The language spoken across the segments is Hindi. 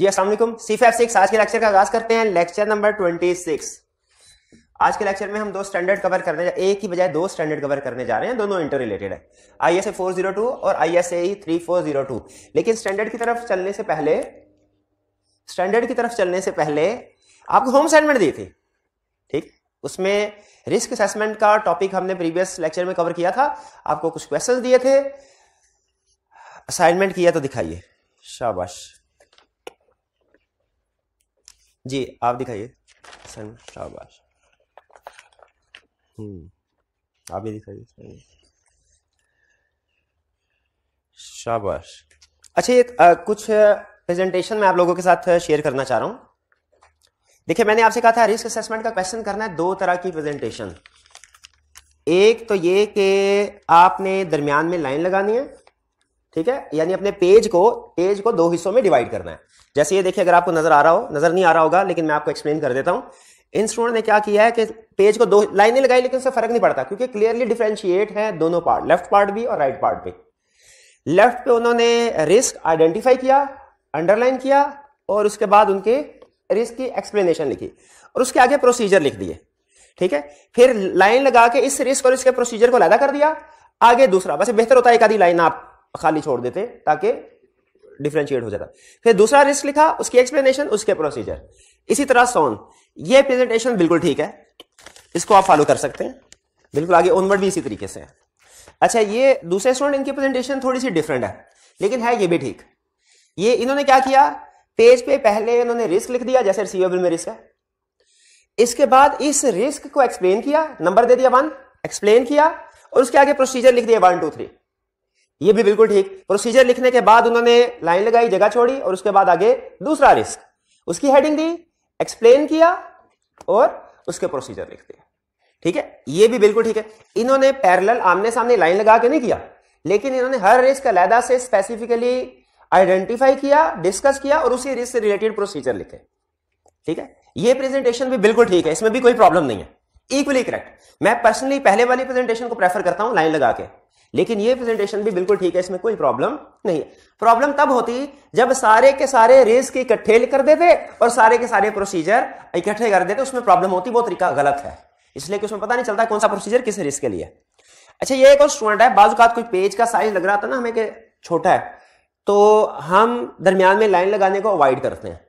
जी असल सी फाइव सिक्स आज के लेक्चर का आगाज करते हैं लेक्चर नंबर ट्वेंटी सिक्स आज के लेक्चर में हम दो स्टैंडर्ड कवर करने जा एक की बजाय दो स्टैंडर्ड कवर करने जा रहे हैं दोनों इंटर रिलेटेड है I S A four zero two और I S A three four zero two लेकिन स्टैंडर्ड की तरफ चलने से पहले स्टैंडर्ड की तरफ चलने से पहले आपको होम असाइनमेंट दी थी ठीक उसमें रिस्क असेसमेंट का टॉपिक हमने प्रीवियस लेक्चर में कवर किया था आपको कुछ क्वेश्चन दिए थे असाइनमेंट किया तो दिखाइए शाबाश जी आप दिखाइए सन शाबाश हम्म, आप भी दिखाइए शाबाश अच्छा एक आ, कुछ प्रेजेंटेशन मैं आप लोगों के साथ शेयर करना चाह रहा हूं देखिए मैंने आपसे कहा था रिस्क असेसमेंट का क्वेश्चन करना है दो तरह की प्रेजेंटेशन एक तो ये कि आपने दरमियान में लाइन लगानी है ठीक है यानी अपने पेज को पेज को दो हिस्सों में डिवाइड करना है जैसे ये देखिए अगर आपको नजर आ रहा हो नजर नहीं आ रहा होगा लेकिन मैं आपको एक्सप्लेन कर देता हूँ इन स्टूडेंट ने क्या किया है कि पेज को दो लाइनें लगाई लेकिन उससे फर्क नहीं पड़ता क्योंकि क्लियरली डिफ्रेंशिएट है दोनों पार्ट लेफ्ट पार्ट भी और राइट पार्ट भी लेफ्ट पे उन्होंने रिस्क आइडेंटिफाई किया अंडरलाइन किया और उसके बाद उनके रिस्क की एक्सप्लेनेशन लिखी और उसके आगे प्रोसीजर लिख दिए ठीक है फिर लाइन लगा के इस रिस्क और इसके प्रोसीजर को अलहदा कर दिया आगे दूसरा वैसे बेहतर होता है एक आधी लाइन आप खाली छोड़ देते ताकि डिफ्रेंशिएट हो जाता फिर दूसरा रिस्क लिखा उसकी एक्सप्लेनेशन उसके प्रोसीजर इसी तरह सोन ये प्रेजेंटेशन बिल्कुल ठीक है इसको आप फॉलो कर सकते हैं बिल्कुल आगे ओनवर्ड भी इसी तरीके से है अच्छा ये दूसरे स्टूडेंट इनकी प्रेजेंटेशन थोड़ी सी डिफरेंट है लेकिन है ये भी ठीक ये इन्होंने क्या किया पेज पे पहले इन्होंने रिस्क लिख दिया जैसे रिसीवेबल में रिस्क है इसके बाद इस रिस्क को एक्सप्लेन किया नंबर दे दिया वन एक्सप्लेन किया और उसके आगे प्रोसीजर लिख दिया वन टू थ्री ये भी बिल्कुल ठीक प्रोसीजर लिखने के बाद उन्होंने लाइन लगाई जगह छोड़ी और उसके बाद आगे दूसरा रिस्क उसकी हेडिंग दी एक्सप्लेन किया और उसके प्रोसीजर लिख दिया ठीक है ये भी बिल्कुल ठीक है इन्होंने पैरेलल आमने सामने लाइन लगा के नहीं किया लेकिन इन्होंने हर रिस्क अलहदा से स्पेसिफिकली आइडेंटिफाई किया डिस्कस किया और उसी रिस्क से रिलेटेड प्रोसीजर लिखे ठीक है ये प्रेजेंटेशन भी बिल्कुल ठीक है इसमें भी कोई प्रॉब्लम नहीं है इक्वली करेक्ट मैं पर्सनली पहले वाली प्रेजेंटेशन को प्रेफर करता हूं लाइन लगा के लेकिन ये प्रेजेंटेशन भी बिल्कुल ठीक है इसमें कोई प्रॉब्लम नहीं है प्रॉब्लम तब होती जब सारे के सारे रेस के इकट्ठे कर देते और सारे के सारे प्रोसीजर इकट्ठे कर देते उसमें प्रॉब्लम होती वो तरीका गलत है इसलिए कि उसमें पता नहीं चलता कौन सा प्रोसीजर किस रेस के लिए अच्छा ये एक और स्टूडेंट है बाजू का कोई पेज का साइज लग रहा था ना हमें छोटा है तो हम दरमियान में लाइन लगाने को अवॉइड करते हैं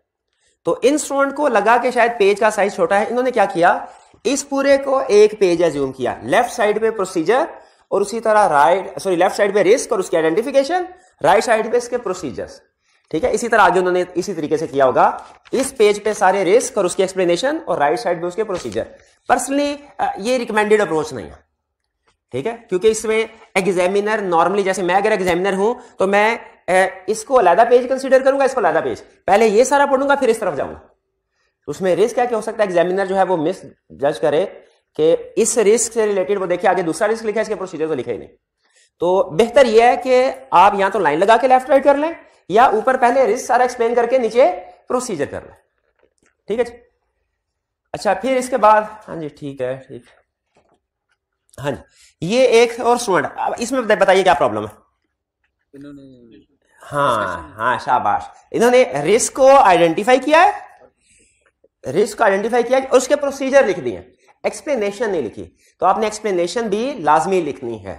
तो इन स्टूडेंट को लगा कि शायद पेज का साइज छोटा है इन्होंने क्या किया इस पूरे को एक पेज एज्यूम किया लेफ्ट साइड पे प्रोसीजर और उसी तरह राइट सॉरी लेफ्ट साइड पे रिस्क और उसकी आइडेंटिफिकेशन राइट साइड पे इसके प्रोसीजर्स ठीक है इसी तरह आगे उन्होंने इसी तरीके से किया होगा इस पेज पे सारे रिस्क और उसकी एक्सप्लेनेशन और राइट साइड पे उसके प्रोसीजर पर्सनली ये रिकमेंडेड अप्रोच नहीं है ठीक है क्योंकि इसमें एग्जामिनर नॉर्मली जैसे मैं अगर एग्जामिनर हूं तो मैं इसको अलहदा पेज कंसिडर करूंगा इसको अलादा पेज पहले ये सारा पढ़ूंगा फिर इस तरफ जाऊंगा उसमें रिस्क क्या क्या हो सकता है एग्जामिनर जो है वो मिस जज करे कि इस रिस्क से रिलेटेड वो देखिए आगे दूसरा रिस्क लिखा है इसके प्रोसीजर तो लिखा ही नहीं तो बेहतर यह है कि आप यहां तो लाइन लगा के लेफ्ट राइट कर लें या ऊपर पहले रिस्क सारा एक्सप्लेन करके नीचे प्रोसीजर कर लें ठीक है जी अच्छा फिर इसके बाद हाँ जी ठीक है ठीक हाँ जी ये एक और स्टूडेंट अब इसमें बताइए क्या प्रॉब्लम है इन्होंने हाँ हाँ शाबाश इन्होंने रिस्क को आइडेंटिफाई किया है रिस्क को आइडेंटिफाई किया है उसके प्रोसीजर लिख दिए एक्सप्लेनेशन नहीं लिखी तो आपने एक्सप्लेनेशन भी लाजमी लिखनी है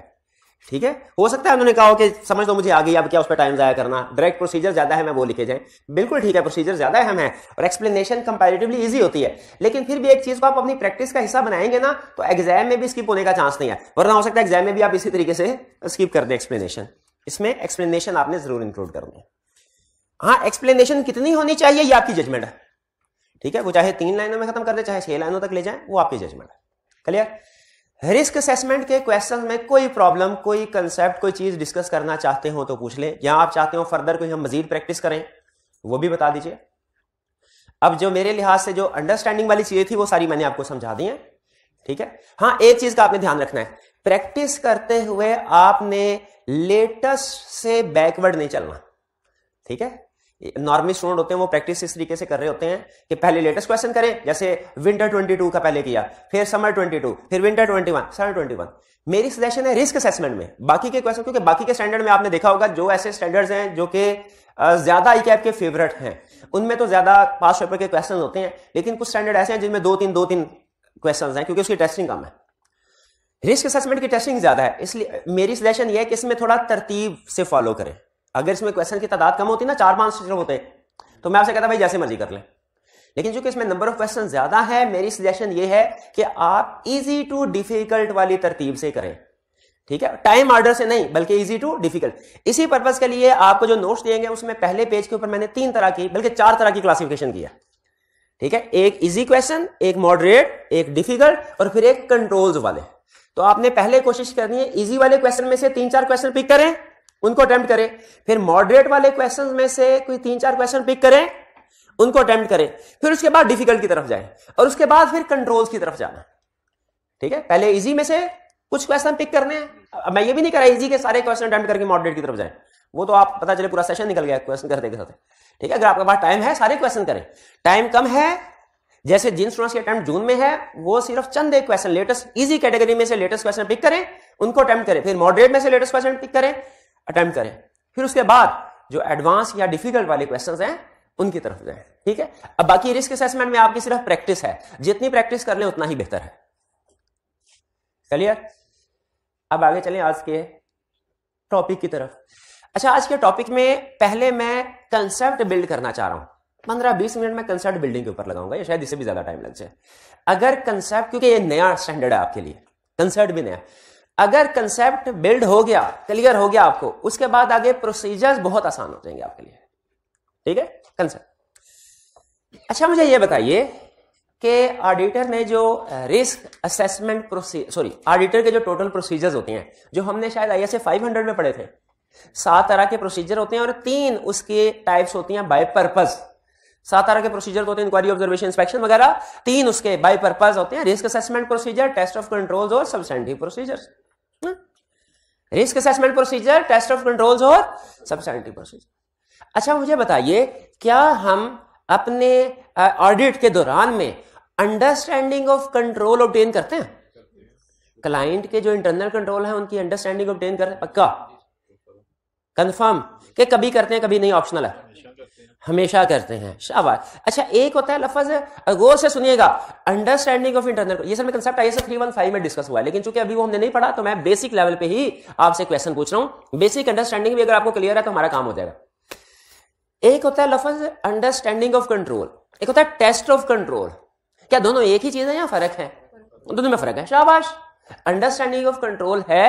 ठीक है हो सकता है उन्होंने कहा कि समझ लो मुझे आ गई अब क्या उस पर टाइम जाया करना डायरेक्ट प्रोसीजर ज्यादा है मैं वो लिखे जाए बिल्कुल ठीक है प्रोसीजर ज्यादा है हमें और एक्सप्लेनेशन कंपेरेटिवली इजी होती है लेकिन फिर भी एक चीज को आप अपनी प्रैक्टिस का हिस्सा बनाएंगे ना तो एग्जाम में भी स्किप होने का चांस नहीं है वरना हो सकता है एग्जाम में भी आप इसी तरीके से स्किप कर दें एक्सप्लेनेशन इसमें एक्सप्लेनेशन आपने जरूर इंक्लूड करनी है हाँ एक्सप्लेनेशन कितनी होनी चाहिए यह आपकी जजमेंट है ठीक है वो चाहे तीन लाइनों में खत्म कर दे चाहे छह लाइनों तक ले जाए वो आपकी जजमेंट है क्लियर रिस्क असेसमेंट के क्वेश्चन में कोई प्रॉब्लम कोई कंसेप्ट कोई चीज डिस्कस करना चाहते हो तो पूछ ले या आप चाहते हो फर्दर कोई हम मजीद प्रैक्टिस करें वो भी बता दीजिए अब जो मेरे लिहाज से जो अंडरस्टैंडिंग वाली चीजें थी वो सारी मैंने आपको समझा दी हैं ठीक है हाँ एक चीज का आपने ध्यान रखना है प्रैक्टिस करते हुए आपने लेटेस्ट से बैकवर्ड नहीं चलना ठीक है नॉर्मली स्टूडेंट होते हैं वो प्रैक्टिस इस तरीके से कर रहे होते हैं कि पहले लेटेस्ट क्वेश्चन करें जैसे विंटर 22 का पहले किया फिर समर 22 फिर विंटर 21 समर 21 मेरी सजेशन है रिस्क असेसमेंट में बाकी के क्वेश्चन क्योंकि बाकी के स्टैंडर्ड में आपने देखा होगा जो ऐसे स्टैंडर्ड्स हैं जो कि ज्यादा आई कैप के फेवरेट हैं उनमें तो ज्यादा पास पेपर के क्वेश्चन होते हैं लेकिन कुछ स्टैंडर्ड ऐसे हैं जिनमें दो तीन दो तीन क्वेश्चन हैं क्योंकि उसकी टेस्टिंग कम है रिस्क असेसमेंट की टेस्टिंग ज्यादा है इसलिए मेरी सजेशन यह है कि इसमें थोड़ा तरतीब से फॉलो करें अगर इसमें क्वेश्चन की तादाद कम होती ना चार पांच सिर्फ होते तो मैं आपसे कहता भाई जैसे मर्जी कर ले। लेकिन चूंकि इसमें नंबर ऑफ क्वेश्चन ज्यादा है मेरी सजेशन ये है कि आप इजी टू डिफिकल्ट वाली तरतीब से करें ठीक है टाइम ऑर्डर से नहीं बल्कि इजी टू डिफिकल्ट इसी पर्पज के लिए आपको जो नोट्स दिए गए उसमें पहले पेज के ऊपर मैंने तीन तरह की बल्कि चार तरह की क्लासिफिकेशन किया ठीक है एक इजी क्वेश्चन एक मॉडरेट एक डिफिकल्ट और फिर एक कंट्रोल्स वाले तो आपने पहले कोशिश करनी है इजी वाले क्वेश्चन में से तीन चार क्वेश्चन पिक करें उनको अटेम्प्ट करें फिर मॉडरेट वाले क्वेश्चन में से कोई तीन चार क्वेश्चन पिक करें उनको अटेम्प्ट करें फिर उसके बाद डिफिकल्ट की तरफ जाए और उसके बाद फिर कंट्रोल्स की तरफ जाना ठीक है पहले इजी में से कुछ क्वेश्चन पिक करने हैं मैं ये भी नहीं रहा इजी के सारे क्वेश्चन अटेम्प्ट करके मॉडरेट की तरफ जाए वो तो आप पता चले पूरा सेशन निकल गया क्वेश्चन करते साथ ठीक है अगर आपके पास टाइम है सारे क्वेश्चन करें टाइम कम है जैसे जिन स्टूडेंट्स के अटेम्प्ट जून में है वो सिर्फ चंद एक क्वेश्चन लेटेस्ट इजी कैटेगरी में से लेटेस्ट क्वेश्चन पिक करें उनको अटेम्प्ट करें फिर मॉडरेट में से लेटेस्ट क्वेश्चन पिक करें अटेम्प्ट करें फिर उसके बाद जो एडवांस या डिफिकल्ट वाले क्वेश्चन हैं उनकी तरफ जाए ठीक है अब बाकी रिस्क असेसमेंट में आपकी सिर्फ प्रैक्टिस है जितनी प्रैक्टिस कर लें उतना ही बेहतर है क्लियर अब आगे चलें आज के टॉपिक की तरफ अच्छा आज के टॉपिक में पहले मैं कंसेप्ट बिल्ड करना चाह रहा हूं पंद्रह बीस मिनट में कंसेप्ट बिल्डिंग के ऊपर लगाऊंगा शायद इससे भी ज्यादा टाइम लग जाए अगर कंसेप्ट क्योंकि ये नया स्टैंडर्ड है आपके लिए कंसेप्ट भी नया अगर कंसेप्ट बिल्ड हो गया क्लियर हो गया आपको उसके बाद आगे प्रोसीजर्स बहुत आसान हो जाएंगे आपके लिए ठीक है कंसेप्ट अच्छा मुझे यह बताइए कि ऑडिटर ने जो risk assessment procedure sorry auditor के जो टोटल प्रोसीजर्स होते हैं जो हमने शायद आई एस फाइव हंड्रेड में पढ़े थे सात तरह के प्रोसीजर होते हैं और तीन उसके टाइप्स होती हैं बाय पर्पज सात तरह के प्रोसीजर होते हैं इंक्वायरी ऑब्जर्वेशन इंस्पेक्शन वगैरह तीन उसके बाय पर्पज होते हैं risk assessment procedure test of controls और substantive procedures risk assessment procedure test of controls और सबसेंटी प्रोसीजर अच्छा मुझे बताइए क्या हम अपने ऑडिट के दौरान में अंडरस्टैंडिंग ऑफ कंट्रोल ऑब्टेन करते हैं क्लाइंट के जो इंटरनल कंट्रोल है उनकी अंडरस्टैंडिंग ऑब्टेन करते हैं पक्का कंफर्म के कभी करते हैं कभी नहीं ऑप्शनल है हमेशा करते हैं शाबाश अच्छा एक होता है लफज है गौर से सुनिएगा अंडरस्टैंडिंग ऑफ इंटरनल ये सर में concept I three one five में डिस्कस हुआ है लेकिन चूंकि अभी वो हमने नहीं पढ़ा तो मैं बेसिक लेवल पे ही आपसे क्वेश्चन पूछ रहा हूं बेसिक अंडरस्टैंडिंग भी अगर आपको क्लियर है तो हमारा काम हो जाएगा एक होता है लफज अंडरस्टैंडिंग ऑफ कंट्रोल एक होता है टेस्ट ऑफ कंट्रोल क्या दोनों एक ही चीज है या फर्क है दोनों में फर्क है शाबाश अंडरस्टैंडिंग ऑफ कंट्रोल है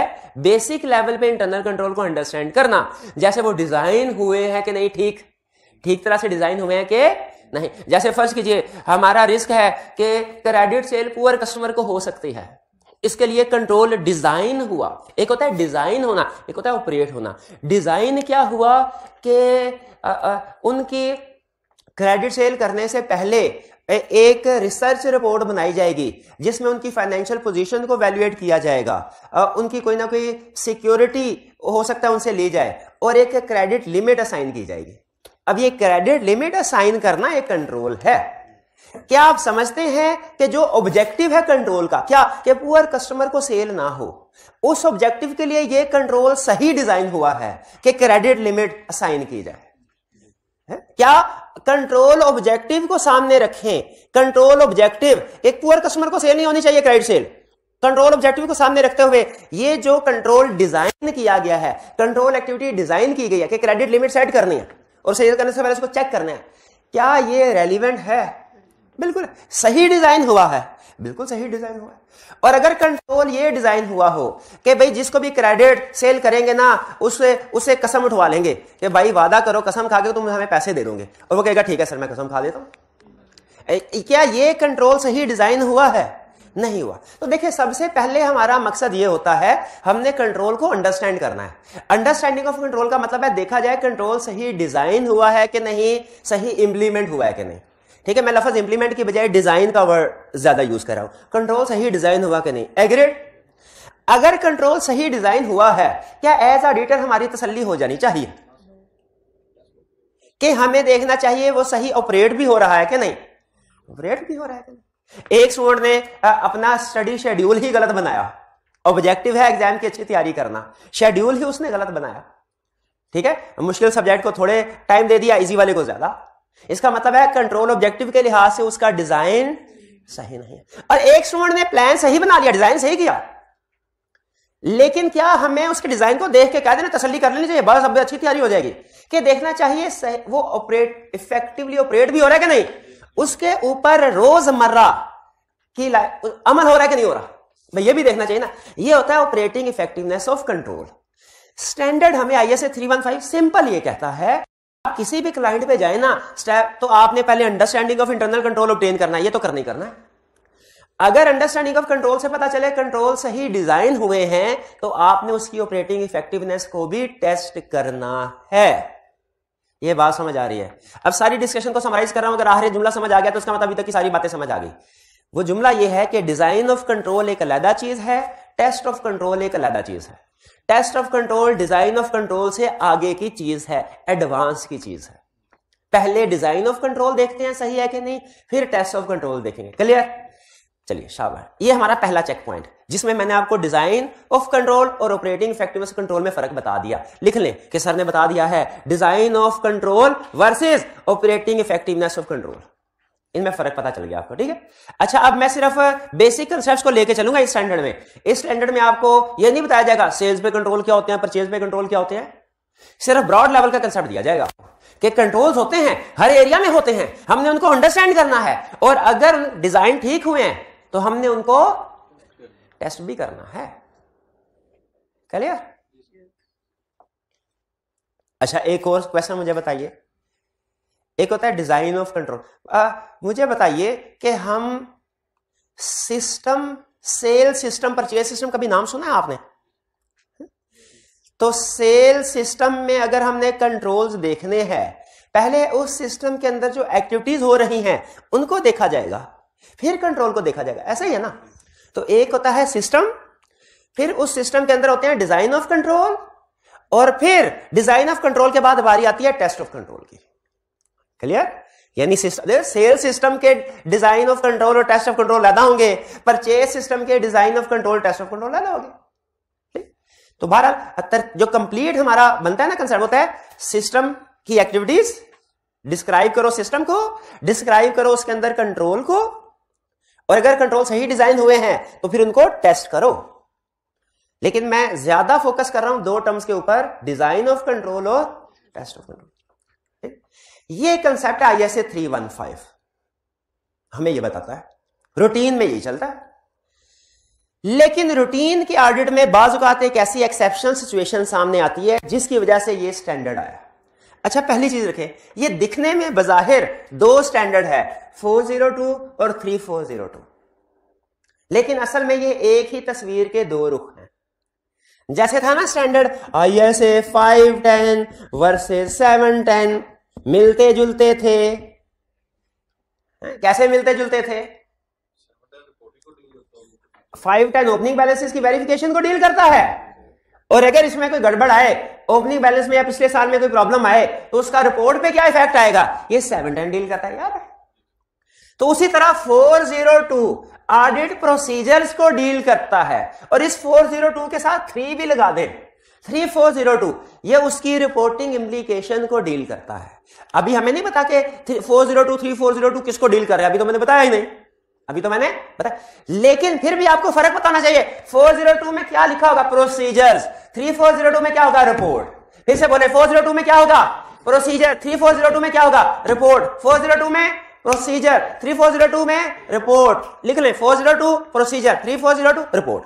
बेसिक लेवल पे इंटरनल कंट्रोल को अंडरस्टैंड करना जैसे वो डिजाइन हुए हैं कि नहीं ठीक ठीक तरह से डिजाइन हुए हैं कि नहीं जैसे फर्ज कीजिए हमारा रिस्क है कि क्रेडिट सेल पुअर कस्टमर को हो सकती है इसके लिए कंट्रोल डिजाइन हुआ एक होता है डिजाइन होना एक होता है ऑपरेट होना डिजाइन क्या हुआ कि उनकी क्रेडिट सेल करने से पहले एक रिसर्च रिपोर्ट बनाई जाएगी जिसमें उनकी फाइनेंशियल पोजीशन को वैल्यूएट किया जाएगा उनकी कोई ना कोई सिक्योरिटी हो सकता है उनसे ली जाए और एक क्रेडिट लिमिट असाइन की जाएगी अब ये क्रेडिट लिमिट असाइन करना एक कंट्रोल है क्या आप समझते हैं कि जो ऑब्जेक्टिव है कंट्रोल का क्या कि पुअर कस्टमर को सेल ना हो उस ऑब्जेक्टिव के लिए ये कंट्रोल सही डिजाइन हुआ है कि क्रेडिट लिमिट असाइन की जाए क्या कंट्रोल ऑब्जेक्टिव को सामने रखें कंट्रोल ऑब्जेक्टिव एक पुअर कस्टमर को सेल नहीं होनी चाहिए क्रेडिट सेल कंट्रोल ऑब्जेक्टिव को सामने रखते हुए ये जो कंट्रोल डिजाइन किया गया है कंट्रोल एक्टिविटी डिजाइन की गई है कि क्रेडिट लिमिट सेट करनी है और सही करने से पहले इसको चेक करना है क्या ये रेलिवेंट है बिल्कुल सही डिजाइन हुआ है बिल्कुल सही डिजाइन हुआ है और अगर कंट्रोल ये डिजाइन हुआ हो कि भाई जिसको भी क्रेडिट सेल करेंगे ना उससे उसे कसम उठवा लेंगे कि भाई वादा करो कसम खा के तो तुम हमें पैसे दे दोगे और वो कहेगा ठीक है सर मैं कसम खा देता हूं क्या ये कंट्रोल सही डिजाइन हुआ है नहीं हुआ तो देखिए सबसे पहले हमारा मकसद ये होता है हमने कंट्रोल को अंडरस्टैंड करना है अंडरस्टैंडिंग ऑफ कंट्रोल का मतलब है देखा जाए कंट्रोल सही डिजाइन हुआ है कि नहीं सही इंप्लीमेंट हुआ है कि नहीं ठीक है मैं लफज इंप्लीमेंट की बजाय डिजाइन का वर्ड ज्यादा यूज कर रहा हूं कंट्रोल सही डिजाइन हुआ कि नहीं एग्रेड अगर कंट्रोल सही डिजाइन हुआ है क्या एज ऑडिटर हमारी तसल्ली हो जानी चाहिए कि हमें देखना चाहिए वो सही ऑपरेट भी हो रहा है कि नहीं ऑपरेट भी हो रहा है कि नहीं एक स्टूडेंट ने अपना स्टडी शेड्यूल ही गलत बनाया ऑब्जेक्टिव है एग्जाम की अच्छी तैयारी करना शेड्यूल ही उसने गलत बनाया ठीक है मुश्किल सब्जेक्ट को थोड़े टाइम दे दिया इजी वाले को ज्यादा इसका मतलब है कंट्रोल ऑब्जेक्टिव के लिहाज से उसका डिजाइन सही नहीं है और एक स्टूडेंट ने प्लान सही बना लिया डिजाइन सही किया लेकिन क्या हमें उसके डिजाइन को देख के कह देना तसली कर लेनी चाहिए बस अब अच्छी तैयारी हो जाएगी कि देखना चाहिए वो ऑपरेट इफेक्टिवली ऑपरेट भी हो रहा है कि नहीं उसके ऊपर रोजमर्रा की अमल हो रहा है कि नहीं हो रहा मैं ये भी देखना चाहिए ना ये होता है operating effectiveness of control standard हमें I S A three one five simple ये कहता है आप किसी भी क्लाइंट पे जाए ना स्टेप तो आपने पहले understanding of internal control obtain करना है ये तो करना ही करना है अगर अंडरस्टैंडिंग ऑफ कंट्रोल से पता चले कंट्रोल सही डिजाइन हुए हैं तो आपने उसकी ऑपरेटिंग इफेक्टिवनेस को भी टेस्ट करना है ये बात समझ आ रही है अब सारी डिस्कशन को समराइज कर रहा हूं अगर आखिर जुमला समझ आ गया तो उसका मतलब अभी तक की सारी बातें समझ आ गई वो जुमला ये है कि डिजाइन ऑफ कंट्रोल एक अलहदा चीज है टेस्ट ऑफ कंट्रोल एक अलहदा चीज है test of control design of control से आगे की चीज है एडवांस की चीज है पहले डिजाइन ऑफ कंट्रोल देखते हैं सही है कि नहीं फिर टेस्ट ऑफ कंट्रोल देखेंगे क्लियर चलिए शाबाश ये हमारा पहला चेक पॉइंट जिसमें मैंने आपको डिजाइन ऑफ कंट्रोल और ऑपरेटिंग इफेक्टिवनेस कंट्रोल में फर्क बता दिया लिख लें कि सर ने बता दिया है design of control versus operating effectiveness of control इनमें फर्क पता चल गया आपको ठीक है अच्छा अब मैं सिर्फ बेसिक कंसेप्ट को लेकर चलूंगा इस स्टैंडर्ड में इस स्टैंडर्ड में आपको यह नहीं बताया जाएगा सेल्स पे कंट्रोल क्या होते हैं परचेज पे कंट्रोल क्या होते हैं सिर्फ ब्रॉड लेवल का कंसेप्ट दिया जाएगा कि कंट्रोल्स होते हैं हर एरिया में होते हैं हमने उनको अंडरस्टैंड करना है और अगर डिजाइन ठीक हुए हैं तो हमने उनको टेस्ट भी करना है क्लियर अच्छा एक और क्वेश्चन मुझे बताइए एक होता है डिजाइन ऑफ कंट्रोल मुझे बताइए कि हम system sale system purchase system कभी नाम सुना है आपने तो सेल सिस्टम में अगर हमने कंट्रोल्स देखने हैं पहले उस सिस्टम के अंदर जो एक्टिविटीज हो रही हैं उनको देखा जाएगा फिर कंट्रोल को देखा जाएगा ऐसा ही है ना तो एक होता है सिस्टम फिर उस सिस्टम के अंदर होते हैं डिजाइन ऑफ कंट्रोल और फिर डिजाइन ऑफ कंट्रोल के बाद बारी आती है टेस्ट ऑफ कंट्रोल की क्लियर यानी सेल सिस्टम के डिजाइन ऑफ कंट्रोल और टेस्ट ऑफ कंट्रोल ज्यादा होंगे परचेज सिस्टम के design of control test of control अलग होंगे तो बहरहाल जो कंप्लीट हमारा बनता है ना कंसर्ट होता है सिस्टम की एक्टिविटीज डिस्क्राइब करो सिस्टम को डिस्क्राइब करो उसके अंदर कंट्रोल को और अगर कंट्रोल सही डिजाइन हुए हैं तो फिर उनको टेस्ट करो लेकिन मैं ज्यादा फोकस कर रहा हूं दो टर्म्स के ऊपर डिजाइन ऑफ कंट्रोल और टेस्ट ऑफ कंट्रोल ये concept I S A three one five हमें यह बताता है रूटीन में यही चलता है लेकिन रूटीन के ऑडिट में बाजुकात एक ऐसी एक्सेप्शनल सिचुएशन सामने आती है जिसकी वजह से यह स्टैंडर्ड आया अच्छा पहली चीज रखें ये दिखने में बजाहिर दो स्टैंडर्ड है 402 और 3402 लेकिन असल में ये एक ही तस्वीर के दो रुख हैं जैसे था ना standard I S A five ten versus seven ten मिलते जुलते थे कैसे मिलते जुलते थे फाइव टेन ओपनिंग बैलेंसेस की वेरिफिकेशन को डील करता है और अगर इसमें कोई गड़बड़ आए ओपनिंग बैलेंस में या पिछले साल में कोई प्रॉब्लम आए तो उसका रिपोर्ट पे क्या इफेक्ट आएगा ये सेवन टेन डील करता है यार तो उसी तरह 402 ऑडिट प्रोसीजर्स को डील करता है और इस 402 के साथ थ्री भी लगा जीरो 3402 ये उसकी रिपोर्टिंग इम्प्लीकेशन को डील करता है अभी हमें नहीं पता कि 402 3402 किसको डील कर रहा है अभी तो मैंने बताया ही नहीं अभी तो मैंने बताया लेकिन फिर भी आपको फर्क बताना चाहिए 402 में क्या लिखा होगा प्रोसीजर्स 3402 में क्या होगा रिपोर्ट फिर से बोले 402 में क्या होगा प्रोसीजर 3402 में क्या होगा रिपोर्ट 402 में प्रोसीजर 3402 में रिपोर्ट लिख ले 402 प्रोसीजर 3402 रिपोर्ट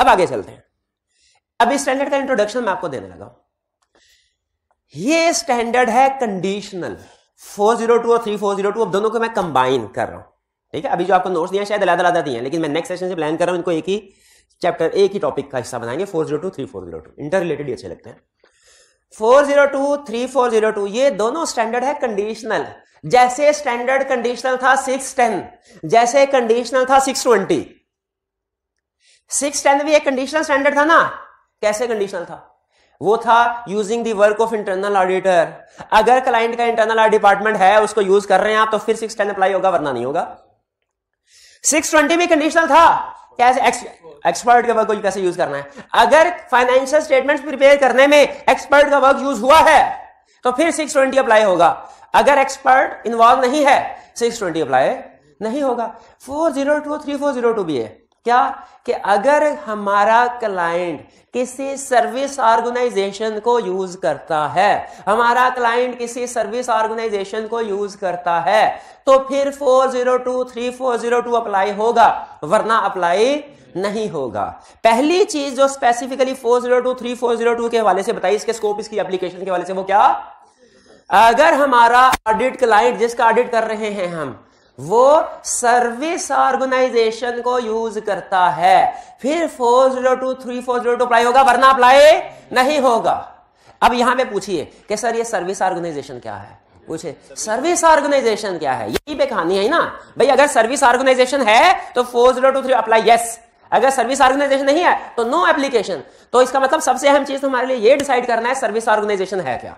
अब आगे चलते हैं अब स्टैंडर्ड का इंट्रोडक्शन मैं आपको देने लगा ये स्टैंडर्ड है कंडीशनल 402 और 3402 अब दोनों को मैं कंबाइन कर रहा हूं ठीक है अभी जो आपको नोट्स दिया शायद अलग अलग दिए हैं लेकिन मैं नेक्स्ट सेशन से प्लान कर रहा हूँ इनको एक ही चैप्टर एक ही टॉपिक का हिस्सा बनाएंगे four zero two three four zero two interrelated अच्छे लगते हैं four zero two three four zero two ये दोनों स्टैंडर्ड है कंडीशनल जैसे स्टैंडर्ड कंडीशनल था सिक्स टेन जैसे कंडीशनल था सिक्स ट्वेंटी सिक्स टेन भी एक कंडीशनल स्टैंडर्ड था ना कैसे कंडीशनल था वो था using the work of internal auditor अगर क्लाइंट का इंटरनल डिपार्टमेंट है उसको यूज कर रहे हैं आप तो फिर सिक्स टेन अप्लाई होगा वरना नहीं होगा सिक्स ट्वेंटी भी कंडीशनल था कैसे एक्सपर्ट का वर्क को कैसे यूज करना है अगर फाइनेंशियल स्टेटमेंट्स प्रिपेयर करने में एक्सपर्ट का वर्क यूज हुआ है तो फिर 620 अप्लाई होगा अगर एक्सपर्ट इन्वॉल्व नहीं है 620 अप्लाई नहीं होगा 402340 भी है क्या कि अगर हमारा क्लाइंट किसी सर्विस ऑर्गेनाइजेशन को यूज करता है हमारा क्लाइंट किसी सर्विस ऑर्गेनाइजेशन को यूज करता है तो फिर four zero two three four zero two apply होगा वरना अप्लाई नहीं होगा पहली चीज जो specifically four zero two three four zero two के हवाले से बताई इसके स्कोप इसकी एप्लीकेशन के हवाले से वो क्या अगर हमारा ऑडिट क्लाइंट जिसका ऑडिट कर रहे हैं हम वो सर्विस ऑर्गेनाइजेशन को यूज करता है फिर four zero two three four zero two apply होगा वरना अप्लाई नहीं होगा अब यहां पे पूछिए कि सर ये सर्विस ऑर्गेनाइजेशन क्या है पूछे सर्विस ऑर्गेनाइजेशन क्या है यही पे कहानी है ना भाई अगर सर्विस ऑर्गेनाइजेशन है तो four zero two three apply yes अगर सर्विस ऑर्गेनाइजेशन नहीं है तो नो एप्लीकेशन तो इसका मतलब सबसे अहम चीज हमारे लिए ये डिसाइड करना है सर्विस ऑर्गेनाइजेशन है क्या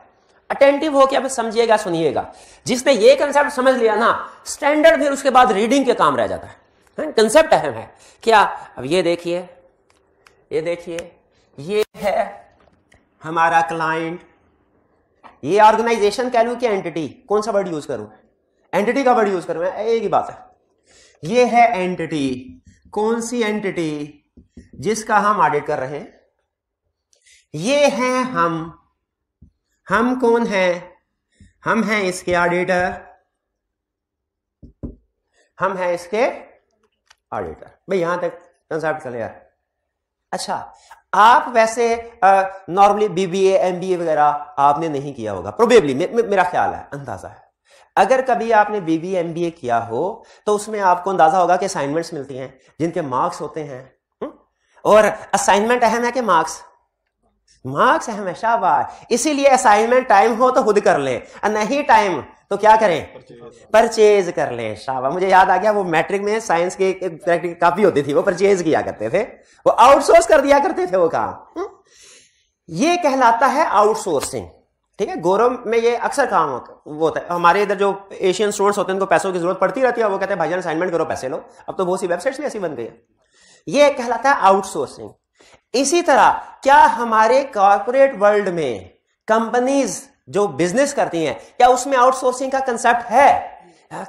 अटेंटिव हो क्या समझिएगा सुनिएगा जिसने ये कंसेप्ट समझ लिया ना स्टैंडर्ड फिर उसके बाद रीडिंग के काम रह जाता है कंसेप्ट हाँ, अहम है क्या अब ये देखिए ये देखिए ये है हमारा क्लाइंट ये ऑर्गेनाइजेशन कह लूँ कि एंटिटी कौन सा वर्ड यूज करूँ एंटिटी का वर्ड यूज करूँ मैं एक ही बात है ये है एंटिटी कौन सी एंटिटी जिसका हम ऑडिट कर रहे हैं ये हैं हम हम कौन हैं हम हैं इसके ऑडिटर हम हैं इसके ऑडिटर भाई यहां तक कंसेप्ट यार अच्छा आप वैसे नॉर्मली बीबीए एमबीए वगैरह आपने नहीं किया होगा प्रोबेबली मे, मे, मेरा ख्याल है अंदाजा है अगर कभी आपने बीबीए एमबीए किया हो तो उसमें आपको अंदाजा होगा कि असाइनमेंट्स मिलती हैं जिनके मार्क्स होते हैं हम्म? और असाइनमेंट अहम है कि मार्क्स मार्क्स अहम है शाबाश इसीलिए असाइनमेंट टाइम हो तो खुद कर ले नहीं टाइम तो क्या करें परचेज कर ले शाबा मुझे याद आ गया वो मैट्रिक में साइंस के प्रैक्टिकल काफी होती थी वो परचेज किया करते थे वो आउटसोर्स कर दिया करते थे वो काम हम्म? ये कहलाता है आउटसोर्सिंग ठीक है गौरव में ये अक्सर काम वो होता है हमारे इधर जो एशियन स्टूडेंट्स होते हैं उनको पैसों की जरूरत पड़ती रहती है वो कहते हैं भाई असाइनमेंट करो पैसे लो अब तो बहुत सी वेबसाइट्स भी ऐसी बन गई है ये कहलाता है आउटसोर्सिंग इसी तरह क्या हमारे कॉरपोरेट वर्ल्ड में कंपनीज जो बिजनेस करती हैं क्या उसमें आउटसोर्सिंग का कंसेप्ट है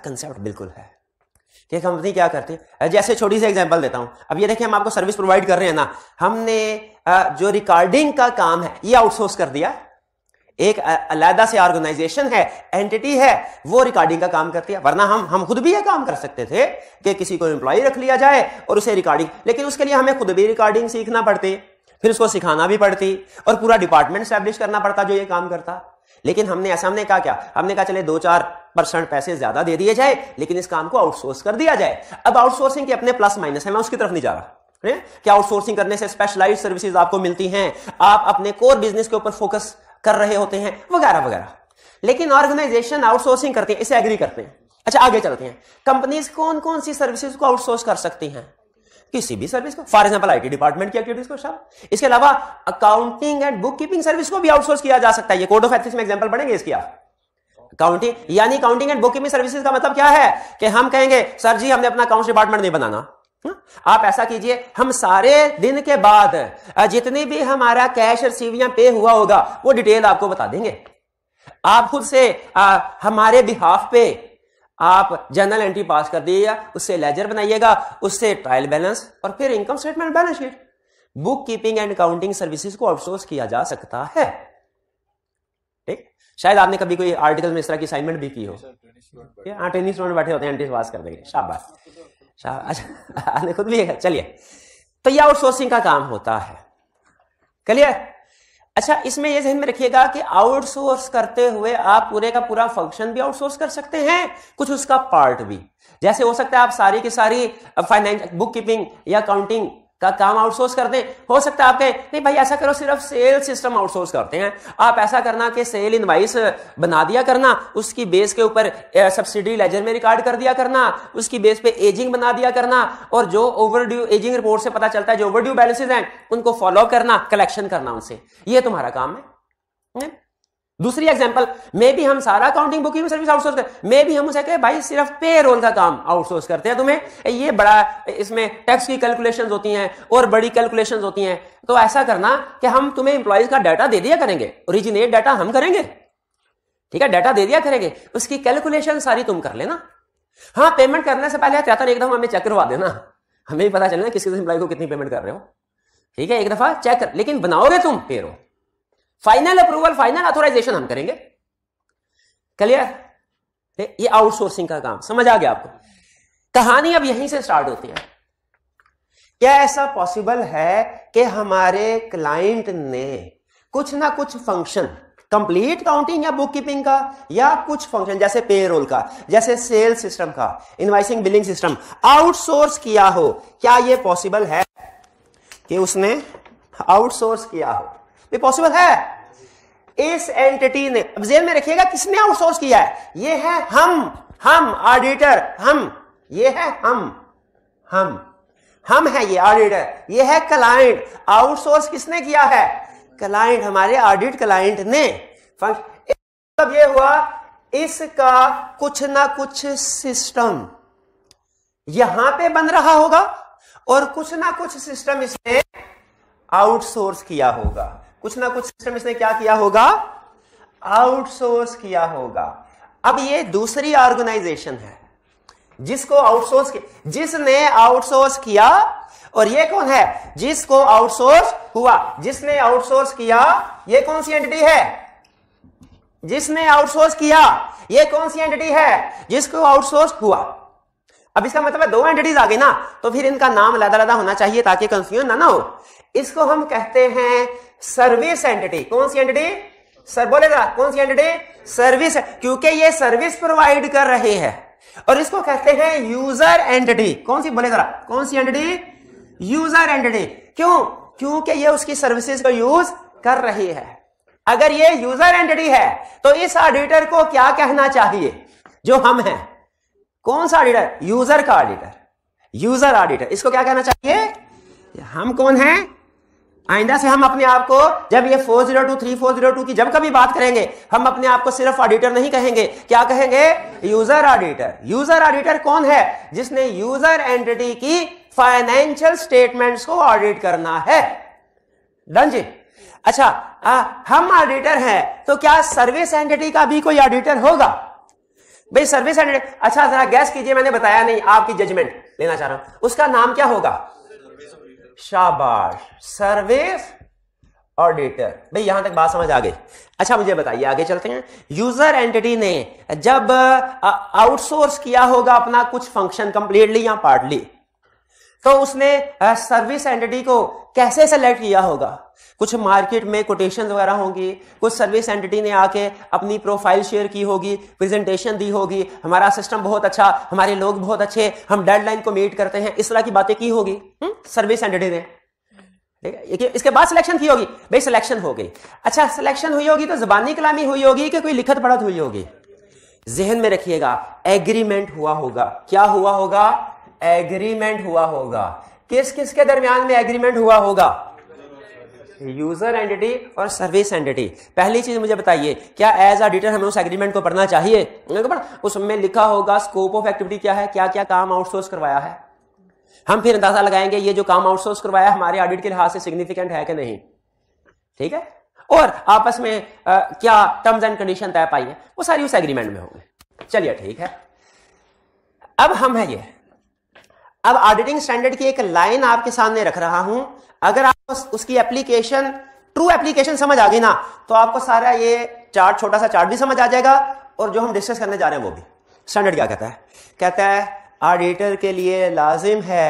कंसेप्ट हाँ, बिल्कुल है ये कंपनी क्या करती है जैसे छोटी सी एग्जांपल देता हूं अब ये देखिए हम आपको सर्विस प्रोवाइड कर रहे हैं ना हमने जो रिकॉर्डिंग का काम है ये आउटसोर्स कर दिया एक अलहदा से ऑर्गेनाइजेशन है एंटिटी है वो रिकॉर्डिंग का काम करती है वरना हम हम खुद भी ये काम कर सकते थे कि किसी को एम्प्लॉय रख लिया जाए और उसे रिकॉर्डिंग लेकिन उसके लिए हमें खुद भी रिकॉर्डिंग सीखना पड़ती फिर उसको सिखाना भी पड़ती और पूरा डिपार्टमेंट स्टैब्लिश करना पड़ता जो ये काम करता लेकिन हमने ऐसा हमने कहा क्या हमने कहा चले दो चार परसेंट पैसे ज्यादा दे दिए जाए लेकिन इस काम को आउटसोर्स कर दिया जाए अब आउटसोर्सिंग के अपने प्लस माइनस है मैं उसकी तरफ नहीं जा रहा है क्या आउटसोर्सिंग करने से स्पेशलाइज सर्विसेज आपको मिलती हैं आप अपने कोर बिजनेस के ऊपर फोकस कर रहे होते हैं वगैरह वगैरह लेकिन ऑर्गेनाइजेशन आउटसोर्सिंग करते हैं इसे एग्री करते हैं अच्छा आगे चलते हैं कंपनीज कौन कौन सी सर्विसेज को आउटसोर्स कर सकती हैं किसी भी सर्विस को फॉर एग्जाम्पल आईटी डिपार्टमेंट की एक्टिविटीज को सब इसके अलावा accounting and bookkeeping service को भी आउटसोर्स किया जा सकता है ये कोड ऑफ एथिक्स में एग्जाम्पल पढ़ेंगे इसकी आप काउंटिंग यानी accounting and bookkeeping services का मतलब क्या है कि हम कहेंगे सर जी हमने अपना अकाउंट डिपार्टमेंट नहीं बनाना हाँ? आप ऐसा कीजिए हम सारे दिन के बाद जितनी भी हमारा कैश रिसीव या पे हुआ होगा वो डिटेल आपको बता देंगे आप खुद से आ, हमारे बिहाफ पे आप जनरल एंट्री पास कर दीजिएगा उससे लेजर बनाइएगा उससे ट्रायल बैलेंस और फिर income statement balance sheet bookkeeping and accounting services को आउटसोर्स किया जा सकता है ठीक शायद आपने कभी कोई आर्टिकल में इस तरह की असाइनमेंट भी की हो हाँ ट्रेनिंग स्टूडेंट बैठे होते हैं एंट्री पास कर देंगे शाबाश शाबाश अच्छा, आपने खुद भी चलिए तो यह आउटसोर्सिंग का काम होता है क्लियर अच्छा इसमें यह जहन में रखिएगा कि आउटसोर्स करते हुए आप पूरे का पूरा फंक्शन भी आउटसोर्स कर सकते हैं कुछ उसका पार्ट भी जैसे हो सकता है आप सारी की सारी फाइनेंस बुक कीपिंग या काउंटिंग का काम आउटसोर्स करते हैं हो सकता है आप कहें नहीं भाई ऐसा करो सिर्फ सेल सिस्टम आउटसोर्स करते हैं आप ऐसा करना कि सेल इनवाइस बना दिया करना उसकी बेस के ऊपर सब्सिडी लेजर में रिकॉर्ड कर दिया करना उसकी बेस पे एजिंग बना दिया करना और जो ओवरड्यू एजिंग रिपोर्ट से पता चलता है जो ओवरड्यू बैलेंसेज हैं उनको फॉलो करना कलेक्शन करना उनसे ये तुम्हारा काम है नहीं? दूसरी एग्जाम्पल मे भी हम सारा अकाउंटिंग बुकिंग सर्विस आउटसोर्स कर मे भी हम उसे कहे भाई सिर्फ पे रोल का काम आउटसोर्स करते हैं तुम्हें ये बड़ा इसमें टैक्स की कैलकुलेशन होती हैं और बड़ी कैलकुलेशन होती हैं तो ऐसा करना कि हम तुम्हें इंप्लॉयज का डाटा दे दिया करेंगे ओरिजिनेट डाटा हम करेंगे ठीक है डाटा दे दिया करेंगे उसकी कैलकुलेशन सारी तुम कर लेना हाँ पेमेंट करने से पहले एहतियातन एकदम हमें चेक करवा देना हमें भी पता चलना किस किस इंप्लॉय को कितनी पेमेंट कर रहे हो ठीक है एक दफा चेक कर लेकिन बनाओगे तुम payroll final approval final authorisation हम करेंगे क्लियर ये आउटसोर्सिंग का काम समझ आ गया आपको कहानी अब यहीं से स्टार्ट होती है क्या ऐसा पॉसिबल है कि हमारे क्लाइंट ने कुछ ना कुछ फंक्शन कंप्लीट काउंटिंग या बुक कीपिंग का या कुछ फंक्शन जैसे पेरोल का जैसे सेल सिस्टम का इनवाइसिंग बिलिंग सिस्टम आउटसोर्स किया हो क्या यह पॉसिबल है कि उसने आउटसोर्स किया हो ये पॉसिबल है इस एंटिटी ने अब जेल में रखिएगा किसने आउटसोर्स किया है ये है हम हम ऑडिटर हम ये है हम हम हम है ये ऑडिटर ये है क्लाइंट आउटसोर्स किसने किया है क्लाइंट हमारे ऑडिट क्लाइंट ने मतलब ये हुआ इसका कुछ ना कुछ सिस्टम यहां पे बन रहा होगा और कुछ ना कुछ सिस्टम इसने आउटसोर्स किया होगा कुछ ना कुछ सिस्टम इसने क्या किया होगा आउटसोर्स किया होगा अब ये दूसरी ऑर्गेनाइजेशन है जिसको आउटसोर्स जिसने आउटसोर्स किया और ये कौन है जिसको आउटसोर्स हुआ जिसने आउटसोर्स किया ये कौन सी एंटिटी है जिसने आउटसोर्स किया ये कौन सी एंटिटी है जिसको आउटसोर्स हुआ अब इसका मतलब है दो एंटिटीज आ गई ना तो फिर इनका नाम अलग अलग होना चाहिए ताकि कंफ्यूजन ना ना हो इसको हम कहते हैं सर्विस एंटिटी कौन सी एंटिटी सर बोले जरा कौन सी एंटिटी सर्विस क्योंकि ये सर्विस प्रोवाइड कर रहे हैं और इसको कहते हैं यूजर एंटिटी कौन सी बोले जरा कौन सी एंटिटी यूजर एंटिटी क्यों क्योंकि ये उसकी सर्विसेज का यूज कर रही है अगर ये यूजर एंटिटी है तो इस ऑडिटर को क्या कहना चाहिए जो हम हैं कौन सा ऑडिटर यूजर का ऑडिटर यूजर ऑडिटर इसको क्या कहना चाहिए हम कौन हैं आइंदा से हम अपने आप को जब ये 402 3402 की जब कभी बात करेंगे हम अपने आप को सिर्फ ऑडिटर नहीं कहेंगे क्या कहेंगे यूजर ऑडिटर यूजर ऑडिटर कौन है जिसने यूजर एंटिटी की फाइनेंशियल स्टेटमेंट्स को ऑडिट करना है डन जी अच्छा आ, हम ऑडिटर हैं तो क्या सर्विस एंटिटी का भी कोई ऑडिटर होगा भाई सर्विस हंड्रेड अच्छा जरा गैस कीजिए मैंने बताया नहीं आपकी जजमेंट लेना चाह रहा हूं उसका नाम क्या होगा शाबाश सर्विस ऑडिटर भाई यहां तक बात समझ आ गई अच्छा मुझे बताइए आगे चलते हैं यूजर एंटिटी ने जब आउटसोर्स किया होगा अपना कुछ फंक्शन कंप्लीटली या पार्टली तो उसने सर्विस एंटिटी को कैसे सेलेक्ट किया होगा कुछ मार्केट में कोटेशन वगैरह होंगी कुछ सर्विस एंटिटी ने आके अपनी प्रोफाइल शेयर की होगी प्रेजेंटेशन दी होगी हमारा सिस्टम बहुत अच्छा हमारे लोग बहुत अच्छे हम डेडलाइन को मीट करते हैं इस तरह की बातें की होगी सर्विस हम्म, एंटिटी ने ठीक है इसके बाद सिलेक्शन की होगी भाई सिलेक्शन हो गई अच्छा सिलेक्शन हुई होगी तो जबानी कलामी हुई होगी कि कोई लिखत पढ़त हुई होगी जहन में रखिएगा एग्रीमेंट हुआ होगा क्या हुआ होगा एग्रीमेंट हुआ होगा किस किस के दरमियान में एग्रीमेंट हुआ होगा यूजर एंटिटी और सर्विस एंटिटी पहली चीज मुझे बताइए क्या एज ऑडिटर हमें उस एग्रीमेंट को पढ़ना चाहिए उसमें लिखा होगा स्कोप ऑफ एक्टिविटी क्या है क्या क्या काम आउटसोर्स करवाया है हम फिर अंदाजा लगाएंगे ये जो काम आउटसोर्स करवाया हमारे ऑडिट के लिहाज से सिग्निफिकेंट है कि नहीं ठीक है और आपस में आ, क्या टर्म्स एंड कंडीशन तय पाई है वो सारी उस एग्रीमेंट में होंगे चलिए ठीक है अब हम है ये अब ऑडिटिंग स्टैंडर्ड की एक लाइन आपके सामने रख रहा हूं अगर आप उस, उसकी एप्लीकेशन ट्रू एप्लीकेशन समझ आ गई ना तो आपको सारा ये चार्ट छोटा सा चार्ट भी समझ आ जाएगा और जो हम डिस्कस करने जा रहे हैं वो भी स्टैंडर्ड क्या कहता है कहता है ऑडिटर के लिए लाजिम है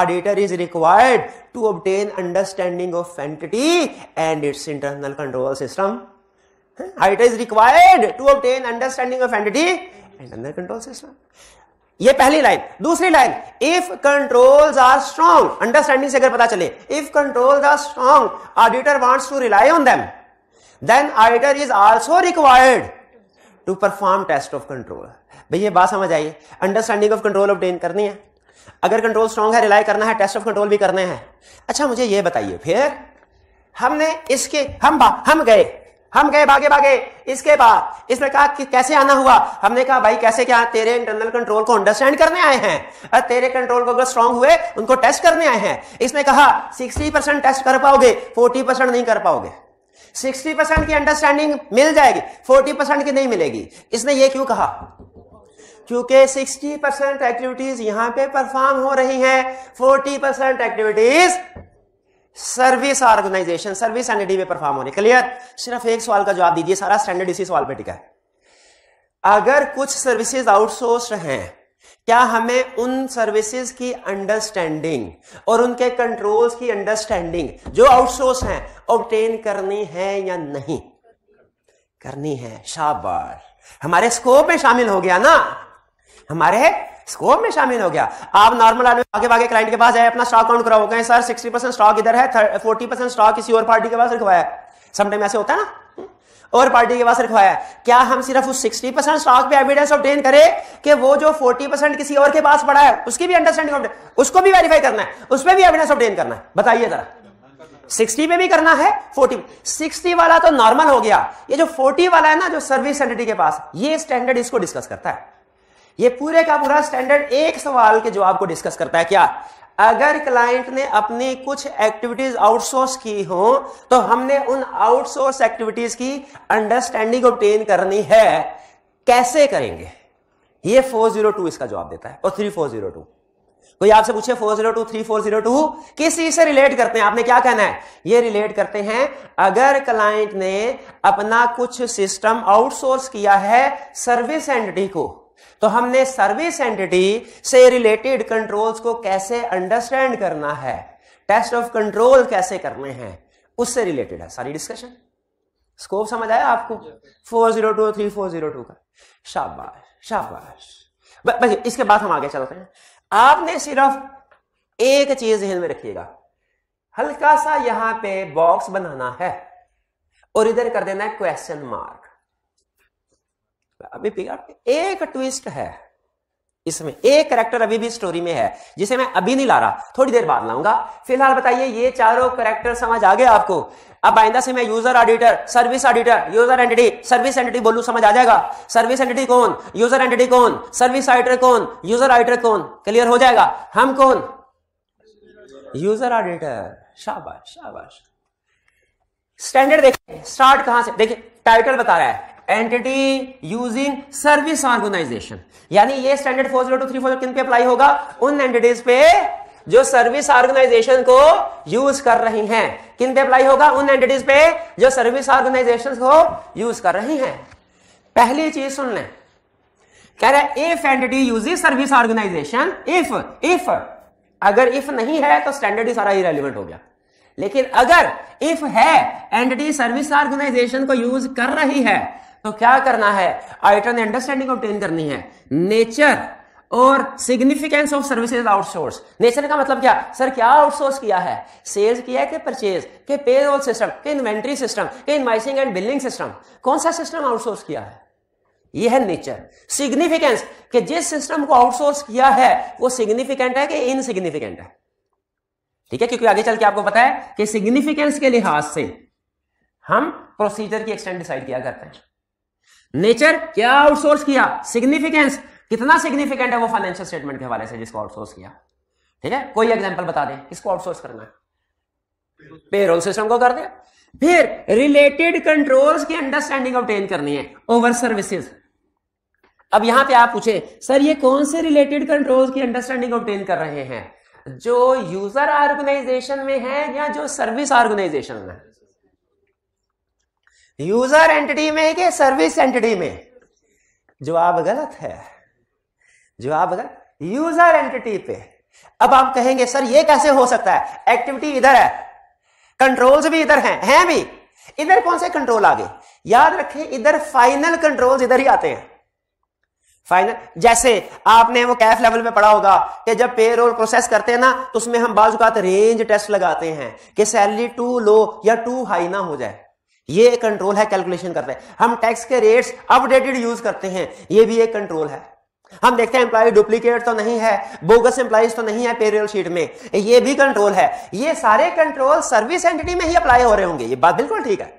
auditor is required to obtain understanding of entity and its internal control system auditor is required to obtain understanding of entity and under control system ये पहली लाइन दूसरी line if controls are strong understanding से अगर पता चले if controls are strong auditor wants to rely on them then auditor is also required to perform test of control भैया बात समझ आई अंडरस्टैंडिंग ऑफ कंट्रोल ऑफ करनी है अगर कंट्रोल स्ट्रॉन्ग है रिलाई करना है टेस्ट ऑफ कंट्रोल भी करना है अच्छा मुझे यह बताइए फिर हमने इसके हम हम गए हम गए भागे भागे इसके बाद इसने कहा कि कैसे आना हुआ हमने कहा भाई कैसे क्या तेरे इंटरनल कंट्रोल को अंडरस्टैंड करने आए हैं और तेरे कंट्रोल को अगर स्ट्रांग हुए उनको टेस्ट करने आए हैं इसने कहा 60 परसेंट टेस्ट कर पाओगे 40 परसेंट नहीं कर पाओगे 60 परसेंट की अंडरस्टैंडिंग मिल जाएगी 40 परसेंट की नहीं मिलेगी इसने ये क्यों कहा क्योंकि 60 परसेंट एक्टिविटीज यहां पे परफॉर्म हो रही हैं 40 percent activities service organisation service entity में परफॉर्म होने क्लियर सिर्फ एक सवाल का जवाब दीजिए सारा स्टैंडर्ड इसी सवाल पे टिका है अगर कुछ सर्विसेज आउटसोर्स हैं क्या हमें उन सर्विसेज की अंडरस्टैंडिंग और उनके कंट्रोल्स की अंडरस्टैंडिंग जो आउटसोर्स हैं ऑब्टेन करनी है या नहीं करनी है शाबाश हमारे स्कोप में शामिल हो गया ना हमारे स्कोप में शामिल हो गया आप नॉर्मल आदमी आगे भागे क्लाइंट के पास जाए अपना स्टॉक काउंट कराओ कहें सर सिक्सटी परसेंट स्टॉक इधर है फोर्टी परसेंट स्टॉक किसी और पार्टी के पास रखवाया समटाइम ऐसे होता है ना हम्म। और पार्टी के पास रखवाया क्या हम सिर्फ उस 60 परसेंट स्टॉक पे एविडेंस ऑब्टेन करें कि वो जो 40 परसेंट किसी और के पास पड़ा है उसकी भी अंडरस्टैंडिंग उसको भी वेरीफाई करना है उसमें भी एविडेंस ऑब्टेन करना है बताइए जरा 60 में भी करना है 40 60 वाला तो नॉर्मल हो गया ये जो 40 वाला है ना जो सर्विस एंटिटी के पास ये स्टैंडर्ड इसको डिस्कस करता है ये पूरे का पूरा स्टैंडर्ड एक सवाल के जवाब को डिस्कस करता है क्या अगर क्लाइंट ने अपनी कुछ एक्टिविटीज आउटसोर्स की हो तो हमने उन आउटसोर्स एक्टिविटीज की अंडरस्टैंडिंग ऑब्टेन करनी है कैसे करेंगे ये 402 इसका जवाब देता है और 3402 कोई आपसे पूछे 402 3402 किस चीज से रिलेट करते हैं आपने क्या कहना है ये रिलेट करते हैं अगर क्लाइंट ने अपना कुछ सिस्टम आउटसोर्स किया है सर्विस एंटिटी को तो हमने सर्विस एंटिटी से रिलेटेड कंट्रोल्स को कैसे अंडरस्टैंड करना है टेस्ट ऑफ कंट्रोल कैसे करने हैं उससे रिलेटेड है सारी डिस्कशन स्कोप समझ आया आपको four zero two three four zero two का शाबाश शाबाश बस इसके बाद हम आगे चलते हैं आपने सिर्फ एक चीज ध्यान में रखिएगा हल्का सा यहां पे बॉक्स बनाना है और इधर कर देना है क्वेश्चन मार्क अभी बिगाड़ एक ट्विस्ट है इसमें एक करेक्टर अभी भी स्टोरी में है जिसे मैं अभी नहीं ला रहा थोड़ी देर बाद लाऊंगा फिलहाल बताइए ये चारों करेक्टर समझ आ गए आपको अब आइंदा से मैं user auditor service auditor user entity service entity बोलू समझ आ जाएगा सर्विस एंटिटी कौन यूजर एंटिटी कौन सर्विस ऑडिटर कौन यूजर ऑडिटर कौन क्लियर हो जाएगा हम कौन यूजर ऑडिटर शाबाश शाबाश स्टैंडर्ड देखिए स्टार्ट कहां से देखिए टाइटल बता रहा है एंटिटी यूजिंग सर्विस ऑर्गेनाइजेशन यानी ये standard four zero two three four किन पे अप्लाई होगा उन एंटिटीज पे जो सर्विस ऑर्गेनाइजेशन को यूज कर रही हैं किन पे अप्लाई होगा उन एंटिटीज पे जो सर्विस ऑर्गेनाइजेशन को यूज कर रही हैं पहली चीज सुन लें कह रहे if entity use service organisation if if अगर इफ नहीं है तो स्टैंडर्ड ही सारा ही रेलिवेंट हो गया लेकिन अगर इफ है एंटिटी सर्विस ऑर्गेनाइजेशन को यूज कर रही है तो क्या करना है आइटन अंडरस्टैंडिंग ऑप्टेन करनी है नेचर और significance of services outsource nature का मतलब क्या सर क्या आउटसोर्स किया है सेल्स किया है कि परचेज के पे रोल सिस्टम के इन्वेंट्री सिस्टम के इन्वाइसिंग एंड बिल्डिंग सिस्टम कौन सा सिस्टम आउटसोर्स किया है यह है नेचर सिग्निफिकेंस कि जिस सिस्टम को आउटसोर्स किया है वो सिग्निफिकेंट है कि इनसिग्निफिकेंट है ठीक है क्योंकि आगे चल के आपको पता है कि सिग्निफिकेंस के लिहाज से हम प्रोसीजर की एक्सटेंड डिसाइड किया करते हैं नेचर क्या आउटसोर्स किया सिग्निफिकेंस कितना सिग्निफिकेंट है वो फाइनेंशियल स्टेटमेंट के हवाले से जिसको आउटसोर्स किया ठीक है कोई एग्जांपल बता दे किसको आउटसोर्स करना है पेरोल सिस्टम को कर दे फिर रिलेटेड कंट्रोल्स की अंडरस्टैंडिंग ऑब्टेन करनी है ओवर सर्विसेज अब यहां पे आप पूछे सर ये कौन से रिलेटेड कंट्रोल्स की अंडरस्टैंडिंग ऑब्टेन कर रहे हैं जो यूजर ऑर्गेनाइजेशन में है या जो सर्विस ऑर्गेनाइजेशन में है यूजर एंटिटी में कि सर्विस एंटिटी में जवाब गलत है जवाब गलत यूजर एंटिटी पे अब आप कहेंगे सर ये कैसे हो सकता है एक्टिविटी इधर है कंट्रोल्स भी इधर हैं हैं भी इधर कौन से कंट्रोल आ गए याद रखें इधर फाइनल कंट्रोल्स इधर ही आते हैं फाइनल जैसे आपने वो कैफ लेवल में पढ़ा होगा कि जब पे रोल प्रोसेस करते हैं ना तो उसमें हम बाजुकात रेंज टेस्ट लगाते हैं कि सैलरी टू लो या टू हाई ना हो जाए ये एक कंट्रोल है कैलकुलेशन करते हैं हम टैक्स के रेट्स अपडेटेड यूज करते हैं ये भी एक कंट्रोल है हम देखते हैं एम्प्लॉय डुप्लीकेट तो नहीं है बोगस एम्प्लॉयज तो नहीं है पेरियल शीट में ये भी कंट्रोल है ये सारे कंट्रोल सर्विस एंटिटी में ही अप्लाई हो रहे होंगे ये बात बिल्कुल ठीक है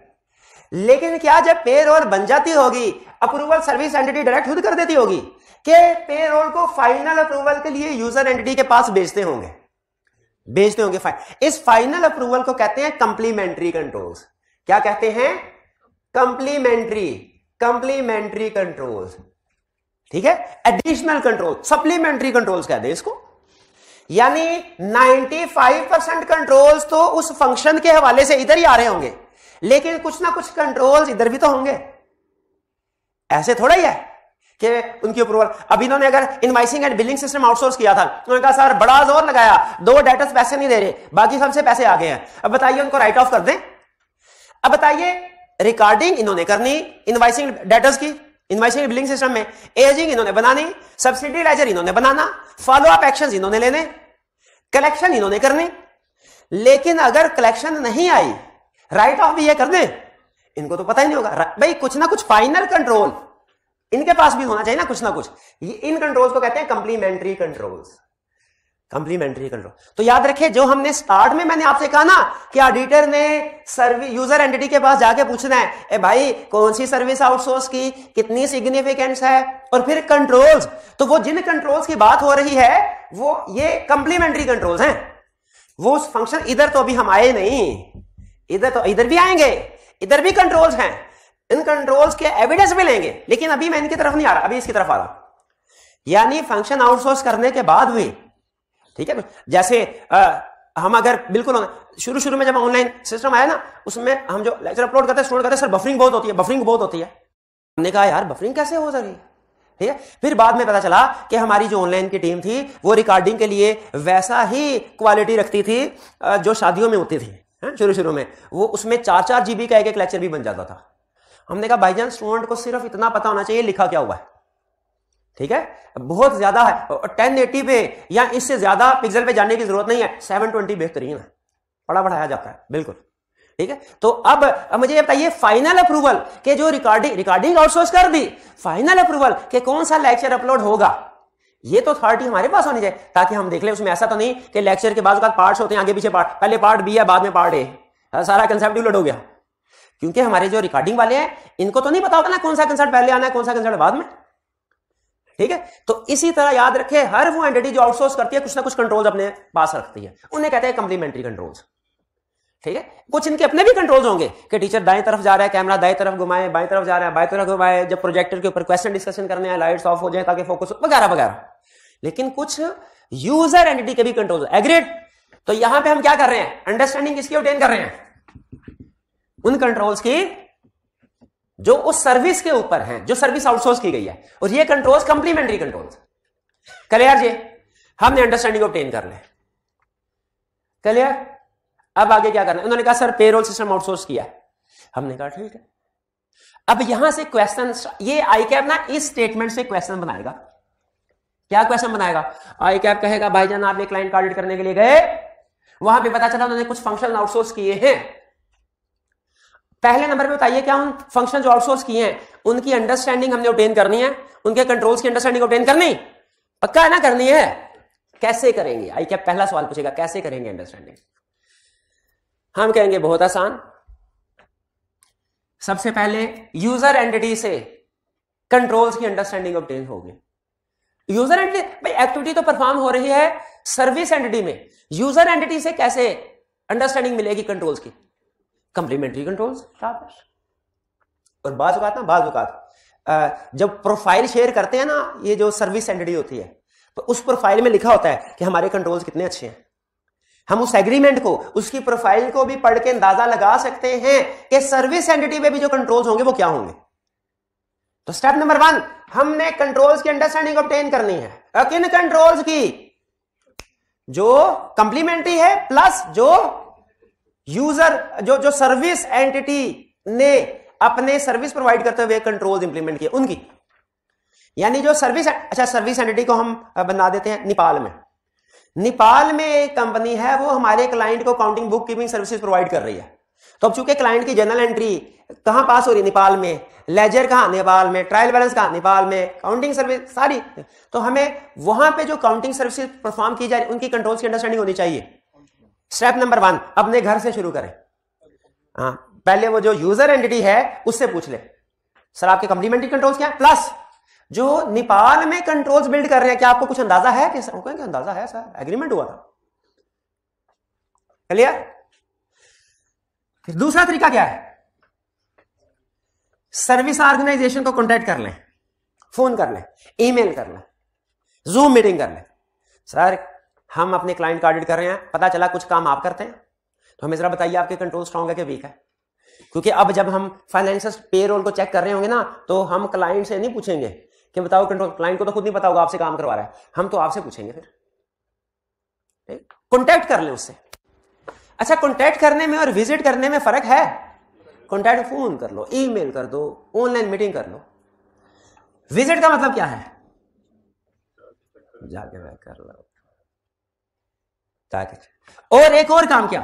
लेकिन क्या जब पेरोल बन जाती होगी अप्रूवल सर्विस एंटिटी डायरेक्ट खुद कर देती होगी के पेरोल को फाइनल अप्रूवल के लिए यूजर एंटिटी के पास भेजते होंगे भेजते होंगे फाइन इस फाइनल अप्रूवल को कहते हैं कंप्लीमेंट्री कंट्रोल्स क्या कहते हैं कंप्लीमेंट्री कंप्लीमेंट्री कंट्रोल्स ठीक है एडिशनल कंट्रोल सप्लीमेंट्री कंट्रोल्स कहते हैं इसको यानी 95 परसेंट कंट्रोल्स तो उस फंक्शन के हवाले से इधर ही आ रहे होंगे लेकिन कुछ ना कुछ कंट्रोल्स इधर भी तो होंगे ऐसे थोड़ा ही है कि उनकी अप्रूवल अब इन्होंने अगर invoicing and billing system outsource किया था उन्होंने कहा सर बड़ा जोर लगाया दो डेटस पैसे नहीं दे रहे बाकी सबसे पैसे आ गए हैं अब बताइए उनको राइट ऑफ कर दें अब बताइए रिकॉर्डिंग इन्होंने करनी इनवाइसिंग डेटर्स की इनवाइसिंग बिलिंग सिस्टम में एजिंग इन्होंने बनानी सब्सिडी इन्होंने बनाना फॉलो अप एक्शन इन्होंने लेने कलेक्शन इन्होंने करने लेकिन अगर कलेक्शन नहीं आई राइट ऑफ भी ये कर दे इनको तो पता ही नहीं होगा भाई कुछ ना कुछ फाइनल कंट्रोल इनके पास भी होना चाहिए ना कुछ ना कुछ ये इन कंट्रोल्स को कहते हैं कंप्लीमेंट्री कंट्रोल्स कंप्लीमेंट्री कर लो तो याद रखिए जो हमने स्टार्ट में मैंने आपसे कहा ना कि ऑडिटर ने सर्विस यूजर एंटिटी के पास जाके पूछना है ए भाई कौन सी सर्विस आउटसोर्स की कितनी सिग्निफिकेंस है और फिर कंट्रोल्स तो वो जिन कंट्रोल्स की बात हो रही है वो ये कंप्लीमेंट्री कंट्रोल्स हैं वो फंक्शन इधर तो अभी हम आए नहीं इधर तो इधर भी आएंगे इधर भी कंट्रोल्स हैं इन कंट्रोल्स के एविडेंस भी लेंगे लेकिन अभी मैं इनकी तरफ नहीं आ रहा अभी इसकी तरफ आ रहा यानी फंक्शन आउटसोर्स करने के बाद भी ठीक है जैसे आ, हम अगर बिल्कुल शुरू शुरू में जब ऑनलाइन सिस्टम आया ना उसमें हम जो लेक्चर अपलोड करते हैं स्टूडेंट हैं सर बफरिंग बहुत होती है बफरिंग बहुत होती है हमने कहा यार बफरिंग कैसे हो सकेगी ठीक है फिर बाद में पता चला कि हमारी जो ऑनलाइन की टीम थी वो रिकॉर्डिंग के लिए वैसा ही क्वालिटी रखती थी जो शादियों में होती थी शुरू शुरू में वो उसमें चार चार जीबी का एक एक लेक्चर भी बन जाता था हमने कहा भाईजान स्टूडेंट को सिर्फ इतना पता होना चाहिए लिखा क्या हुआ है ठीक है बहुत ज्यादा है टेन एटी पे या इससे ज्यादा पिक्सल पे जाने की जरूरत नहीं है सेवन ट्वेंटी बेहतरीन है पढ़ा बढ़ाया जाता है बिल्कुल ठीक है तो अब, अब मुझे बताइए फाइनल अप्रूवल के जो रिकॉर्डिंग रिकॉर्डिंग आउटसोर्स कर दी फाइनल अप्रूवल के कौन सा लेक्चर अपलोड होगा ये तो अथॉरिटी हमारे पास होनी चाहिए ताकि हम देख ले उसमें ऐसा तो नहीं कि लेक्चर के बाद पार्ट होते हैं आगे पीछे पार्ट पहले पार्ट बी है बाद में पार्ट ए सारा कंसेप्ट उलट हो गया क्योंकि हमारे जो रिकॉर्डिंग वाले हैं इनको तो नहीं पता होगा ना कौन सा कंसर्ट पहले आना है कौन सा कंसर्ट बाद में ठीक है तो इसी तरह याद रखे हर वो एंटिटी जो आउटसोर्स करती है कुछ ना कुछ कंट्रोल्स अपने पास रखती है उन्हें कहते हैं कंप्लीमेंट्री कंट्रोल्स ठीक है कुछ इनके अपने भी कंट्रोल्स होंगे कि टीचर दाएं तरफ जा रहा है कैमरा दाएं तरफ घुमाए बाएं तरफ जा रहा है बाएं तरफ घुमाए जब प्रोजेक्टर के ऊपर क्वेश्चन डिस्कशन करने हैं लाइट्स ऑफ हो जाए ताकि फोकस वगैरह वगैरह लेकिन कुछ यूजर एंटिटी के भी कंट्रोल एग्रेड तो यहां पर हम क्या कर रहे हैं अंडरस्टैंडिंग किसकी ऑटेन कर रहे हैं उन कंट्रोल्स की जो उस सर्विस के ऊपर है जो सर्विस आउटसोर्स की गई है और ये कंट्रोल्स कंप्लीमेंट्री कंट्रोल्स कलियर जी हमने अंडरस्टैंडिंग ऑप्टेन कर ले कलियर अब आगे क्या करना उन्होंने कहा सर पेरोल सिस्टम आउटसोर्स किया हमने कहा ठीक है अब यहां से क्वेश्चन ये आई कैप ना इस स्टेटमेंट से क्वेश्चन बनाएगा क्या क्वेश्चन बनाएगा आई कैप कहेगा भाईजान आपने क्लाइंट का ऑडिट करने के लिए गए वहां पे पता चला उन्होंने कुछ फंक्शन आउटसोर्स किए हैं पहले नंबर पे बताइए क्या उन फंक्शन जो आउटसोर्स किए हैं उनकी अंडरस्टैंडिंग हमने ओटेन करनी है उनके कंट्रोल्स की अंडरस्टैंडिंग ओटेन करनी पक्का है ना करनी है कैसे करेंगे आई क्या पहला सवाल पूछेगा कैसे करेंगे अंडरस्टैंडिंग हम कहेंगे बहुत आसान सबसे पहले यूजर एंटिटी से कंट्रोल्स की अंडरस्टैंडिंग ऑब्टेन होगी यूजर एंटिटी भाई एक्टिविटी तो परफॉर्म हो रही है सर्विस एंटिटी में यूजर एंटिटी से कैसे अंडरस्टैंडिंग मिलेगी कंट्रोल्स की कंप्लीमेंट्री कंट्रोल्स ट्रावर्स और बाज बात ना बाज बात जब प्रोफाइल शेयर करते हैं ना ये जो सर्विस एंटिटी होती है तो उस प्रोफाइल में लिखा होता है कि हमारे कंट्रोल्स कितने अच्छे हैं हम उस एग्रीमेंट को उसकी प्रोफाइल को भी पढ़ के अंदाजा लगा सकते हैं कि सर्विस एंटिटी में भी जो कंट्रोल्स होंगे वो क्या होंगे तो स्टेप नंबर वन हमने कंट्रोल्स की अंडरस्टैंडिंग ऑप्टेन करनी है किन कंट्रोल्स की जो कंप्लीमेंट्री है प्लस जो यूजर जो जो सर्विस एंटिटी ने अपने सर्विस प्रोवाइड करते हुए कंट्रोल इंप्लीमेंट किए उनकी यानी जो सर्विस अच्छा सर्विस एंटिटी को हम बना देते हैं नेपाल में नेपाल में एक कंपनी है वो हमारे क्लाइंट को accounting bookkeeping services provide कर रही है तो अब चूंकि क्लाइंट की जनरल एंट्री कहां पास हो रही है नेपाल में लेजर कहां नेपाल में ट्रायल बैलेंस कहां नेपाल में काउंटिंग सर्विस सारी तो हमें वहां पे जो काउंटिंग सर्विसेज परफॉर्म की जा रही उनकी कंट्रोल्स की अंडरस्टैंडिंग होनी चाहिए स्टेप नंबर वन अपने घर से शुरू करें हाँ पहले वो जो यूजर एंटिटी है उससे पूछ ले सर आपके कंप्लीमेंट्री कंट्रोल्स क्या है प्लस जो नेपाल में कंट्रोल्स बिल्ड कर रहे हैं क्या आपको कुछ अंदाजा है कि सर क्या अंदाजा है सर एग्रीमेंट हुआ था क्लियर फिर दूसरा तरीका क्या है सर्विस ऑर्गेनाइजेशन को कॉन्टेक्ट कर लें फोन कर लें ईमेल कर लें जूम मीटिंग कर लें सर हम अपने क्लाइंट का ऑडिट कर रहे हैं पता चला कुछ काम आप करते हैं तो हमें जरा बताइए आपके कंट्रोल स्ट्रांग है कि वीक है क्योंकि अब जब हम फाइनेंस रोल को चेक कर रहे होंगे ना तो हम क्लाइंट से नहीं पूछेंगे कि बताओ कंट्रोल क्लाइंट को तो खुद नहीं पता होगा आपसे काम करवा रहा है हम तो आपसे पूछेंगे फिर कॉन्टैक्ट कर ले उससे अच्छा कॉन्टैक्ट करने में और विजिट करने में फर्क है कॉन्टैक्ट फोन कर लो ई कर दो ऑनलाइन मीटिंग कर लो विजिट का मतलब क्या है जाके मैं कर लो ताकि और एक और काम क्या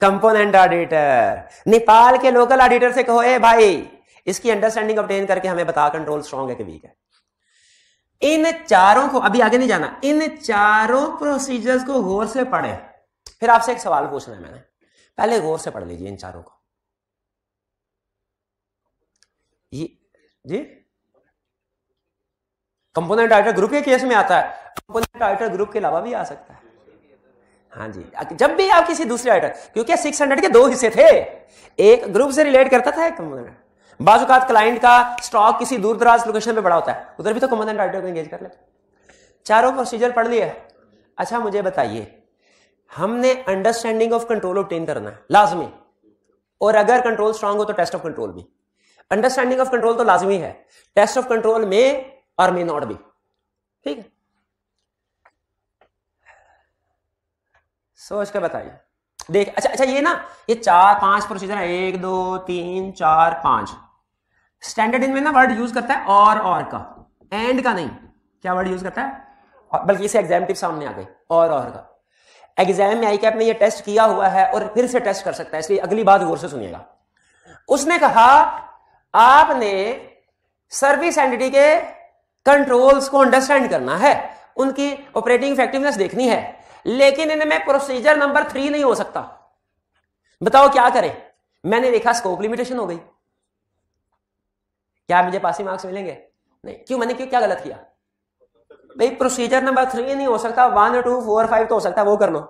कंपोनेंट ऑडिटर नेपाल के लोकल ऑडिटर से कहो ए भाई इसकी अंडरस्टैंडिंग ऑप्टेन करके हमें बता कंट्रोल स्ट्रॉन्ग है कि वीक है इन चारों को अभी आगे नहीं जाना इन चारों प्रोसीजर्स को गौर से पढ़े फिर आपसे एक सवाल पूछना है मैंने पहले गौर से पढ़ लीजिए इन चारों को ये जी कंपोनेंट ऑडिटर ग्रुप के केस में आता है कंपोनेंट ऑडिटर ग्रुप के अलावा भी आ सकता है हाँ जी जब भी आप किसी दूसरे ऑडिटर क्योंकि सिक्स हंड्रेड के दो हिस्से थे एक ग्रुप से रिलेट करता था एक कंपोनेंट बाजुकात क्लाइंट का स्टॉक किसी दूर दराज लोकेशन में बड़ा होता है उधर भी तो कंपोनेंट ऑडिटर को एंगेज कर लेते चारों प्रोसीजर पढ़ लिया अच्छा मुझे बताइए हमने अंडरस्टैंडिंग ऑफ कंट्रोल ऑब्टेन करना है लाजमी और अगर कंट्रोल स्ट्रांग हो तो टेस्ट ऑफ कंट्रोल भी अंडरस्टैंडिंग ऑफ कंट्रोल तो लाजमी है टेस्ट ऑफ कंट्रोल में और मे नॉट बी ठीक है सोच के बताइए देख अच्छा अच्छा ये ना ये चार पांच प्रोसीजर है एक दो तीन चार पांच स्टैंडर्ड इन में ना वर्ड यूज करता है और और का एंड का नहीं क्या वर्ड यूज करता है बल्कि इसे एग्जाम टिप सामने आ गई और और का एग्जाम में आई कैप ने ये टेस्ट किया हुआ है और फिर से टेस्ट कर सकता है इसलिए अगली बात गौर से सुनिएगा उसने कहा आपने सर्विस एंटिटी के कंट्रोल्स को अंडरस्टैंड करना है उनकी ऑपरेटिंग इफेक्टिवनेस देखनी है लेकिन इनमें प्रोसीजर नंबर थ्री नहीं हो सकता बताओ क्या करें मैंने देखा स्कोप लिमिटेशन हो गई क्या मुझे पासिंग मार्क्स मिलेंगे नहीं क्यों मैंने क्यों क्या गलत किया भाई प्रोसीजर नंबर थ्री नहीं हो सकता वन टू फोर फाइव तो हो सकता वो कर लो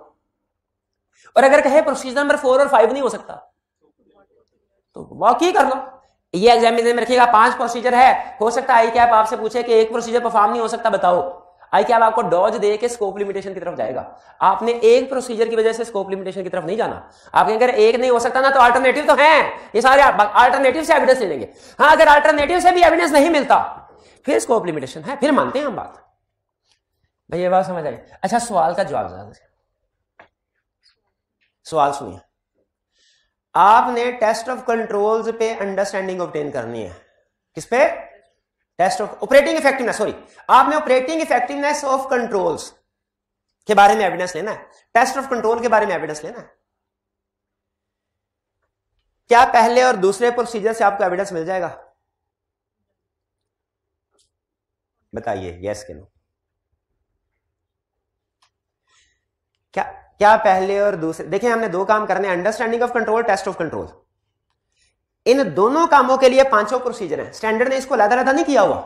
और अगर कहे प्रोसीजर नंबर फोर और फाइव नहीं हो सकता तो वाकई कर लो ये एग्जामिनेशन में रखिएगा पांच प्रोसीजर है हो सकता है आई कैप आपसे पूछे कि एक प्रोसीजर परफॉर्म नहीं हो सकता बताओ आई कैप आपको डॉज दे के स्कोप लिमिटेशन की तरफ जाएगा आपने एक प्रोसीजर की वजह से स्कोप लिमिटेशन की तरफ नहीं जाना आप कहेंगे एक नहीं हो सकता ना तो अल्टरनेटिव तो है ये सारे अल्टरनेटिव से एविडेंस ले लेंगे हाँ अगर अल्टरनेटिव से भी एविडेंस नहीं मिलता फिर स्कोप लिमिटेशन है फिर मानते हैं हम बात भैया बात समझ आई अच्छा सवाल का जवाब सवाल सुनिए आपने टेस्ट ऑफ कंट्रोल्स पे अंडरस्टैंडिंग ऑब्टेन करनी है किस पे test of operating effectiveness sorry आपने ऑपरेटिंग इफेक्टिवनेस ऑफ कंट्रोल्स के बारे में एविडेंस लेना है टेस्ट ऑफ कंट्रोल के बारे में एविडेंस लेना है क्या पहले और दूसरे प्रोसीजर से आपको एविडेंस मिल जाएगा बताइए यस के नो क्या क्या पहले और दूसरे देखिए हमने दो काम करने understanding of control test of control इन दोनों कामों के लिए पांचों प्रोसीजर है स्टैंडर्ड ने इसको लादा लादा नहीं किया हुआ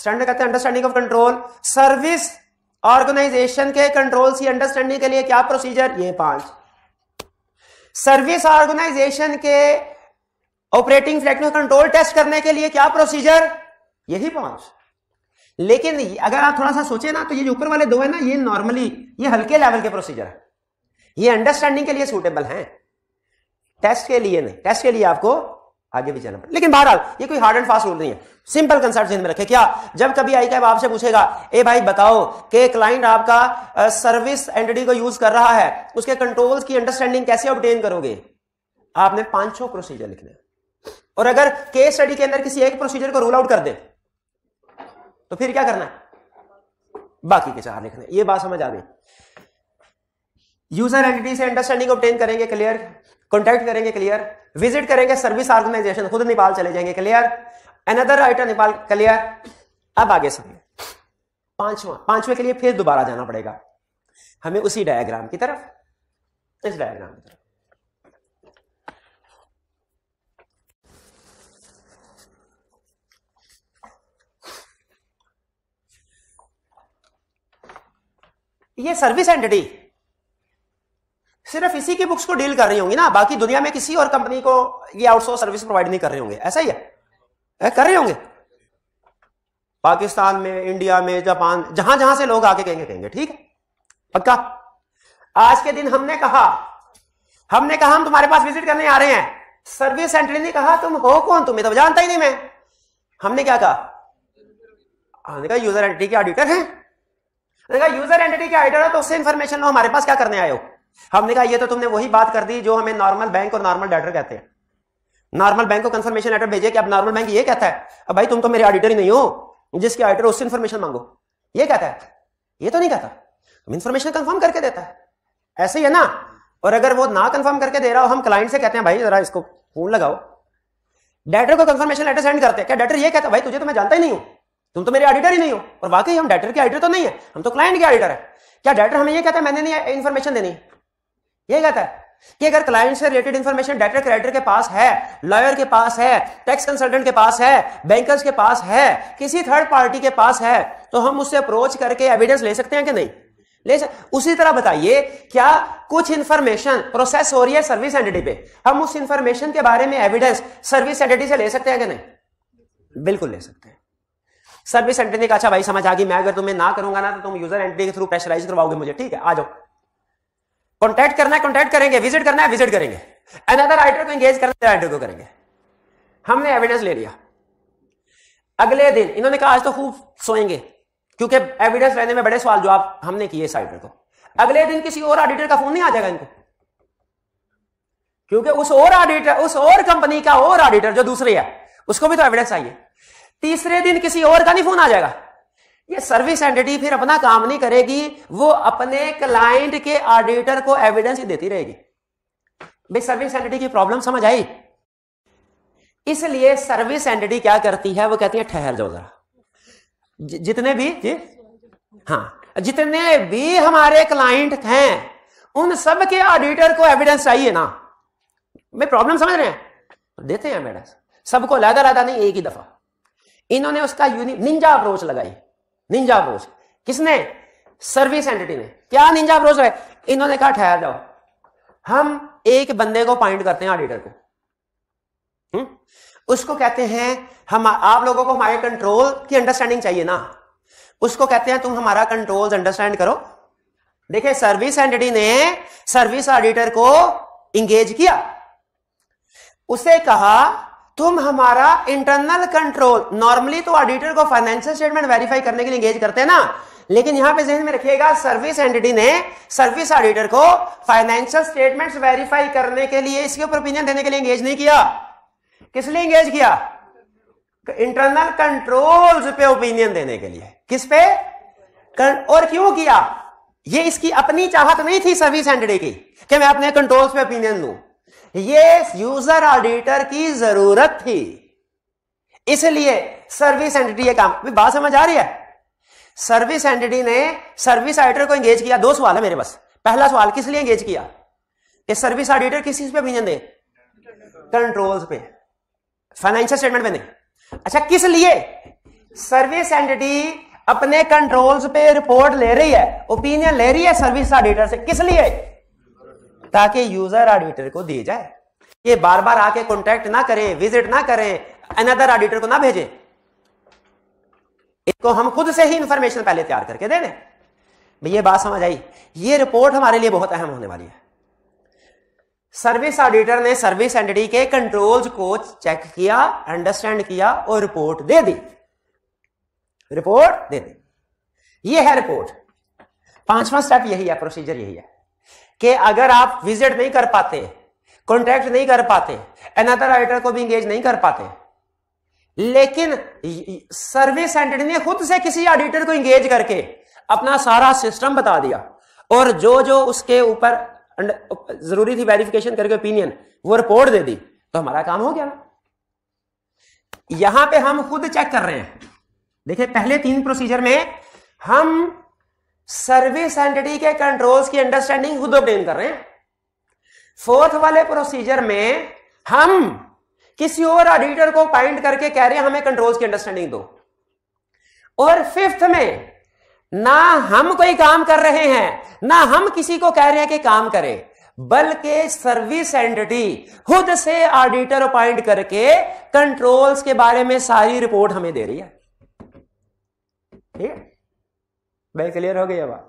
स्टैंडर्ड कहते हैं understanding of control service organisation के कंट्रोल की अंडरस्टैंडिंग के लिए क्या प्रोसीजर ये पांच सर्विस ऑर्गेनाइजेशन के ऑपरेटिंग फ्लैक्ट कंट्रोल टेस्ट करने के लिए क्या प्रोसीजर यही पांच लेकिन अगर आप थोड़ा सा सोचे ना तो ये जो ऊपर वाले दो है ना ये नॉर्मली ये हल्के लेवल के प्रोसीजर है ये अंडरस्टैंडिंग के लिए सूटेबल है टेस्ट के लिए नहीं टेस्ट के लिए आपको आगे भी चलना पड़ेगा लेकिन बहरहाल ये कोई हार्ड एंड फास्ट रूल नहीं है सिंपल कंसेप्ट में रखे क्या जब कभी आई कैब आपसे पूछेगा ए भाई बताओ कि क्लाइंट आपका सर्विस एंटिटी को यूज कर रहा है उसके कंट्रोल्स की अंडरस्टैंडिंग कैसे ऑब्टेन करोगे आपने पांच छो प्रोसीजर लिखने और अगर केस स्टडी के अंदर किसी एक प्रोसीजर को रूल आउट कर दे तो फिर क्या करना है बाकी के चार लिखना ये बात समझ आ गई यूजर एंटिटी से अंडरस्टैंडिंग ऑप्टेन करेंगे क्लियर कॉन्टैक्ट करेंगे क्लियर विजिट करेंगे सर्विस ऑर्गेनाइजेशन खुद नेपाल चले जाएंगे clear another auditor Nepal clear अब आगे सुनिए पांचवा पांचवे के लिए फिर दोबारा जाना पड़ेगा हमें उसी डायग्राम की तरफ इस डायग्राम की तरफ ये सर्विस एंटिटी सिर्फ इसी की बुक्स को डील कर रही होंगी ना बाकी दुनिया में किसी और कंपनी को ये आउटसोर्स सर्विस प्रोवाइड नहीं कर रहे होंगे ऐसा ही है कर रहे होंगे पाकिस्तान में इंडिया में जापान जहां जहां से लोग आके कहेंगे कहेंगे ठीक है पक्का आज के दिन हमने कहा हमने कहा हम तुम्हारे पास विजिट करने आ रहे हैं सर्विस सेंटर ने कहा तुम हो कौन तुम्हें तो जानता ही नहीं मैं हमने क्या कहा हमने कहा यूजर एंटिटी के ऑडिटर हैं तो देखा यूजर एंटिटी के आइडर है तो उससे इन्फॉर्मेशन लो हमारे पास क्या करने आए हो हमने कहा ये तो तुमने वही बात कर दी जो हमें नॉर्मल बैंक और नॉर्मल डाटर कहते हैं नॉर्मल बैंक को कंफर्मेशन लेटर भेजे कि अब नॉर्मल बैंक ये कहता है अब भाई तुम तो मेरे ऑडिटर ही नहीं हो जिसके ऑडिटर उससे इन्फॉर्मेशन मांगो ये कहता है ये तो नहीं कहता तुम इन्फॉर्मेशन कंफर्म करके देता है ऐसे ही है ना और अगर वो ना कंफर्म करके दे रहा हो हम क्लाइंट से कहते हैं भाई जरा इसको फोन लगाओ डायरेक्टर को कंफर्मेशन लेटर सेंड करते हैं क्या डायरेक्टर ये कहता है भाई तुझे तो मैं जानता ही नहीं हूं तुम तो मेरे ऑडिटर ही नहीं हो और वाकई हम डायटर के ऑडिटर तो नहीं है हम तो क्लाइंट के ऑडिटर है क्या डायटर हमें ये कहता है मैंने नहीं इन्फॉर्मेशन देनी ये कहता है कि अगर क्लाइंट से रिलेटेड इंफॉर्मेशन डायटर क्रेडिटर के पास है लॉयर के पास है टैक्स कंसल्टेंट के पास है बैंकर्स के पास है किसी थर्ड पार्टी के पास है तो हम उससे अप्रोच करके एविडेंस ले सकते हैं कि नहीं ले सकते उसी तरह बताइए क्या कुछ इंफॉर्मेशन प्रोसेस हो रही है सर्विस एंटिटी पे हम उस इंफॉर्मेशन के बारे में एविडेंस सर्विस एंटिटी से ले सकते हैं कि नहीं बिल्कुल ले सकते हैं सर्विस एंट्री ने अच्छा भाई समझ आ गई मैं अगर तुम्हें ना करूंगा ना तो तुम यूजर एंट्री के थ्रू प्रेशराइज करवाओगे मुझे ठीक है आ जाओ कॉन्टैक्ट करना है कॉन्टैक्ट करेंगे विजिट करना है विजिट करेंगे अनदर राइटर को एंगेज करना राइटर को करेंगे हमने एविडेंस ले लिया अगले दिन इन्होंने कहा आज तो खूब सोएंगे क्योंकि एविडेंस लेने में बड़े सवाल जो आप हमने किए इस राइटर को अगले दिन किसी और ऑडिटर का फोन नहीं आ जाएगा इनको क्योंकि उस और ऑडिटर उस और कंपनी का और ऑडिटर जो दूसरे है उसको भी तो एविडेंस चाहिए तीसरे दिन किसी और का नहीं फोन आ जाएगा ये सर्विस एंटिटी फिर अपना काम नहीं करेगी वो अपने क्लाइंट के ऑडिटर को एविडेंस देती रहेगी भाई सर्विस एंटिटी की प्रॉब्लम समझ आई इसलिए सर्विस एंटिटी क्या करती है वो कहती है ठहर जाओ जरा जितने भी जी हाँ जितने भी हमारे क्लाइंट हैं उन सब के ऑडिटर को एविडेंस चाहिए ना मैं प्रॉब्लम समझ रहे हैं देते हैं एविडेंस सबको लादा लादा नहीं एक ही दफा इन्होंने उसका यूनि निंजा अप्रोच लगाई निंजा अप्रोच किसने सर्विस एंटिटी ने क्या निंजा अप्रोच है इन्होंने कहा ठहर जाओ हम एक बंदे को पॉइंट करते हैं ऑडिटर को हुँ? उसको कहते हैं हम आप लोगों को हमारे कंट्रोल की अंडरस्टैंडिंग चाहिए ना उसको कहते हैं तुम हमारा कंट्रोल अंडरस्टैंड करो देखे सर्विस एंटिटी ने सर्विस ऑडिटर को इंगेज किया उसे कहा तुम हमारा इंटरनल कंट्रोल नॉर्मली तो ऑडिटर को फाइनेंशियल स्टेटमेंट वेरीफाई करने के लिए एंगेज करते हैं ना लेकिन यहां पे जहन में रखिएगा सर्विस एंटिटी ने सर्विस ऑडिटर को फाइनेंशियल स्टेटमेंट्स वेरीफाई करने के लिए इसके ऊपर ओपिनियन देने के लिए एंगेज नहीं किया किस लिए एंगेज किया इंटरनल कंट्रोल्स पे ओपिनियन देने के लिए किस पे और क्यों किया ये इसकी अपनी चाहत नहीं थी सर्विस एंटिटी की कि मैं अपने कंट्रोल्स पे ओपिनियन दू ये यूजर ऑडिटर की जरूरत थी इसलिए सर्विस एंटिटी ये काम बात समझ आ रही है सर्विस एंटिटी ने सर्विस ऑडिटर को एंगेज किया दो सवाल है मेरे पास पहला सवाल किस लिए एंगेज किया कि सर्विस ऑडिटर किस चीज पे ओपिनियन दे कंट्रोल्स पे फाइनेंशियल स्टेटमेंट पे नहीं अच्छा किस लिए सर्विस एंटिटी अपने कंट्रोल्स पे रिपोर्ट ले रही है ओपिनियन ले रही है सर्विस ऑडिटर से किस लिए ताकि यूजर ऑडिटर को दी जाए ये बार बार आके कॉन्टेक्ट ना करें विजिट ना करें अनदर ऑडिटर को ना भेजें इसको हम खुद से ही इंफॉर्मेशन पहले तैयार करके दे दें ये बात समझ आई ये रिपोर्ट हमारे लिए बहुत अहम होने वाली है सर्विस ऑडिटर ने सर्विस एंटिटी के कंट्रोल्स को चेक किया अंडरस्टैंड किया और रिपोर्ट दे दी रिपोर्ट दे दी ये है रिपोर्ट पांचवा स्टेप यही है प्रोसीजर यही है कि अगर आप विजिट नहीं कर पाते कॉन्टैक्ट नहीं कर पाते अनदर राइटर को भी इंगेज नहीं कर पाते लेकिन सर्विस एंटिटी ने खुद से किसी ऑडिटर को इंगेज करके अपना सारा सिस्टम बता दिया और जो जो उसके ऊपर जरूरी थी वेरिफिकेशन करके ओपिनियन वो रिपोर्ट दे दी तो हमारा काम हो गया ना यहां पे हम खुद चेक कर रहे हैं देखिए पहले तीन प्रोसीजर में हम सर्विस एंटिटी के कंट्रोल्स की अंडरस्टैंडिंग खुद ऑप्टेन कर रहे हैं फोर्थ वाले प्रोसीजर में हम किसी और ऑडिटर को पॉइंट करके कह रहे हैं हमें कंट्रोल्स की अंडरस्टैंडिंग दो और फिफ्थ में ना हम कोई काम कर रहे हैं ना हम किसी को कह रहे हैं कि काम करें बल्कि सर्विस एंटिटी खुद से ऑडिटर अपॉइंट करके कंट्रोल्स के बारे में सारी रिपोर्ट हमें दे रही है ठीक है भाई क्लियर हो गई बात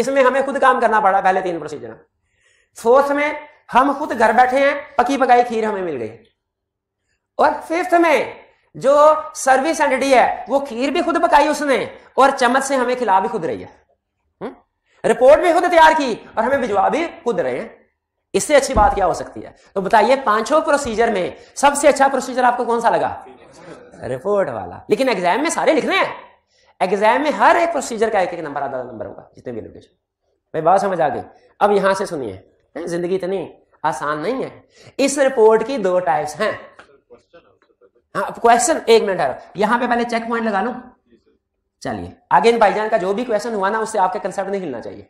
इसमें हमें खुद काम करना पड़ा पहले तीन प्रोसीजर फोर्थ में हम खुद घर बैठे हैं पकी पकाई खीर हमें मिल गई और फिफ्थ में जो सर्विस एंटिटी है वो खीर भी खुद पकाई उसने और चम्मच से हमें खिला भी खुद रही है रिपोर्ट हम्म, भी खुद तैयार की और हमें भिजवा भी खुद रहे हैं इससे अच्छी बात क्या हो सकती है तो बताइए पांचों प्रोसीजर में सबसे अच्छा प्रोसीजर आपको कौन सा लगा रिपोर्ट वाला लेकिन एग्जाम में सारे लिखने हैं एग्जाम में हर एक प्रोसीजर का एक एक नंबर आधा नंबर होगा जितने भी लोकेशन भाई बात समझ आ गई अब यहां से सुनिए जिंदगी इतनी आसान नहीं है इस रिपोर्ट की दो टाइप्स हैं क्वेश्चन हाँ, एक मिनट है हाँ। यहां पे पहले चेक पॉइंट लगा लो चलिए आगे भाईजान का जो भी क्वेश्चन हुआ ना उससे आपके कंसेप्ट नहीं हिलना चाहिए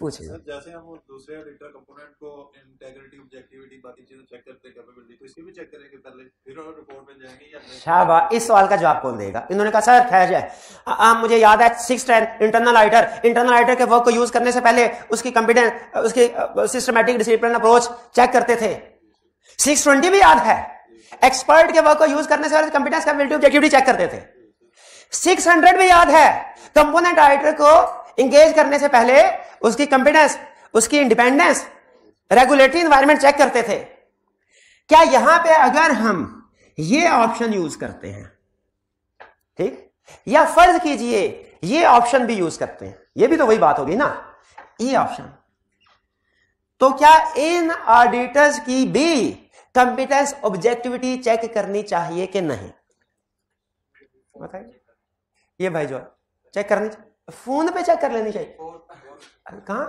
पूछिए सर जैसे हम दूसरे एडिटर कंपोनेंट को इंटेग्रिटी ऑब्जेक्टिविटी बाकी चीजें चेक करते हैं कैपेबिलिटी तो भी चेक करेंगे पहले फिर और रिपोर्ट में जाएंगे या शाबाश इस सवाल का जवाब कौन देगा इन्होंने कहा सर खैर मुझे याद है सिक्स टेन इंटरनल इंटरनल के वर्क को यूज करने से पहले उसकी उसकी सिस्टमेटिक डिसिप्लिन अप्रोच चेक करते थे सिक्स भी याद है एक्सपर्ट के वर्क को यूज करने से पहले कैपेबिलिटी ऑब्जेक्टिविटी चेक करते थे भी याद है कंपोनेंट को इंगेज करने से पहले उसकी कंपिटेंस उसकी इंडिपेंडेंस रेगुलेटरी इन्वायरमेंट चेक करते थे क्या यहां पे अगर हम ये ऑप्शन यूज करते हैं ठीक या फर्ज कीजिए ये ऑप्शन भी यूज करते हैं ये भी तो वही बात होगी ना ये ऑप्शन तो क्या इन ऑडिटर्स की भी कंपिटेंस ऑब्जेक्टिविटी चेक करनी चाहिए कि नहीं बताइए ये भाई जो चेक करनी चाहिए फोन पे चेक कर लेनी चाहिए कहा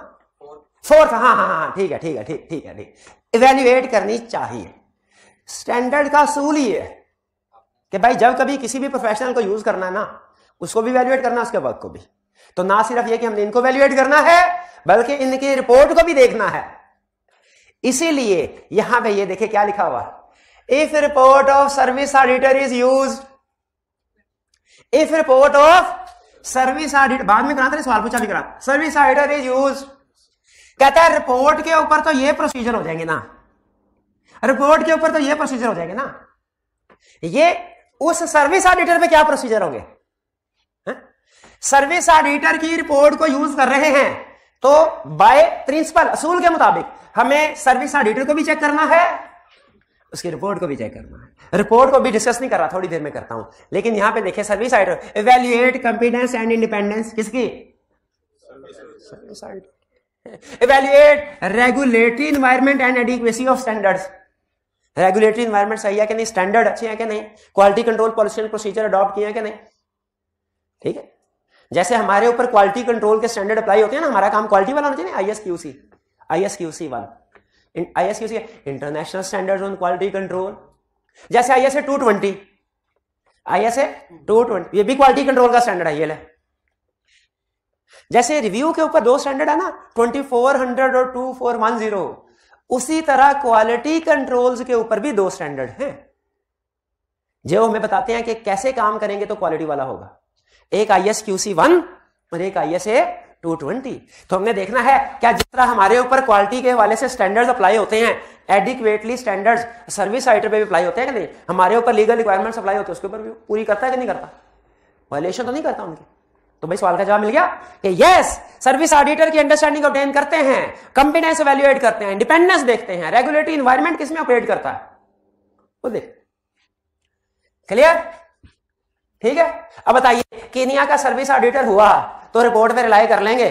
फोर्थ हाँ हाँ हाँ ठीक है ठीक है ठीक ठीक है ठीक इवेल्युएट करनी चाहिए स्टैंडर्ड का सूल ये है कि भाई जब कभी किसी भी प्रोफेशनल को यूज करना है ना उसको भी वैल्युएट करना है उसके वर्क को भी तो ना सिर्फ ये कि हमने इनको वैल्युएट करना है बल्कि इनकी रिपोर्ट को भी देखना है इसीलिए यहां पे ये देखे क्या लिखा हुआ if report of service auditor is use if report of service audit बाद में कराते सवाल पूछा नहीं करा सर्विस ऑडिटर इज यूज कहता है रिपोर्ट के ऊपर तो ये प्रोसीजर हो जाएंगे ना रिपोर्ट के ऊपर तो ये प्रोसीजर हो जाएंगे ना ये उस सर्विस ऑडिटर पे क्या प्रोसीजर होंगे सर्विस ऑडिटर की रिपोर्ट को यूज कर रहे हैं तो बाय प्रिंसिपल असूल के मुताबिक हमें सर्विस ऑडिटर को भी चेक करना है उसकी रिपोर्ट को भी चेक करना है रिपोर्ट को भी डिस्कस नहीं कर रहा थोड़ी देर में करता हूं लेकिन यहां पे देखिए सर्विस आइड इवेल्युएट कॉम्पिटेंस एंड इंडिपेंडेंस किसकी service auditor evaluate regulatory environment and adequacy of standards regulatory environment सही है कि नहीं स्टैंडर्ड अच्छे हैं कि नहीं quality control policy and procedure adopt किए हैं कि नहीं ठीक है जैसे हमारे ऊपर क्वालिटी कंट्रोल के स्टैंडर्ड अप्लाई होते हैं ना हमारा काम क्वालिटी वाला होना चाहिए I S Q C I S Q C वाला I S international standard on quality control जैसे I S A two twenty I S A two twenty ये भी क्वालिटी कंट्रोल का स्टैंडर्ड है ये ले जैसे रिव्यू के ऊपर दो स्टैंडर्ड है ना ट्वेंटी फोर हंड्रेड और टू फोर वन जीरो उसी तरह क्वालिटी कंट्रोल्स के ऊपर भी दो स्टैंडर्ड हैं जो हमें बताते हैं कि कैसे काम करेंगे तो क्वालिटी वाला होगा एक I S Q C one और एक आई एस ए 220 तो हमने देखना है क्या जिस तरह हमारे ऊपर क्वालिटी के वाले से स्टैंडर्ड्स अप्लाई होते हैं एडिक्वेटली स्टैंडर्ड्स सर्विस राइटर पे भी अप्लाई होते हैं कि नहीं हमारे ऊपर लीगल रिक्वायरमेंट्स अप्लाई होते हैं उसके ऊपर भी पूरी करता है कि नहीं करता वायलेशन तो नहीं करता उनके तो भाई सवाल का जवाब मिल गया कि यस सर्विस ऑडिटर की अंडरस्टैंडिंग ऑब्टेन करते हैं कंपिटेंस वैल्यूएट करते हैं इंडिपेंडेंस देखते हैं रेगुलेटरी इन्वायरमेंट किसमें ऑपरेट करता है वो देख क्लियर ठीक है अब बताइए केनिया का सर्विस ऑडिटर हुआ तो रिपोर्ट पे रिलाई कर लेंगे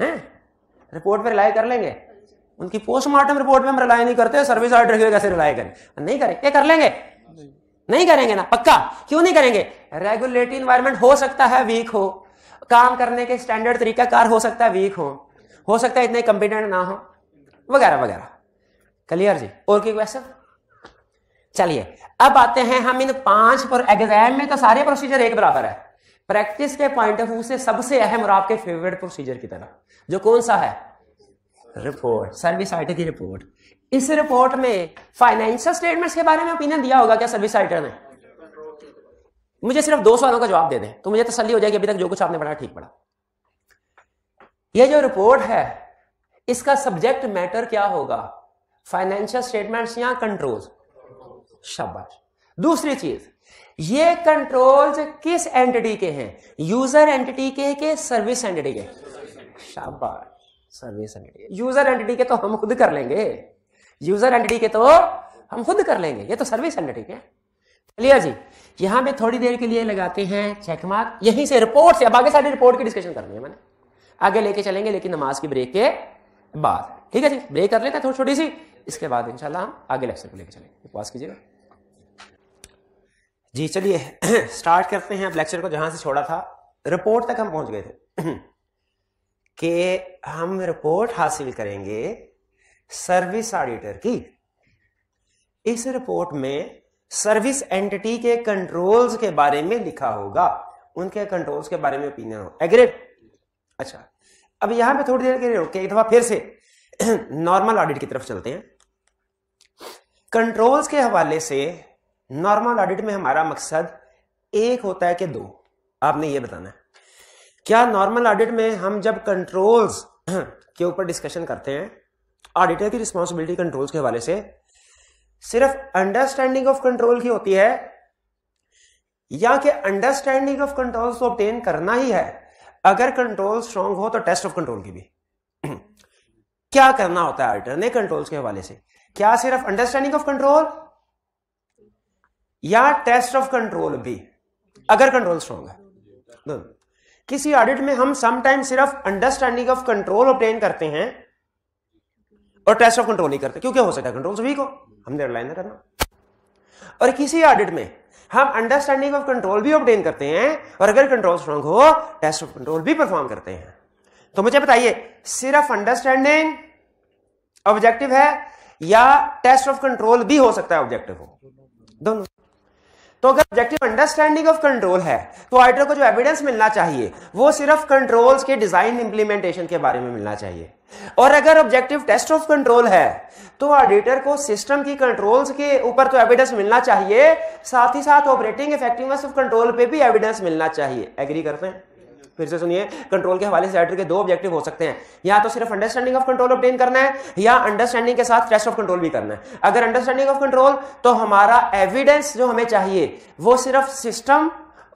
हैं रिपोर्ट पे रिलाई कर लेंगे उनकी पोस्टमार्टम रिपोर्ट में हम रिलाई नहीं करते सर्विस ऑडिटर की से रिलाई करें नहीं करें क्या कर लेंगे नहीं।, नहीं करेंगे ना पक्का क्यों नहीं करेंगे रेगुलेटरी इन्वायरमेंट हो सकता है वीक हो काम करने के स्टैंडर्ड तरीका कार हो सकता है वीक हो हो सकता है इतने कंपिटेंट ना हो वगैरह वगैरह क्लियर जी और की क्वेश्चन चलिए अब आते हैं हम इन पांच पर एग्जाम में तो सारे प्रोसीजर एक बराबर है प्रैक्टिस के पॉइंट ऑफ व्यू से सबसे अहम और आपके फेवरेट प्रोसीजर की तरह जो कौन सा है रिपोर्ट सर्विस आइटर की रिपोर्ट इस रिपोर्ट में फाइनेंशियल स्टेटमेंट्स के बारे में ओपिनियन दिया होगा क्या सर्विस आइटर ने मुझे सिर्फ दो सवालों का जवाब दे दें तो मुझे तसली हो जाएगी अभी तक जो कुछ आपने पढ़ा ठीक पढ़ा यह जो रिपोर्ट है इसका सब्जेक्ट मैटर क्या होगा फाइनेंशियल स्टेटमेंट्स या कंट्रोल्स शाबाश दूसरी चीज ये कंट्रोल्स किस एंटिटी के हैं यूजर एंटिटी के के सर्विस एंटिटी के शाबाश सर्विस एंटिटी यूजर एंटिटी के तो हम खुद कर लेंगे यूजर एंटिटी के तो हम खुद कर लेंगे ये तो सर्विस एंटिटी के चलिए जी यहां पे थोड़ी देर के लिए लगाते हैं चेक मार्क यहीं से रिपोर्ट से अब आगे सारी रिपोर्ट की डिस्कशन करनी है मैंने आगे लेके चलेंगे लेकिन नमाज की ब्रेक के बाद ठीक है जी ब्रेक कर लेते हैं थोड़ी छोटी सी इसके बाद इंशाल्लाह हम आगे लेक्चर को लेकर चलेंगे उपवास कीजिएगा जी चलिए स्टार्ट करते हैं अब लेक्चर को जहां से छोड़ा था रिपोर्ट तक हम पहुंच गए थे कि हम रिपोर्ट हासिल करेंगे सर्विस ऑडिटर की इस रिपोर्ट में सर्विस एंटिटी के कंट्रोल्स के बारे में लिखा होगा उनके कंट्रोल्स के बारे में ओपिनियन हो एग्रेड अच्छा अब यहां पे थोड़ी देर के लिए रोके एक दफा फिर से नॉर्मल ऑडिट की तरफ चलते हैं कंट्रोल्स के हवाले से नॉर्मल ऑडिट में हमारा मकसद एक होता है कि दो आपने ये बताना है क्या नॉर्मल ऑडिट में हम जब कंट्रोल्स के ऊपर डिस्कशन करते हैं ऑडिटर की रिस्पॉन्सिबिलिटी कंट्रोल्स के हवाले से सिर्फ अंडरस्टैंडिंग ऑफ कंट्रोल की होती है या कि अंडरस्टैंडिंग ऑफ कंट्रोल्स को ऑप्टेन करना ही है अगर कंट्रोल स्ट्रांग हो तो टेस्ट ऑफ कंट्रोल की भी क्या करना होता है ऑडिटर ने कंट्रोल्स के हवाले से क्या सिर्फ अंडरस्टैंडिंग ऑफ कंट्रोल या टेस्ट ऑफ कंट्रोल भी अगर कंट्रोल स्ट्रॉन्ग है hmm. किसी ऑडिट में हम समटाइम सिर्फ अंडरस्टैंडिंग ऑफ कंट्रोल ऑप्टेन करते हैं और टेस्ट ऑफ कंट्रोल नहीं करते क्योंकि हो सकता है कंट्रोल सभी को हमने अंडरलाइन ना करना और किसी ऑडिट में हम अंडरस्टैंडिंग ऑफ कंट्रोल भी ऑप्टेन करते हैं और अगर कंट्रोल स्ट्रॉन्ग हो टेस्ट ऑफ कंट्रोल भी परफॉर्म करते हैं तो मुझे बताइए सिर्फ अंडरस्टैंडिंग ऑब्जेक्टिव है या टेस्ट ऑफ कंट्रोल भी हो सकता है ऑब्जेक्टिव हो दोनों तो अगर ऑब्जेक्टिव अंडरस्टैंडिंग ऑफ कंट्रोल है तो ऑडिटर को जो एविडेंस मिलना चाहिए वो सिर्फ कंट्रोल्स के डिजाइन इंप्लीमेंटेशन के बारे में मिलना चाहिए और अगर ऑब्जेक्टिव टेस्ट ऑफ कंट्रोल है तो ऑडिटर को सिस्टम की कंट्रोल्स के ऊपर तो एविडेंस मिलना चाहिए साथ ही साथ ऑपरेटिंग इफेक्टिवनेस ऑफ कंट्रोल पे भी एविडेंस मिलना चाहिए एग्री करते हैं फिर से सुनिए कंट्रोल के हवाले से राइटर के दो ऑब्जेक्टिव हो सकते हैं या तो सिर्फ अंडरस्टैंडिंग ऑफ कंट्रोल ऑप्टेन करना है या अंडरस्टैंडिंग के साथ टेस्ट ऑफ कंट्रोल भी करना है अगर अंडरस्टैंडिंग ऑफ कंट्रोल तो हमारा एविडेंस जो हमें चाहिए वो सिर्फ सिस्टम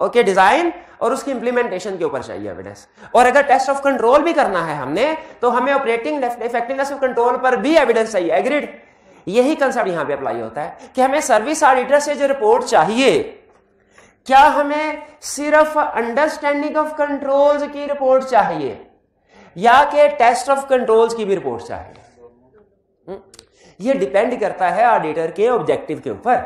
ओके डिजाइन और उसकी इंप्लीमेंटेशन के ऊपर चाहिए एविडेंस और अगर टेस्ट ऑफ कंट्रोल भी करना है हमने तो हमें ऑपरेटिंग इफेक्टिवनेस ऑफ कंट्रोल पर भी एविडेंस चाहिए एग्रीड यही कंसेप्ट यहां पे अप्लाई होता है कि हमें सर्विस ऑडिटर से जो रिपोर्ट चाहिए क्या हमें सिर्फ अंडरस्टैंडिंग ऑफ कंट्रोल्स की रिपोर्ट चाहिए या कि टेस्ट ऑफ कंट्रोल्स की भी रिपोर्ट चाहिए हम्म? यह डिपेंड करता है ऑडिटर के ऑब्जेक्टिव के ऊपर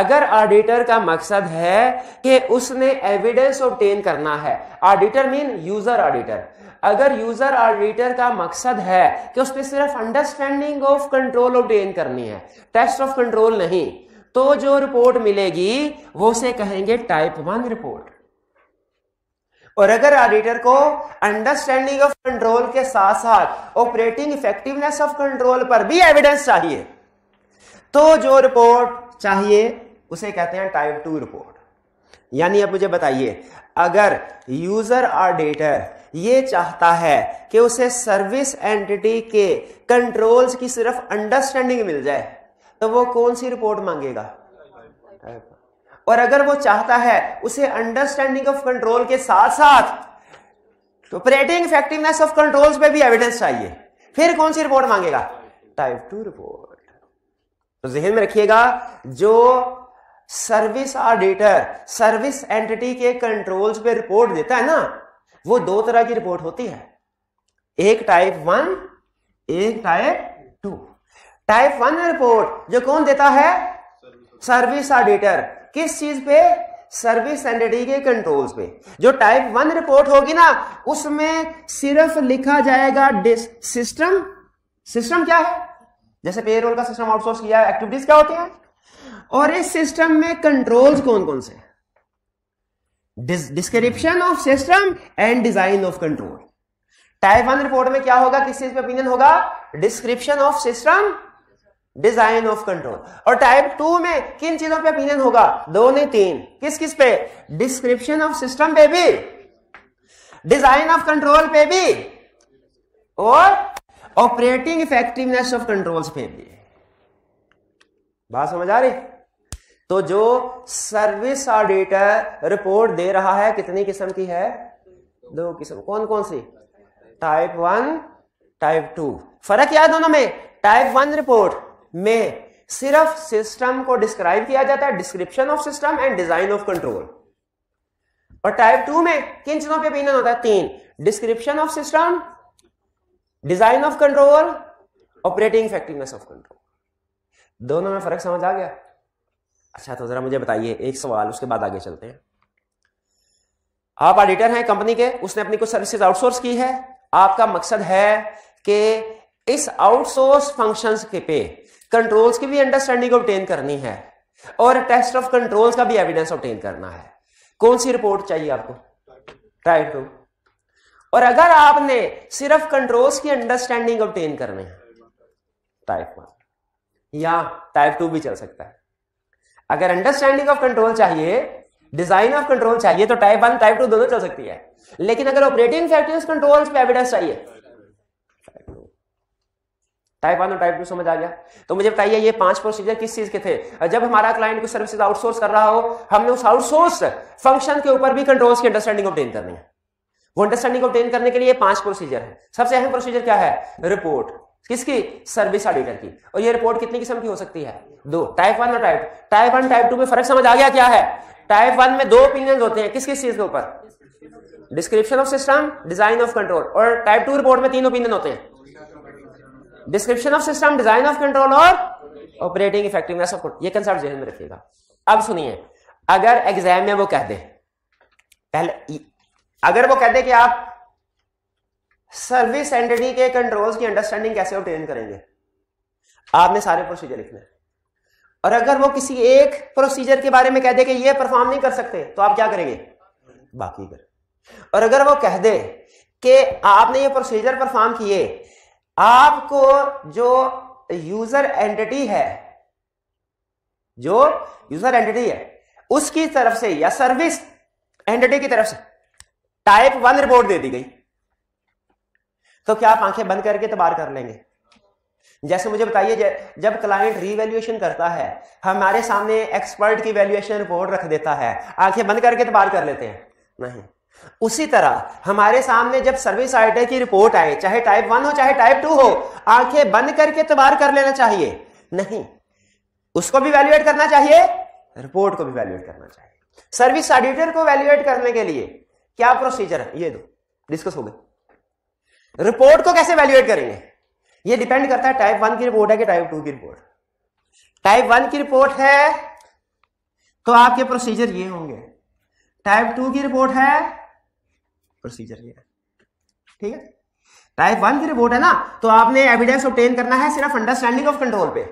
अगर ऑडिटर का मकसद है कि उसने एविडेंस ऑब्टेन करना है ऑडिटर मीन यूजर ऑडिटर अगर यूजर ऑडिटर का मकसद है कि उसने सिर्फ अंडरस्टैंडिंग ऑफ कंट्रोल ऑब्टेन करनी है टेस्ट ऑफ कंट्रोल नहीं तो जो रिपोर्ट मिलेगी वो उसे कहेंगे टाइप वन रिपोर्ट और अगर ऑडिटर को अंडरस्टैंडिंग ऑफ कंट्रोल के साथ साथ ऑपरेटिंग इफेक्टिवनेस ऑफ कंट्रोल पर भी एविडेंस चाहिए तो जो रिपोर्ट चाहिए उसे कहते हैं टाइप टू रिपोर्ट यानी अब मुझे बताइए अगर यूजर ऑडिटर ये चाहता है कि उसे सर्विस एंटिटी के कंट्रोल्स की सिर्फ अंडरस्टैंडिंग मिल जाए तो वो कौन सी रिपोर्ट मांगेगा और अगर वो चाहता है उसे अंडरस्टैंडिंग ऑफ कंट्रोल के साथ साथ ऑपरेटिंग इफेक्टिवनेस ऑफ कंट्रोल्स पे भी एविडेंस चाहिए फिर कौन सी रिपोर्ट मांगेगा टाइप टू रिपोर्ट तो जहन में रखिएगा जो सर्विस ऑडिटर सर्विस एंटिटी के कंट्रोल्स पे रिपोर्ट देता है ना वो दो तरह की रिपोर्ट होती है एक टाइप वन एक type two type one report जो कौन देता है सर्विस ऑडिटर किस चीज पे सर्विस एंडिटी के कंट्रोल्स पे जो टाइप वन रिपोर्ट होगी ना उसमें सिर्फ लिखा जाएगा सिस्टम सिस्टम क्या है जैसे पेरोल का सिस्टम आउटसोर्स किया है एक्टिविटीज क्या होती हैं और इस सिस्टम में कंट्रोल्स कौन कौन से description of system and design of control type one report में क्या होगा किस चीज पे ओपिनियन होगा description of system design of control और टाइप टू में किन चीजों पे ओपिनियन होगा दो नहीं तीन किस किस पे डिस्क्रिप्शन ऑफ सिस्टम पे भी डिजाइन ऑफ कंट्रोल पे भी और ऑपरेटिंग इफेक्टिवनेस ऑफ कंट्रोल्स पे भी बात समझ आ रही तो जो सर्विस ऑडिटर रिपोर्ट दे रहा है कितनी किस्म की है दो किस्म कौन कौन सी टाइप वन टाइप टू फर्क क्या है दोनों में टाइप वन रिपोर्ट में सिर्फ सिस्टम को डिस्क्राइब किया जाता है description of system and design of control और टाइप टू में किन चीजों पे ओपिनियन होता है तीन description of system design of control operating effectiveness of control दोनों में फर्क समझ आ गया अच्छा तो जरा मुझे बताइए एक सवाल उसके बाद आगे चलते हैं आप ऑडिटर हैं कंपनी के उसने अपनी कुछ सर्विसेज आउटसोर्स की है आपका मकसद है कि इस आउटसोर्स फंक्शंस के पे कंट्रोल्स की भी अंडरस्टैंडिंग ऑब्टेन करनी है और टेस्ट ऑफ कंट्रोल्स का भी एविडेंस ऑब्टेन करना है कौन सी रिपोर्ट चाहिए आपको टाइप टू और अगर आपने सिर्फ कंट्रोल्स की अंडरस्टैंडिंग ऑब्टेन करनी है टाइप वन या टाइप टू भी चल सकता है अगर अंडरस्टैंडिंग ऑफ कंट्रोल चाहिए डिजाइन ऑफ कंट्रोल चाहिए तो टाइप वन टाइप टू दोनों चल सकती है लेकिन अगर ऑपरेटिंग फैक्टर्स कंट्रोल्स पे एविडेंस चाहिए टाइप वन और टाइप टू समझ आ गया तो मुझे बताइए ये पांच प्रोसीजर किस चीज के थे जब हमारा क्लाइंट कुछ सर्विसेज आउटसोर्स कर रहा हो हमने उस आउटसोर्स फंक्शन के ऊपर भी कंट्रोल्स की अंडरस्टैंडिंग ऑब्टेन करनी है वो अंडरस्टैंडिंग ऑब्टेन करने के लिए पांच प्रोसीजर है सबसे अहम प्रोसीजर क्या है रिपोर्ट किसकी सर्विस ऑडिटर की और ये रिपोर्ट कितनी किस्म की हो सकती है दो टाइप वन और type type one type two में फर्क समझ आ गया क्या है टाइप वन में दो ओपिनियन होते हैं किस किस चीज के ऊपर description of system design of control और टाइप टू रिपोर्ट में तीन ओपिनियन होते हैं description of system design of control और ऑपरेटिंग इफेक्टिवनेस ऑफ ये कंसर्ट जहन में रखिएगा अब सुनिए अगर एग्जाम में वो कह दे पहले अगर वो कह दे कि आप सर्विस एंटिटी के कंट्रोल्स की अंडरस्टैंडिंग कैसे ऑप्टेन करेंगे आपने सारे प्रोसीजर लिखने और अगर वो किसी एक प्रोसीजर के बारे में कह दे कि ये परफॉर्म नहीं कर सकते तो आप क्या करेंगे बाकी कर और अगर वो कह दे कि आपने ये प्रोसीजर परफॉर्म किए आपको जो यूजर एंटिटी है जो यूजर एंटिटी है उसकी तरफ से या सर्विस एंटिटी की तरफ से टाइप वन रिपोर्ट दे दी गई तो क्या आप आंखें बंद करके तबार तो कर लेंगे जैसे मुझे बताइए जब क्लाइंट रिवेल्युएशन करता है हमारे सामने एक्सपर्ट की वैल्यूएशन रिपोर्ट रख देता है आंखें बंद करके तबार तो कर लेते हैं नहीं उसी तरह हमारे सामने जब सर्विस आइडर की रिपोर्ट आए चाहे टाइप वन हो चाहे टाइप टू हो आंखें बंद करके तो बार कर लेना चाहिए नहीं उसको भी वैल्यूएट करना चाहिए रिपोर्ट को भी वैल्यूएट करना चाहिए सर्विस ऑडिटर को वैल्यूएट करने के लिए क्या प्रोसीजर है ये दो डिस्कस हो गए रिपोर्ट को कैसे वैल्यूएट करेंगे ये डिपेंड करता है टाइप वन की रिपोर्ट है कि टाइप टू की रिपोर्ट टाइप वन की रिपोर्ट है तो आपके प्रोसीजर ये होंगे टाइप टू की रिपोर्ट है प्रोसीजर ये है ठीक है टाइप वन की रिपोर्ट है ना तो आपने एविडेंस ऑप्टेन करना है सिर्फ अंडरस्टैंडिंग ऑफ कंट्रोल पे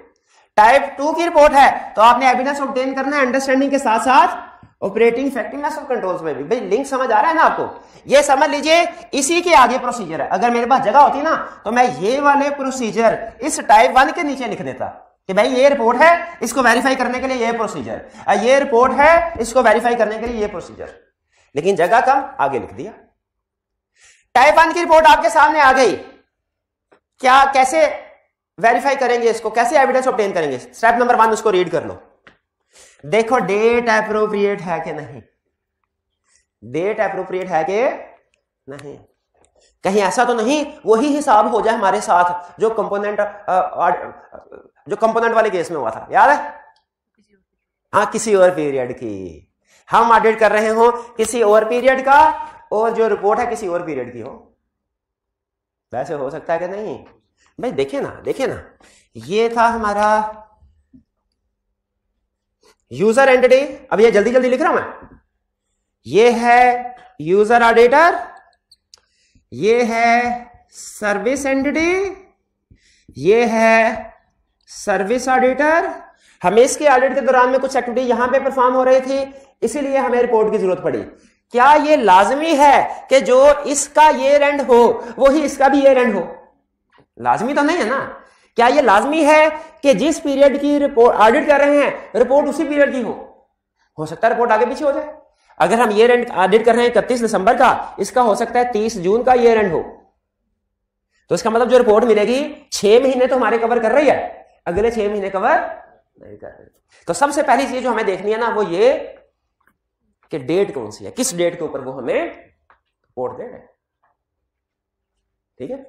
टाइप टू की रिपोर्ट है तो आपने एविडेंस ऑप्टेन करना है अंडरस्टैंडिंग के साथ साथ ऑपरेटिंग इफेक्टिवनेस ऑफ कंट्रोल्स में भी भाई लिंक समझ आ रहा है ना आपको ये समझ लीजिए इसी के आगे प्रोसीजर है अगर मेरे पास जगह होती ना तो मैं ये वाले प्रोसीजर इस टाइप वन के नीचे लिख देता कि भाई ये रिपोर्ट है इसको वेरीफाई करने के लिए ये प्रोसीजर ये रिपोर्ट है इसको वेरीफाई करने के लिए ये प्रोसीजर लेकिन जगह कम आगे लिख दिया टाइप वन की रिपोर्ट आपके सामने आ गई क्या कैसे वेरीफाई करेंगे इसको कैसे एविडेंस ऑप्टेन करेंगे स्टेप नंबर वन उसको रीड कर लो देखो डेट अप्रोप्रिएट है कि नहीं डेट अप्रोप्रिएट है कि नहीं कहीं ऐसा तो नहीं वही हिसाब हो जाए हमारे साथ जो कंपोनेंट जो कंपोनेंट वाले केस में हुआ था याद है हाँ किसी और पीरियड की हम ऑडिट कर रहे हो किसी और पीरियड का और जो रिपोर्ट है किसी और पीरियड की हो वैसे हो सकता है कि नहीं भाई देखिए ना देखिए ना ये था हमारा यूजर एंटिटी अब ये जल्दी जल्दी लिख रहा हूं मैं ये है यूजर ऑडिटर ये है सर्विस एंटिटी ये है सर्विस ऑडिटर हमें इसके ऑडिट के दौरान में कुछ एक्टिविटी यहां पे परफॉर्म हो रही थी इसीलिए हमें रिपोर्ट की जरूरत पड़ी क्या ये लाजमी है कि जो इसका ये रेंड हो वही इसका भी ये रेंड हो लाजमी तो नहीं है ना क्या ये लाजमी है कि जिस पीरियड की रिपोर्ट ऑडिट कर रहे हैं रिपोर्ट उसी पीरियड की हो हो सकता है रिपोर्ट आगे पीछे हो जाए अगर हम ये रेंट ऑडिट कर रहे हैं इकतीस दिसंबर का इसका हो सकता है तीस जून का ये रेंट हो तो इसका मतलब जो रिपोर्ट मिलेगी छह महीने तो हमारे कवर कर रही है अगले छह महीने कवर नहीं कर रही तो सबसे पहली चीज जो हमें देखनी है ना वो ये कि डेट कौन सी है किस डेट के ऊपर वो हमें वोट देना है ठीक है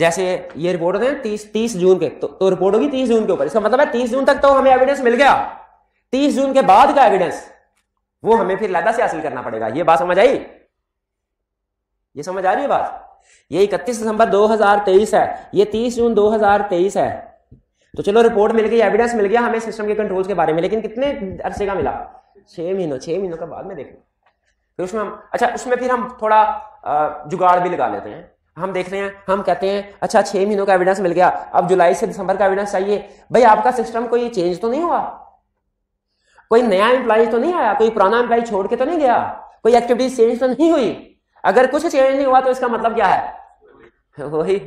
जैसे ये रिपोर्ट दें तीस तीस जून के तो, तो रिपोर्ट होगी तीस जून के ऊपर इसका मतलब है तीस जून तक तो हमें एविडेंस मिल गया तीस जून के बाद का एविडेंस वो हमें फिर लादा से हासिल करना पड़ेगा ये बात समझ आई ये समझ आ रही है बात ये इकतीस दिसंबर 2023 है ये 30 जून 2023 है तो चलो रिपोर्ट मिल गई एविडेंस मिल गया हमें सिस्टम के कंट्रोल्स के बारे में लेकिन कितने अरसे का मिला छः महीनों छह महीनों का बाद में देखेंगे फिर उसमें हम अच्छा उसमें फिर हम थोड़ा जुगाड़ भी लगा लेते हैं हम देख रहे हैं हम कहते हैं अच्छा छह महीनों का एविडेंस मिल गया अब जुलाई से दिसंबर का एविडेंस चाहिए भाई आपका सिस्टम कोई चेंज तो नहीं हुआ कोई नया एम्प्लॉय तो नहीं आया कोई पुराना एम्प्लॉय छोड़ के तो नहीं गया कोई एक्टिविटीज चेंज तो नहीं हुई अगर कुछ चेंज नहीं हुआ तो इसका मतलब क्या है वही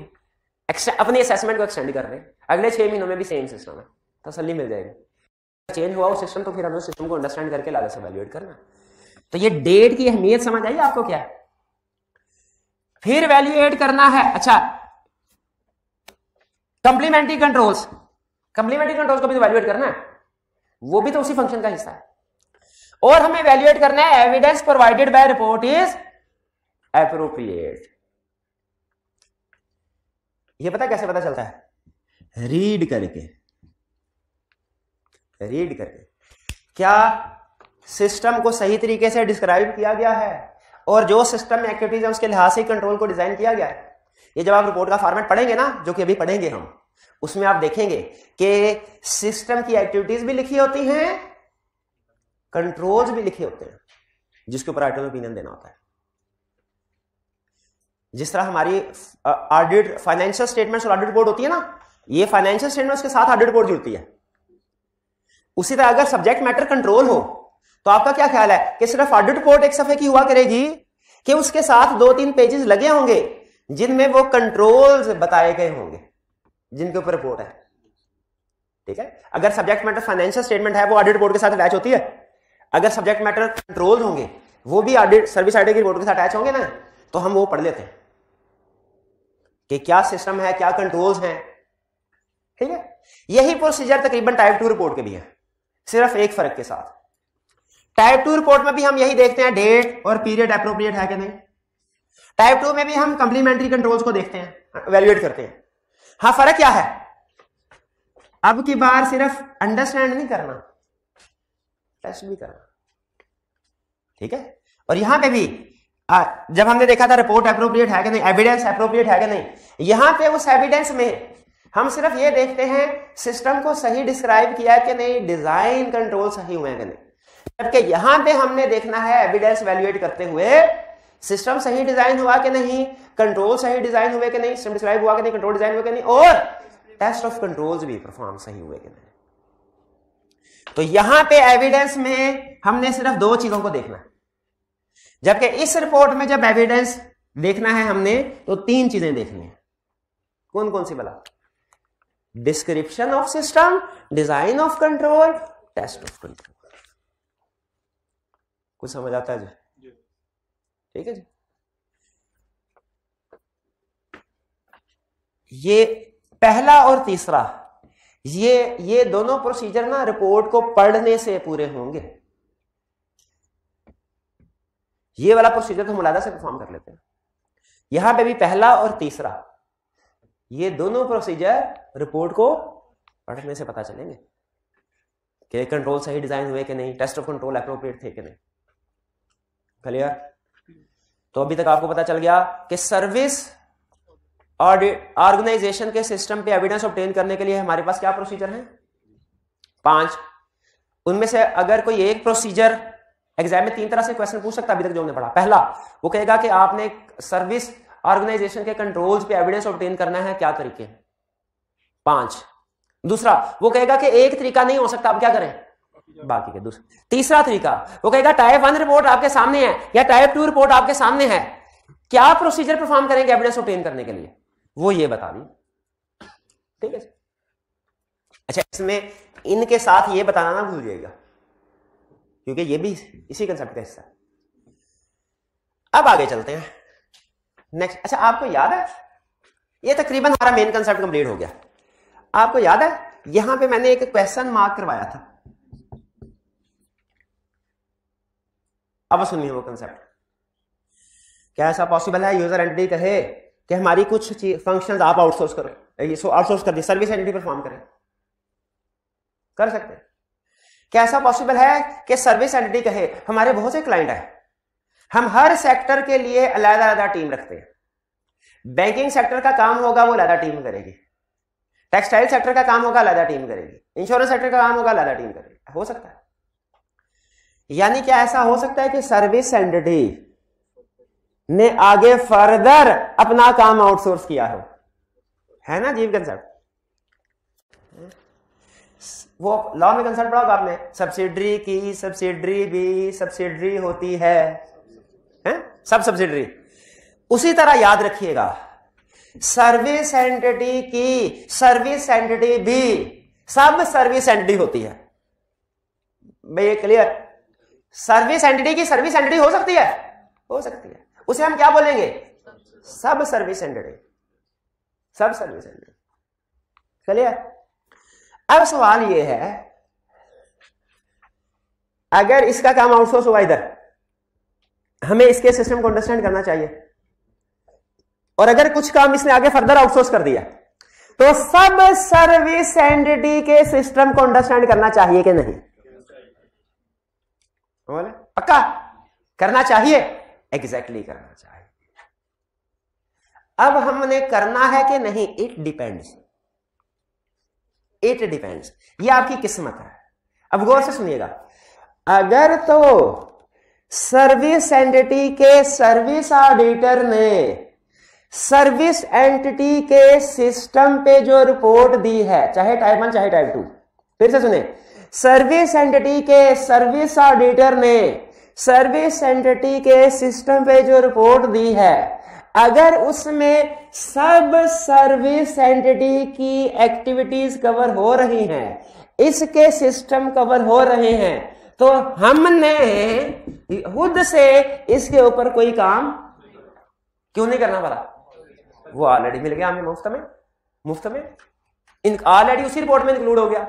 अपने असेसमेंट को एक्सटेंड कर रहे हैं अगले छह महीनों में भी सेम सिस्टम है तसली मिल जाएगी चेंज हुआ वो सिस्टम तो फिर हमें सिस्टम को अंडरस्टैंड करके लागे से वैल्यूएट करना तो ये डेट की अहमियत समझ आई आपको क्या है फिर वैल्यूएट करना है अच्छा कंप्लीमेंट्री कंट्रोल्स कंप्लीमेंट्री कंट्रोल्स को भी तो वैल्यूएट करना है वो भी तो उसी फंक्शन का हिस्सा है और हमें वैल्यूएट करना है evidence provided by report is appropriate ये पता कैसे पता चलता है रीड करके रीड करें क्या सिस्टम को सही तरीके से डिस्क्राइब किया गया है और जो सिस्टम में एक्टिविटीज है उसके लिहाज से कंट्रोल को डिजाइन किया गया है ये जब आप रिपोर्ट का फॉर्मेट पढ़ेंगे ना जो कि अभी पढ़ेंगे हम उसमें आप देखेंगे कि सिस्टम की एक्टिविटीज भी लिखी होती हैं कंट्रोल्स भी लिखे होते हैं जिसके ऊपर आइटम ओपिनियन देना होता है जिस तरह हमारी ऑडिट फाइनेंशियल स्टेटमेंट्स और ऑडिट बोर्ड होती है ना ये फाइनेंशियल स्टेटमेंट के साथ ऑडिट बोर्ड जुड़ती है उसी तरह अगर सब्जेक्ट मैटर कंट्रोल हो तो आपका क्या ख्याल है कि सिर्फ ऑडिट रिपोर्ट एक सफे की हुआ करेगी कि उसके साथ दो तीन पेजेस लगे होंगे जिनमें वो कंट्रोल्स बताए गए होंगे जिनके ऊपर रिपोर्ट है ठीक है अगर सब्जेक्ट मैटर फाइनेंशियल स्टेटमेंट है वो ऑडिट रिपोर्ट के साथ अटैच होती है अगर सब्जेक्ट मैटर कंट्रोल होंगे वो भी ऑडिट सर्विस ऑडिट की रिपोर्ट के साथ अटैच होंगे ना तो हम वो पढ़ लेते हैं कि क्या सिस्टम है क्या कंट्रोल्स हैं ठीक है यही प्रोसीजर तकरीबन टाइप टू रिपोर्ट के लिए है सिर्फ एक फर्क के साथ टाइप टू रिपोर्ट में भी हम यही देखते हैं डेट और पीरियड अप्रोप्रिएट है कि नहीं टाइप टू में भी हम कंप्लीमेंट्री कंट्रोल्स को देखते हैं वैल्यूएट करते हैं हाँ फर्क क्या है अब की बार सिर्फ अंडरस्टैंड नहीं करना टेस्ट भी करना ठीक है और यहां पे भी आ, जब हमने देखा था रिपोर्ट अप्रोप्रिएट है कि नहीं एविडेंस अप्रोप्रिएट है कि नहीं यहां पे उस एविडेंस में हम सिर्फ ये देखते हैं सिस्टम को सही डिस्क्राइब किया कि नहीं डिजाइन कंट्रोल सही हुए कि नहीं जबकि यहां पे हमने देखना है एविडेंस वैल्यूएट करते हुए सिस्टम सही डिजाइन हुआ कि नहीं कंट्रोल सही डिजाइन हुए कि नहीं सिस्टम डिस्क्राइब हुआ कि नहीं कंट्रोल डिजाइन हुआ कि नहीं और टेस्ट ऑफ कंट्रोल भी परफॉर्म सही हुए कि नहीं तो यहां पे एविडेंस में हमने सिर्फ दो चीजों को देखना है जबकि इस रिपोर्ट में जब एविडेंस देखना है हमने तो तीन चीजें देखनी है कौन कौन सी बला description of system design of control test of control कुछ समझ आता है जी ठीक है जी ये पहला और तीसरा ये ये दोनों प्रोसीजर ना रिपोर्ट को पढ़ने से पूरे होंगे ये वाला प्रोसीजर तो हम मुलादा से परफॉर्म कर लेते हैं यहां पे भी पहला और तीसरा ये दोनों प्रोसीजर रिपोर्ट को पढ़ने से पता चलेंगे कि कंट्रोल सही डिजाइन हुए कि नहीं टेस्ट ऑफ कंट्रोल अप्रोप्रिएट थे कि नहीं क्लियर तो अभी तक आपको पता चल गया कि सर्विस ऑर्गेनाइजेशन के सिस्टम पे एविडेंस ऑप्टेन करने के लिए हमारे पास क्या प्रोसीजर है पांच उनमें से अगर कोई एक प्रोसीजर एग्जाम में तीन तरह से क्वेश्चन पूछ सकता अभी तक जो हमने पढ़ा पहला वो कहेगा कि आपने सर्विस ऑर्गेनाइजेशन के कंट्रोल्स पे एविडेंस ऑब्टेन करना है क्या तरीके पांच दूसरा वो कहेगा कि एक तरीका नहीं हो सकता आप क्या करें बाकी के दूसरा तीसरा तरीका वो कहेगा टाइप वन रिपोर्ट आपके सामने है या टाइप टू रिपोर्ट आपके सामने है क्या प्रोसीजर परफॉर्म करेंगे एविडेंस ऑप्टेन करने के लिए वो ये बता दी ठीक है अच्छा इसमें इनके साथ ये बताना ना भूल जाएगा क्योंकि ये भी इसी कंसेप्ट का हिस्सा अब आगे चलते हैं नेक्स्ट अच्छा आपको याद है ये तकरीबन हमारा मेन कंसेप्ट कंप्लीट हो गया आपको याद है यहां पे मैंने एक क्वेश्चन मार्क करवाया था अब सुनिए वो कंसेप्ट क्या ऐसा पॉसिबल है यूजर एंटिटी कहे कि हमारी कुछ फंक्शंस आप आउटसोर्स करो आउटसोर्स कर दिए सर्विस एंटिटी परफॉर्म करें कर सकते क्या ऐसा पॉसिबल है कि सर्विस एंटिटी कहे हमारे बहुत से क्लाइंट है हम हर सेक्टर के लिए अलग अलग टीम रखते हैं बैंकिंग सेक्टर का काम होगा वो अलग टीम करेगी टेक्सटाइल सेक्टर का काम होगा अलग टीम करेगी इंश्योरेंस सेक्टर का काम होगा अलग टीम करेगी हो सकता है यानी क्या ऐसा हो सकता है कि सर्विस एंटिटी ने आगे फर्दर अपना काम आउटसोर्स किया हो है ना जीव कंसर्ट वो लॉ में कंसर्ट पड़ा होगा आपने सब्सिडरी की सब्सिडरी भी सब्सिडरी होती है है सब सब्सिडरी उसी तरह याद रखिएगा सर्विस एंटिटी की सर्विस एंटिटी भी सब सर्विस एंटिटी होती है भाई ये क्लियर सर्विस एंटिटी की सर्विस एंटिटी हो सकती है हो सकती है उसे हम क्या बोलेंगे sub service entity sub service entity clear अब सवाल यह है अगर इसका काम आउटसोर्स हुआ इधर हमें इसके सिस्टम को अंडरस्टैंड करना चाहिए और अगर कुछ काम इसने आगे फर्दर आउटसोर्स कर दिया तो सब सर्विस एंटिटी के सिस्टम को अंडरस्टैंड करना चाहिए कि नहीं बोले पक्का करना चाहिए एग्जैक्टली exactly करना चाहिए अब हमने करना है कि नहीं इट डिपेंड्स इट डिपेंड्स ये आपकी किस्मत है अब गौर से सुनिएगा अगर तो सर्विस एंटिटी के सर्विस ऑडिटर ने सर्विस एंटिटी के सिस्टम पे जो रिपोर्ट दी है चाहे टाइप वन चाहे टाइप टू फिर से सुने सर्विस एंटिटी के सर्विस ऑडिटर ने सर्विस एंटिटी के सिस्टम पे जो रिपोर्ट दी है अगर उसमें सब सर्विस एंटिटी की एक्टिविटीज कवर हो रही हैं इसके सिस्टम कवर हो रहे हैं तो हमने खुद से इसके ऊपर कोई काम क्यों नहीं करना पड़ा वो ऑलरेडी मिल गया हमें मुफ्त में मुफ्त में ऑलरेडी उसी रिपोर्ट में इंक्लूड हो गया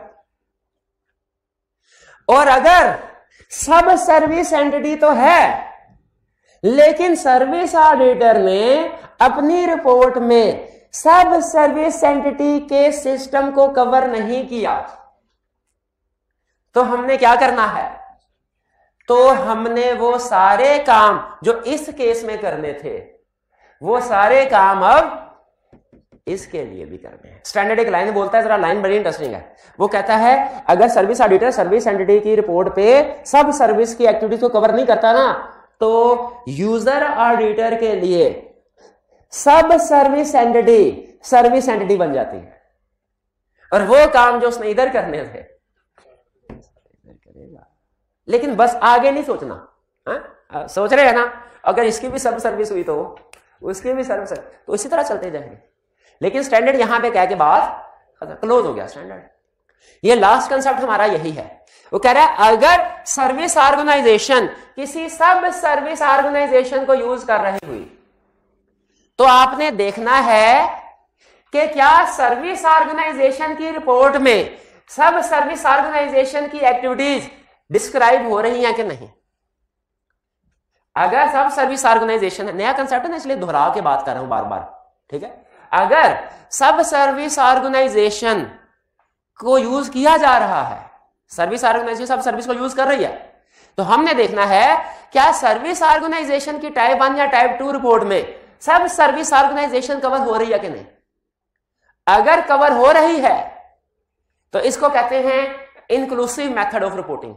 और अगर सब सर्विस एंटिटी तो है लेकिन सर्विस ऑडिटर ने अपनी रिपोर्ट में सब सर्विस एंटिटी के सिस्टम को कवर नहीं किया तो हमने क्या करना है तो हमने वो सारे काम जो इस केस में करने थे वो सारे काम अब इसके लिए भी करने हैं स्टैंडर्ड एक लाइन बोलता है जरा लाइन बड़ी इंटरेस्टिंग है वो कहता है अगर सर्विस ऑडिटर सर्विस एंटिटी की रिपोर्ट पे सब सर्विस की एक्टिविटीज को कवर नहीं करता ना तो यूजर ऑडिटर के लिए सब सर्विस एंटिटी सर्विस एंटिटी बन जाती है और वो काम जो उसने इधर करने थे लेकिन बस आगे नहीं सोचना है हाँ? सोच रहे हैं ना अगर इसकी भी सर्व सर्विस हुई तो उसकी भी सर्व सर्विस तो इसी तरह चलते जाएंगे लेकिन स्टैंडर्ड यहां पे कह के बाद क्लोज हो गया स्टैंडर्ड ये लास्ट कंसेप्ट हमारा यही है वो कह रहा है अगर सर्विस ऑर्गेनाइजेशन किसी सब सर्विस ऑर्गेनाइजेशन को यूज कर रही हुई तो आपने देखना है कि क्या सर्विस ऑर्गेनाइजेशन की रिपोर्ट में सब सर्विस ऑर्गेनाइजेशन की एक्टिविटीज डिस्क्राइब हो रही है कि नहीं अगर सब सर्विस ऑर्गेनाइजेशन है नया कंसेप्ट है ना इसलिए दोहराव के बात कर रहा हूं बार बार ठीक है अगर सब सर्विस ऑर्गेनाइजेशन को यूज किया जा रहा है सर्विस ऑर्गेनाइजेशन सब सर्विस को यूज कर रही है तो हमने देखना है क्या सर्विस ऑर्गेनाइजेशन की टाइप वन या टाइप टू रिपोर्ट में सब सर्विस ऑर्गेनाइजेशन कवर हो रही है कि नहीं अगर कवर हो रही है तो इसको कहते हैं इंक्लूसिव मेथड ऑफ रिपोर्टिंग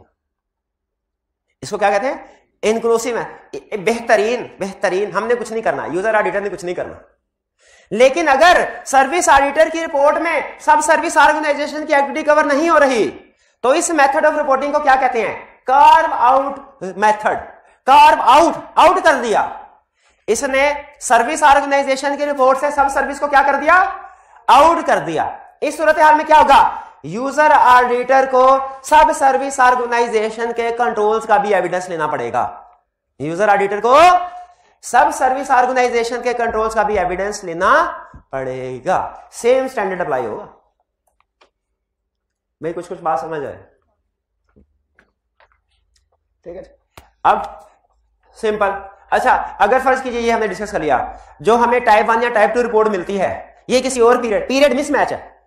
इसको क्या कहते हैं इनक्लूसिव है बेहतरीन बेहतरीन हमने कुछ नहीं करना यूजर ऑडिटर ने कुछ नहीं करना लेकिन अगर सर्विस ऑडिटर की रिपोर्ट में सब सर्विस ऑर्गेनाइजेशन की एक्टिविटी कवर नहीं हो रही तो इस मेथड ऑफ रिपोर्टिंग को क्या कहते हैं carve out method carve out out कर दिया इसने सर्विस ऑर्गेनाइजेशन की रिपोर्ट से सब सर्विस को क्या कर दिया आउट कर दिया इस सूरत हाल में क्या होगा यूजर ऑडिटर को सब सर्विस ऑर्गेनाइजेशन के कंट्रोल्स का भी एविडेंस लेना पड़ेगा यूजर ऑडिटर को सब सर्विस ऑर्गेनाइजेशन के कंट्रोल्स का भी एविडेंस लेना पड़ेगा सेम स्टैंडर्ड अप्लाई होगा भाई कुछ कुछ बात समझ आए ठीक है अब सिंपल अच्छा अगर फर्ज कीजिए ये हमने डिस्कस कर लिया जो हमें टाइप वन या टाइप टू रिपोर्ट मिलती है ये किसी और पीरियड पीरियड मिसमैच है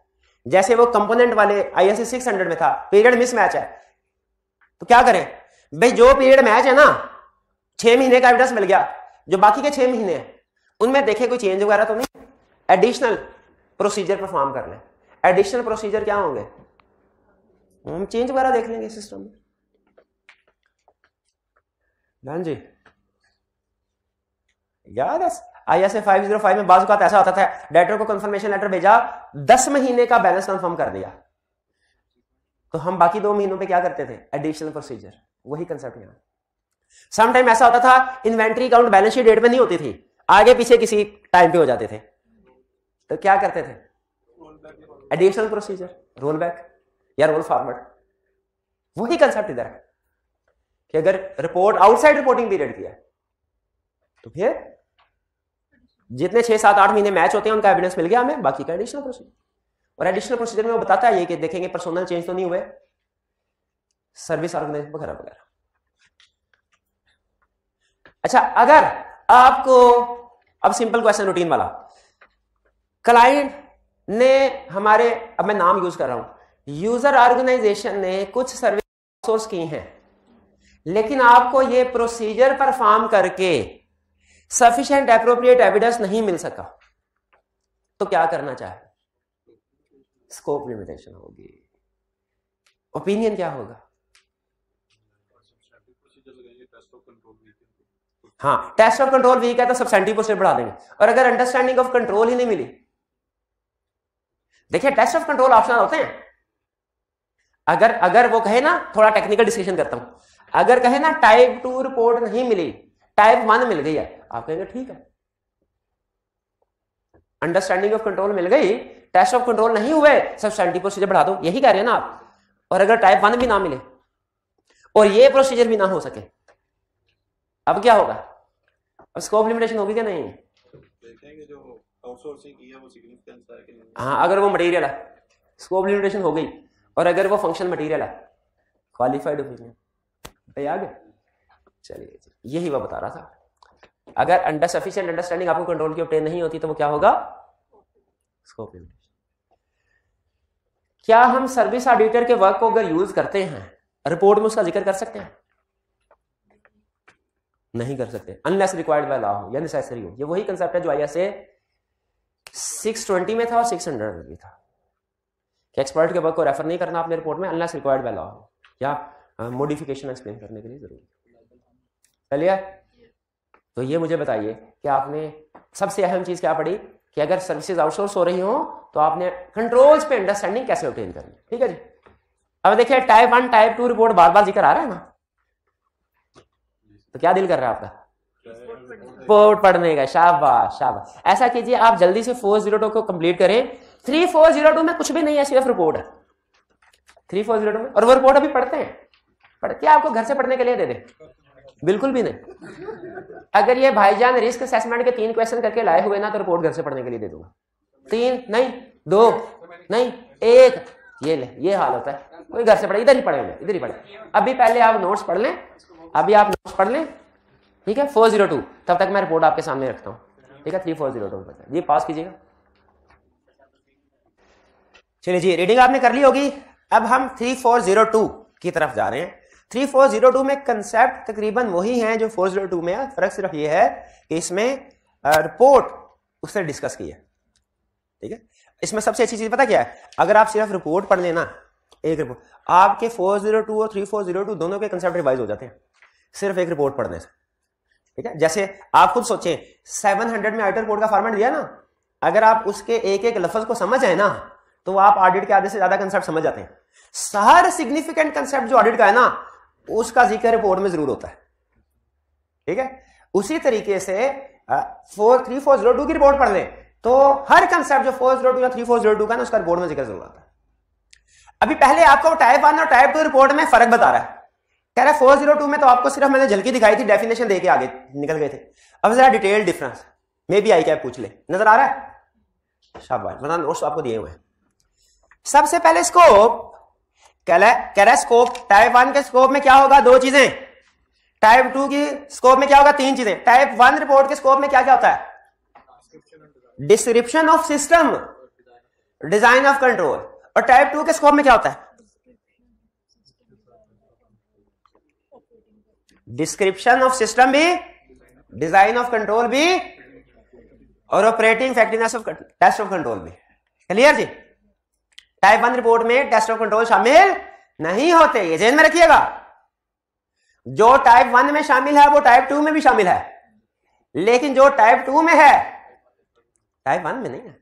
जैसे वो कंपोनेंट वाले आईएससी 600 में था पीरियड मिस मैच है तो क्या करें भाई जो पीरियड मैच है ना छह महीने का एविडेंस मिल गया जो बाकी के छह महीने हैं उनमें देखें कोई चेंज वगैरह तो नहीं एडिशनल प्रोसीजर परफॉर्म कर लें एडिशनल प्रोसीजर क्या होंगे हम चेंज वगैरह देख लेंगे सिस्टम में जी याद है आईएसए 505 में बाजू का ऐसा होता था डेटर को कंफर्मेशन लेटर भेजा दस महीने का बैलेंस कंफर्म कर दिया तो हम बाकी दो महीनों पे क्या करते थे एडिशनल प्रोसीजर वही कंसेप्ट यहां समटाइम ऐसा होता था inventory account balance sheet date में नहीं होती थी आगे पीछे किसी टाइम पे हो जाते थे तो क्या करते थे एडिशनल प्रोसीजर रोल बैक या रोल फॉरवर्ड वही कंसेप्ट इधर है कि अगर रिपोर्ट आउटसाइड रिपोर्टिंग पीरियड की है तो फिर जितने छह सात आठ महीने मैच होते हैं उनका एविडेंस मिल गया हमें बाकी का एडिशनल प्रोसीजर और एडिशनल प्रोसीजर में वो बताता है ये कि देखेंगे पर्सनल चेंज तो नहीं हुए सर्विस ऑर्गेनाइज वगैरह वगैरह अच्छा अगर आपको अब सिंपल क्वेश्चन रूटीन वाला क्लाइंट ने हमारे अब मैं नाम यूज कर रहा हूं यूजर ऑर्गेनाइजेशन ने कुछ सर्विस सोर्स की हैं लेकिन आपको ये प्रोसीजर परफॉर्म करके सफिशियंट अप्रोप्रिएट एविडेंस नहीं मिल सका तो क्या करना चाहे स्कोप लिमिटेशन होगी ओपिनियन क्या होगा हाँ टेस्ट ऑफ कंट्रोल वीक है तो सब सेंटी परसेंट बढ़ा देंगे और अगर अंडरस्टैंडिंग ऑफ कंट्रोल ही नहीं मिली देखिए टेस्ट ऑफ कंट्रोल ऑप्शनल होते हैं अगर अगर वो कहे ना थोड़ा टेक्निकल डिस्कशन करता हूं अगर कहे ना टाइप टू रिपोर्ट नहीं मिली टाइप वन मिल गई है आप कहेंगे ठीक है अंडरस्टैंडिंग ऑफ कंट्रोल मिल गई टेस्ट ऑफ कंट्रोल नहीं हुए सब सेवेंटी प्रोसीजर बढ़ा दो यही कह रहे हैं ना आप और अगर टाइप वन भी ना मिले और ये प्रोसीजर भी ना हो सके अब क्या होगा अब स्कोप लिमिटेशन होगी क्या नहीं हाँ अगर वो मटेरियल है स्कोप लिमिटेशन हो गई और अगर वो फंक्शन मटेरियल है क्वालिफाइड ओपिनियन आ गए चलिए यही वह बता रहा था अगर अंडर सफिशियंट अंडरस्टैंडिंग आपको कंट्रोल की ऑप्टेन नहीं होती तो वो क्या होगा स्कोप क्या हम सर्विस ऑडिटर के वर्क को अगर यूज करते हैं रिपोर्ट में उसका जिक्र कर सकते हैं नहीं कर सकते अनलेस रिक्वायर्ड बाय लॉ हो या नेसेसरी हो ये वही कंसेप्ट है जो I S A six twenty में था और सिक्स हंड्रेड में भी था कि एक्सपर्ट के वर्क को रेफर नहीं करना आपने रिपोर्ट में अनलेस रिक्वायर्ड बाय लॉ हो या मॉडिफिकेशन uh, एक्सप्लेन करने के लिए जरूरी क्लियर तो ये मुझे बताइए कि आपने सबसे अहम चीज क्या पढ़ी कि अगर सर्विसेज आउटसोर्स हो रही हो तो आपने कंट्रोल्स पे अंडरस्टैंडिंग कैसे ऑप्टेन करनी ठीक है जी अब देखिए type one type two report बार बार जिक्र आ रहा है ना तो क्या दिल कर रहा है आपका रिपोर्ट पढ़ने का शाबाश शाबाश ऐसा कीजिए आप जल्दी से फोर जीरो टू को कंप्लीट करें थ्री फोर जीरो टू में कुछ भी नहीं है सिर्फ रिपोर्ट है थ्री फोर जीरो टू में और वो रिपोर्ट अभी पढ़ते हैं पढ़ क्या आपको घर से पढ़ने के लिए दे दे बिल्कुल भी नहीं अगर ये भाईजान रिस्क असेसमेंट के तीन क्वेश्चन करके लाए हुए ना तो रिपोर्ट घर से पढ़ने के लिए दे दूंगा तीन नहीं दो नहीं एक ये ले ये हाल होता है कोई घर से पढ़े इधर ही पढ़ेंगे इधर ही पढ़े अभी पहले आप नोट्स पढ़ लें अभी आप नोट्स पढ़ लें ठीक है फोर जीरो टू तब तक मैं रिपोर्ट आपके सामने रखता हूँ ठीक है थ्री फोर जीरो टू ये पास कीजिएगा चलिए जी रीडिंग आपने कर ली होगी अब हम थ्री फोर जीरो टू की तरफ जा रहे हैं थ्री फोर जीरो टू में कंसेप्ट तकरीबन वही है जो फोर जीरो टू में फर्क सिर्फ ये है कि इसमें रिपोर्ट उसने डिस्कस है ठीक है इसमें सबसे अच्छी चीज पता क्या है अगर आप सिर्फ रिपोर्ट पढ़ लेना एक रिपोर्ट आपके फोर जीरो टू और थ्री फोर जीरो टू दोनों के कंसेप्ट रिवाइज हो जाते हैं सिर्फ एक रिपोर्ट पढ़ने से ठीक है जैसे आप खुद सोचें सेवन हंड्रेड में ऑडिट रिपोर्ट का फॉर्मेट दिया ना अगर आप उसके एक एक लफज को समझ आए ना तो आप ऑडिट के आधे से ज्यादा कंसेप्ट समझ जाते हैं हर सिग्निफिकेंट कंसेप्ट जो ऑडिट का है ना उसका जिक्र रिपोर्ट में जरूर होता है ठीक है उसी तरीके से four three four zero two की रिपोर्ट पढ़ ले तो हर कंसेप्ट जो फोर जीरो टू या थ्री फोर जीरो टू का ना उसका रिपोर्ट में जिक्र जरूर आता है अभी पहले आपको टाइप वन और टाइप टू रिपोर्ट में फर्क बता रहा है कह रहा है फोर जीरो टू में तो आपको सिर्फ मैंने झलकी दिखाई थी डेफिनेशन देके आगे निकल गए थे अब जरा detail difference maybe I क्या पूछ ले नजर आ रहा है शाबाश मतलब नोट्स तो आपको दिए हुए हैं सबसे पहले इसको कैरेस्कोप टाइप वन के स्कोप में क्या होगा दो चीजें टाइप टू की स्कोप में क्या होगा तीन चीजें टाइप वन रिपोर्ट के स्कोप में क्या क्या होता है description of system design of control और टाइप टू के स्कोप में क्या होता है डिस्क्रिप्शन ऑफ सिस्टम भी डिजाइन ऑफ कंट्रोल भी और operating effectiveness of test of control भी क्लियर जी टाइप वन रिपोर्ट में टेस्ट ऑफ कंट्रोल शामिल नहीं होते ये जेन में रखिएगा जो टाइप वन में शामिल है वो टाइप टू में भी शामिल है लेकिन जो टाइप टू में है टाइप वन में नहीं है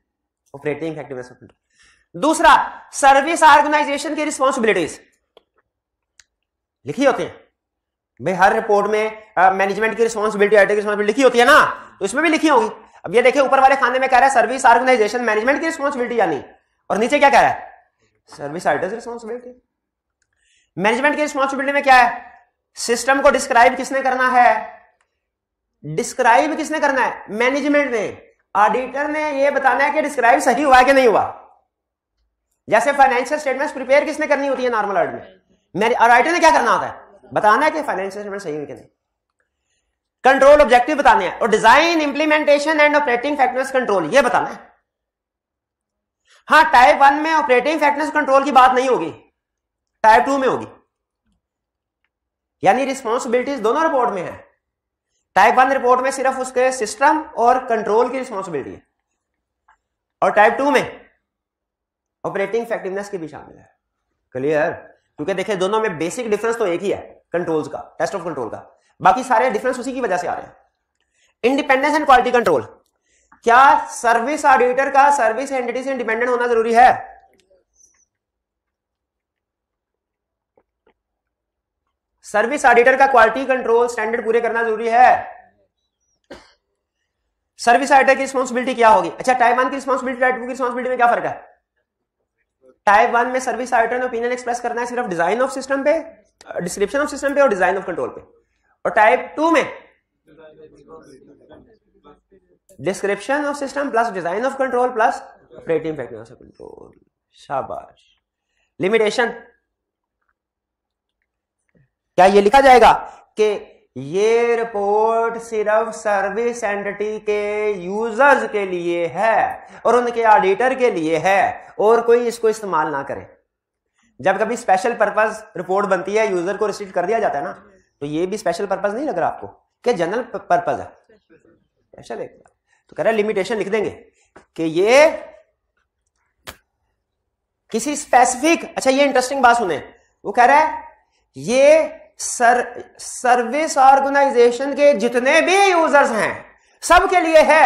ऑपरेटिंग इफेक्टिवनेस ऑफ कंट्रोल दूसरा सर्विस ऑर्गेनाइजेशन की रिस्पॉन्सिबिलिटीज लिखी होती है भाई हर रिपोर्ट में मैनेजमेंट की रिस्पॉन्सिबिलिटी आईटी की लिखी होती है ना तो इसमें भी लिखी होगी अब ये देखिए ऊपर वाले खाने में कह रहा है सर्विस ऑर्गेनाइजेशन मैनेजमेंट की रिस्पॉन्सिबिलिटी यानी और नीचे क्या कह रहा है सर्विस आइटर्स रिस्पॉन्सिबिलिटी मैनेजमेंट की रिस्पॉन्सिबिलिटी में क्या है सिस्टम को डिस्क्राइब किसने करना है डिस्क्राइब किसने करना है मैनेजमेंट ने ऑडिटर ने यह बताना है कि डिस्क्राइब सही हुआ कि नहीं हुआ जैसे फाइनेंशियल स्टेटमेंट्स प्रिपेयर किसने करनी होती है नॉर्मल आर्ट में ऑडिटर ने क्या करना होता है बताना है कि फाइनेंशियल स्टेटमेंट सही हुई कि नहीं कंट्रोल ऑब्जेक्टिव बताने हैं और design implementation and operating factors control ये बताना है हाँ टाइप वन में ऑपरेटिंग फैक्टनेस कंट्रोल की बात नहीं होगी टाइप टू में होगी यानी रिस्पॉन्सिबिलिटीज दोनों रिपोर्ट में है टाइप वन रिपोर्ट में सिर्फ उसके सिस्टम और कंट्रोल की रिस्पॉन्सिबिलिटी है और टाइप टू में ऑपरेटिंग इफेक्टिवनेस की भी शामिल है क्लियर क्योंकि देखिए दोनों में बेसिक डिफरेंस तो एक ही है कंट्रोल्स का टेस्ट ऑफ कंट्रोल का बाकी सारे डिफरेंस उसी की वजह से आ रहे हैं इंडिपेंडेंस एंड क्वालिटी कंट्रोल क्या सर्विस ऑडिटर का सर्विस एंटिटी से इंडिपेंडेंट होना जरूरी है सर्विस ऑडिटर का क्वालिटी कंट्रोल स्टैंडर्ड पूरे करना जरूरी है सर्विस ऑडिटर की रिस्पॉन्सिबिलिटी क्या होगी अच्छा टाइप वन की रिस्पॉन्सिबिलिटी टाइप टू की रिस्पॉन्सिबिलिटी में क्या फर्क है टाइप वन में सर्विस ऑडिटर ने ओपिनियन एक्सप्रेस करना है सिर्फ डिजाइन ऑफ सिस्टम पे डिस्क्रिप्शन ऑफ सिस्टम पे और डिजाइन ऑफ कंट्रोल पे और टाइप टू में description of system plus design of control plus operating mechanism of control शाबाश लिमिटेशन क्या ये लिखा जाएगा कि ये रिपोर्ट सिर्फ सर्विस एंटिटी के यूजर्स के लिए है और उनके ऑडिटर के लिए है और कोई इसको इस्तेमाल ना करे जब कभी स्पेशल पर्पज रिपोर्ट बनती है यूजर को रिसीव कर दिया जाता है ना तो ये भी स्पेशल पर्पज नहीं लग रहा आपको क्या जनरल पर्पज है स्पेशल एक बार तो कह है लिमिटेशन लिख देंगे कि ये किसी स्पेसिफिक अच्छा ये इंटरेस्टिंग बात सुने वो कह रहा है ये सर सर्विस ऑर्गेनाइजेशन के जितने भी यूजर्स हैं सबके लिए है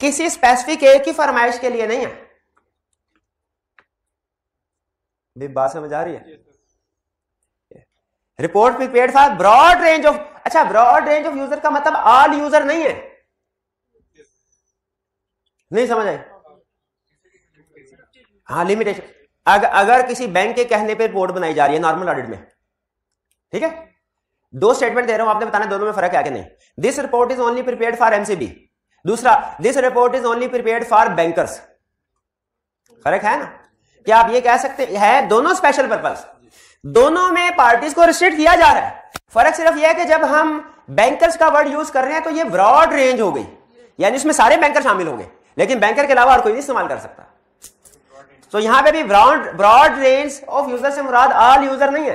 किसी स्पेसिफिक एक ही फरमाइश के लिए नहीं है बात समझ आ रही है रिपोर्ट प्रिपेयर था ब्रॉड रेंज ऑफ अच्छा ब्रॉड रेंज ऑफ यूजर का मतलब ऑल यूजर नहीं है नहीं समझ आए हाँ लिमिटेशन अग, अगर किसी बैंक के कहने पर रिपोर्ट बनाई जा रही है नॉर्मल ऑडिट में ठीक है दो स्टेटमेंट दे रहा हूं आपने बताना दोनों में फर्क है कि नहीं this report is only prepared for MCB दूसरा this report is only prepared for bankers फर्क है ना क्या आप ये कह सकते हैं दोनों स्पेशल पर्पज दोनों में पार्टीज को रिस्ट्रिक्ट किया जा रहा है फर्क सिर्फ यह है कि जब हम बैंकर्स का वर्ड यूज कर रहे हैं तो ये ब्रॉड रेंज हो गई यानी उसमें सारे बैंकर शामिल होंगे लेकिन बैंकर के अलावा और कोई नहीं इस्तेमाल कर सकता तो यहां पे भी broad broad range of user से मुराद ऑल यूजर नहीं है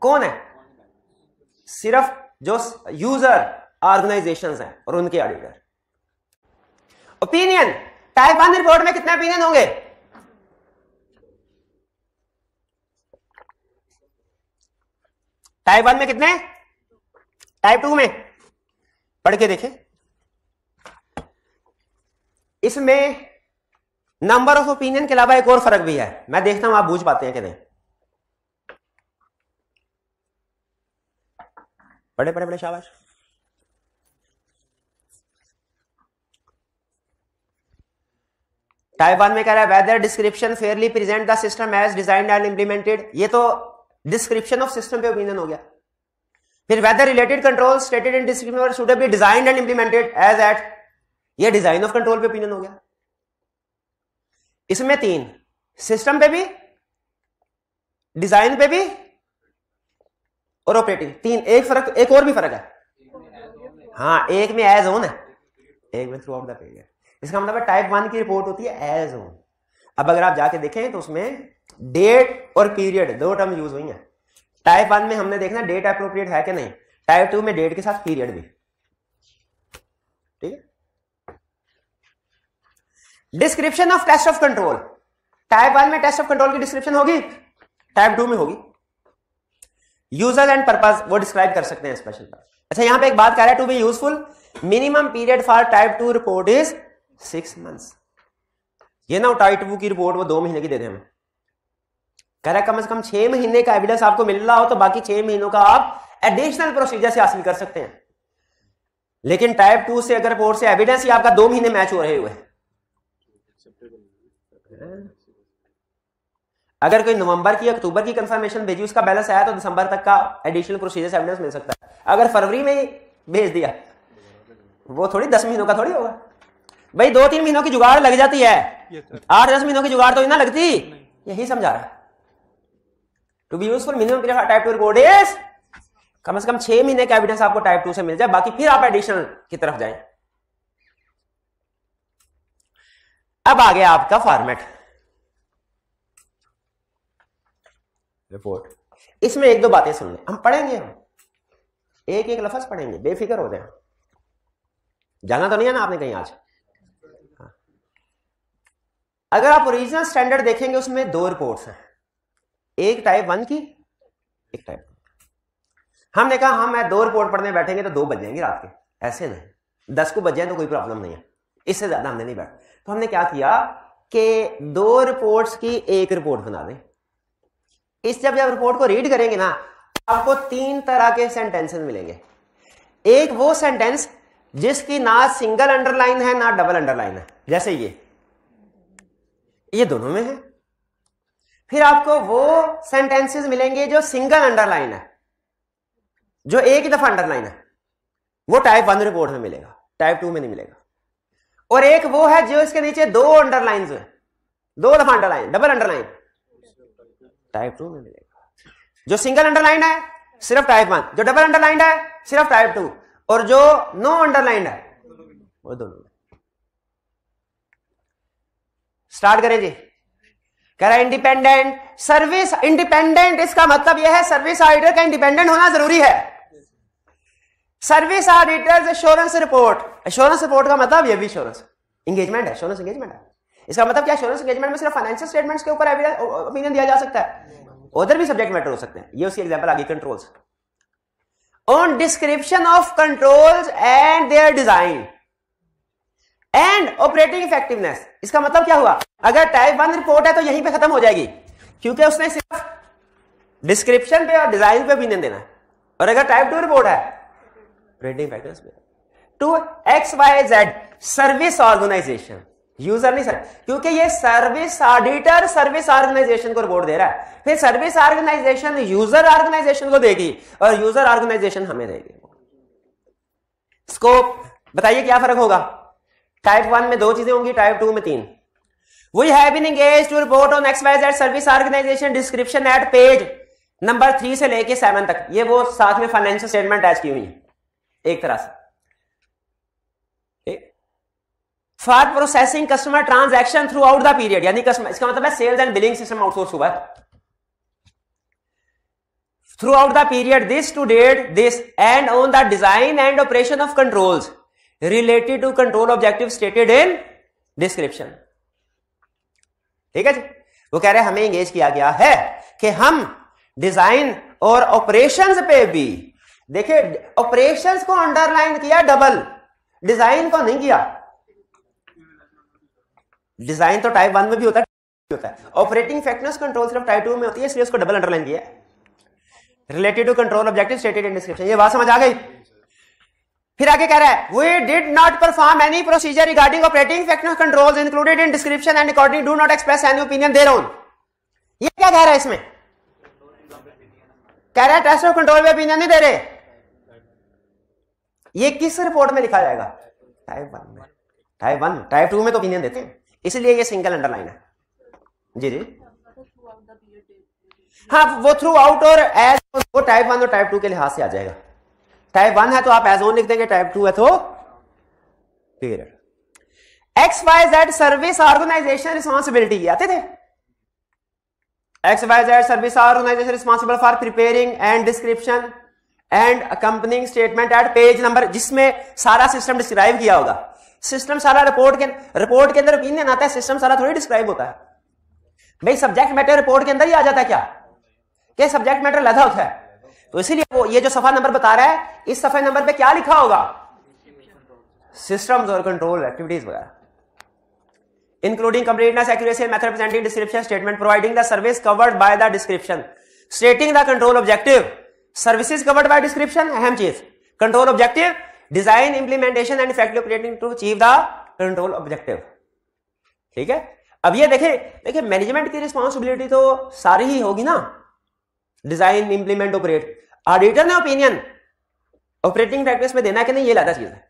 कौन है सिर्फ जो यूजर ऑर्गेनाइजेशन हैं और उनके auditor opinion type one report में कितने ओपिनियन होंगे टाइप वन में कितने टाइप टू में पढ़ के देखें इसमें नंबर ऑफ ओपिनियन के अलावा एक और फर्क भी है मैं देखता हूं आप बूझ पाते हैं कि नहीं बड़े बड़े बड़े शाबाश टाइप वन में कह रहा है whether description fairly present the system as designed and implemented ये तो डिस्क्रिप्शन ऑफ सिस्टम पे ओपिनियन हो गया फिर whether related control stated in description should be design and implemented as at ये डिजाइन ऑफ कंट्रोल पे ओपिनियन हो गया इसमें तीन सिस्टम पे भी डिजाइन पे भी और ऑपरेटिंग तीन एक फर्क एक और भी फर्क है हाँ एक में एज ओन है एक में थ्रू आउट दीरियड इसका मतलब है टाइप वन की रिपोर्ट होती है एज ओन अब अगर आप जाके देखें तो उसमें डेट और पीरियड दो टर्म यूज हुई है टाइप वन में हमने देखना डेट अप्रोप्रिएट है कि नहीं टाइप टू में डेट के साथ पीरियड भी ठीक है description of test of control type one में टेस्ट ऑफ कंट्रोल की डिस्क्रिप्शन होगी टाइप टू में होगी यूजर एंड पर्पज वो डिस्क्राइब कर सकते हैं स्पेशल पर अच्छा यहां पे एक बात कर रहा है to be useful minimum period for type two report is six months ये ना टाइप टू की रिपोर्ट वो दो महीने की दे दें हम कह रहा है कम से कम छह महीने का एविडेंस आपको मिल रहा हो तो बाकी छह महीनों का आप एडिशनल प्रोसीजर से हासिल कर सकते हैं लेकिन टाइप टू से अगर रिपोर्ट से एविडेंस ही आपका दो महीने मैच हो रहे हुए हैं अगर कोई नवंबर की अक्टूबर की कंफर्मेशन भेजी उसका बैलेंस आया तो दिसंबर तक का एडिशनल प्रोसीजर एविडेंस मिल सकता है अगर फरवरी में भेज दिया वो थोड़ी दस महीनों का थोड़ी होगा भाई दो तीन महीनों की जुगाड़ लग जाती है आठ दस महीनों की जुगाड़ तो ना लगती यही समझा रहा है to be useful minimum period type two record कम से कम छह महीने का एविडेंस आपको टाइप टू से मिल जाए बाकी फिर आप एडिशनल की तरफ जाए अब आ गया आपका फॉर्मेट रिपोर्ट इसमें एक दो बातें सुन लें हम पढ़ेंगे हम एक एक लफज पढ़ेंगे बेफिक्र हो जाए जाना तो नहीं है ना आपने कहीं आज हाँ। अगर आप ओरिजिनल स्टैंडर्ड देखेंगे उसमें दो रिपोर्ट्स हैं एक टाइप वन की एक टाइप हमने कहा हम हाँ, मैं दो रिपोर्ट पढ़ने बैठेंगे तो दो बज जाएंगे रात के ऐसे नहीं दस को बज जाए तो कोई प्रॉब्लम नहीं है इससे ज्यादा हमने नहीं बैठा तो हमने क्या किया कि दो रिपोर्ट्स की एक रिपोर्ट बना दें इस जब आप रिपोर्ट को रीड करेंगे ना आपको तीन तरह के सेंटेंसेस मिलेंगे एक वो सेंटेंस जिसकी ना सिंगल अंडरलाइन है ना डबल अंडरलाइन है जैसे ये ये दोनों में है फिर आपको वो सेंटेंसेस मिलेंगे जो सिंगल अंडरलाइन है जो एक ही दफा अंडरलाइन है वो टाइप वन रिपोर्ट में मिलेगा टाइप टू में नहीं मिलेगा और एक वो है जो इसके नीचे दो अंडरलाइन है दो दफा underline double underline type two में मिलेगा जो सिंगल अंडरलाइन है सिर्फ टाइप वन जो डबल अंडरलाइन है सिर्फ टाइप टू और जो नो अंडरलाइन है वो दोनों स्टार्ट करें जी कह रहा इंडिपेंडेंट सर्विस इंडिपेंडेंट इसका मतलब यह है सर्विस आइडर का इंडिपेंडेंट होना जरूरी है service auditors assurance report assurance report का मतलब ये भी एश्योरेंस इंगेजमेंट है एश्योरेंस इंगेजमेंट है इसका मतलब क्या एश्योरेंस इंगेजमेंट में सिर्फ फाइनेंशियल स्टेटमेंट्स के ऊपर ओपिनियन दिया जा सकता है उधर भी सब्जेक्ट मैटर हो सकते हैं ये उसकी एग्जाम्पल आगे controls on description of controls and their design and operating effectiveness इसका मतलब क्या हुआ अगर टाइप वन रिपोर्ट है तो यहीं पे खत्म हो जाएगी क्योंकि उसने सिर्फ डिस्क्रिप्शन पे और डिजाइन पे ओपिनियन देना है और अगर टाइप टू रिपोर्ट है प्रिंटिंग फैक्टर्स में to X Y Z service organization user नहीं सर क्योंकि ये सर्विस ऑडिटर सर्विस ऑर्गेनाइजेशन को रिपोर्ट दे रहा है फिर सर्विस ऑर्गेनाइजेशन यूजर ऑर्गेनाइजेशन को देगी और यूजर ऑर्गेनाइजेशन हमें देगी स्कोप बताइए क्या फर्क होगा टाइप वन में दो चीजें होंगी टाइप टू में तीन we have been engage to report on X Y Z service organization description at page number three से लेके सेवन तक ये वो साथ में फाइनेंशियल स्टेटमेंट अटैच की हुई है एक तरह से for processing customer transaction throughout the period यानी कस्टमर इसका मतलब है sales and billing system outsource हुआ throughout the period this to date this and on the design and operation of controls related to control objective stated in description ठीक है जी वो कह रहे हैं हमें एंगेज किया गया है कि हम डिजाइन और ऑपरेशंस पे भी देखिए ऑपरेशंस को अंडरलाइन किया डबल डिजाइन को नहीं किया डिजाइन तो टाइप वन में भी होता है होता है ऑपरेटिंग फैक्टर्स कंट्रोल सिर्फ टाइप टू में होती है इसलिए उसको डबल अंडरलाइन किया related to control objective stated in description ये बात समझ आ गई फिर आगे कह रहा है we did not perform any procedure regarding operating factor control included in description and according do not express any opinion thereon ये क्या कह रहा है इसमें कह रहा है टेस्ट ऑफ कंट्रोल में ओपिनियन नहीं दे रहे ये किस रिपोर्ट में लिखा जाएगा टाइप वन में टाइप वन टाइप टू में तो ओपिनियन देते हैं इसलिए ये सिंगल अंडरलाइन है जी जी हाँ वो थ्रू आउट और एज वो टाइप वन और टाइप टू के लिहाज से आ जाएगा टाइप वन है तो आप एज ओन लिख देंगे टाइप टू है तो period X Y Z service organization responsibility आते थे X Y Z service organization responsible for preparing and description and accompanying statement at page number जिसमें सारा सिस्टम डिस्क्राइब किया होगा सिस्टम सारा रिपोर्ट के रिपोर्ट के अंदर ओपिनियन आता है सिस्टम सारा थोड़ी डिस्क्राइब होता है भाई सब्जेक्ट मैटर रिपोर्ट के अंदर ही आ जाता है क्या क्या सब्जेक्ट मैटर लदा होता है तो इसीलिए वो ये जो सफा नंबर बता रहा है इस सफा नंबर पे क्या लिखा होगा सिस्टम्स और कंट्रोल एक्टिविटीज वगैरह including completeness accuracy and method presenting description statement providing the service covered by the description stating the control objective services covered by description अहम चीज control objective design implementation and effective creating to achieve the control objective ठीक है अब ये देखें देखिए मैनेजमेंट की रिस्पॉन्सिबिलिटी तो सारी ही होगी ना डिजाइन इंप्लीमेंट ऑपरेट ऑडिटर ने ओपिनियन ऑपरेटिंग प्रैक्टिस में देना है कि नहीं ये लादा चीज है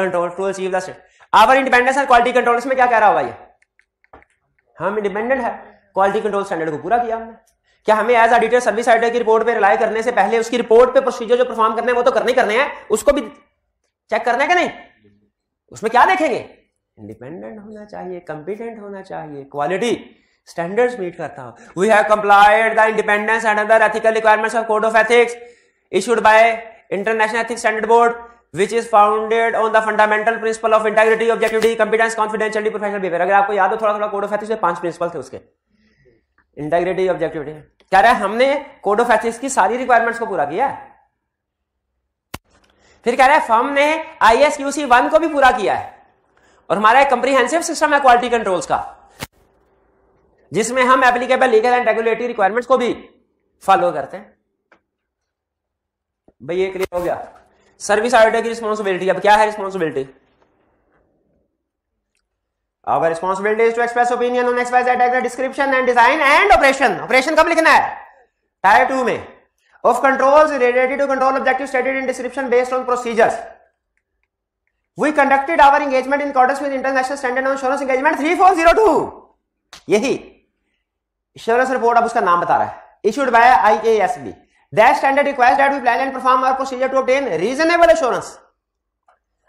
control to achieve the our independence and quality control इसमें क्या कह रहा होगा ये हम इंडिपेंडेंट है क्वालिटी कंट्रोल स्टैंडर्ड को पूरा किया हमने क्या हमें एज ऑडिटर सर्विस ऑडिटर की रिपोर्ट पर रिलाई करने से पहले उसकी रिपोर्ट पर प्रोसीजर जो परफॉर्म करने हैं वो तो करने करने हैं उसको भी चेक करना है कि नहीं उसमें क्या देखेंगे इंडिपेंडेंट होना चाहिए कंपिटेंट होना चाहिए क्वालिटी स्टैंडर्ड्स मीट करता हो we have complied the independence and other ethical requirements of code of ethics issued by international ethics standard board which is founded on the fundamental principle of integrity, objectivity competence, confidentiality professional behaviour अगर आपको याद हो थोड़ा थोड़ा कोड ऑफ एथिक्स में पांच प्रिंसिपल थे उसके इंटेग्रिटी ऑब्जेक्टिविटी कह रहा है हमने कोड ऑफ एथिक्स की सारी रिक्वायरमेंट्स को पूरा किया है फिर कह रहा है फर्म ने आई एस क्यूसी वन को भी पूरा किया है और हमारा एक कंप्रीहेंसिव सिस्टम है क्वालिटी कंट्रोल्स का जिसमें हम applicable legal and regulatory requirements को भी फॉलो करते हैं भाई ये क्लियर हो गया सर्विस ऑडिटर की रिस्पॉन्सिबिलिटी अब क्या है responsibility Our responsibility is to express opinion on XYZ diagram description and design and operation. Operation कब लिखना है? Tier 2 में. Of controls related to control objective stated in description based on procedures. We conducted our engagement in accordance with international standard on insurance engagement 3402. यही. Insurance report अब उसका नाम बता रहा है. Issued by IASB. That standard requires that we plan and perform our procedure to obtain reasonable assurance.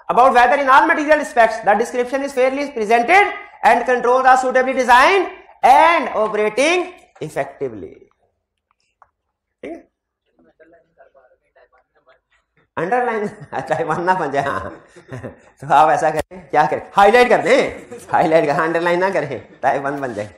about whether in all material aspects the description is fairly presented and controls are suitably designed and operating effectively underline type one ना बन जाए तो आप ऐसा करें क्या करें हाईलाइट कर दें हाईलाइट कर अंडरलाइन ना करें वन बन जाए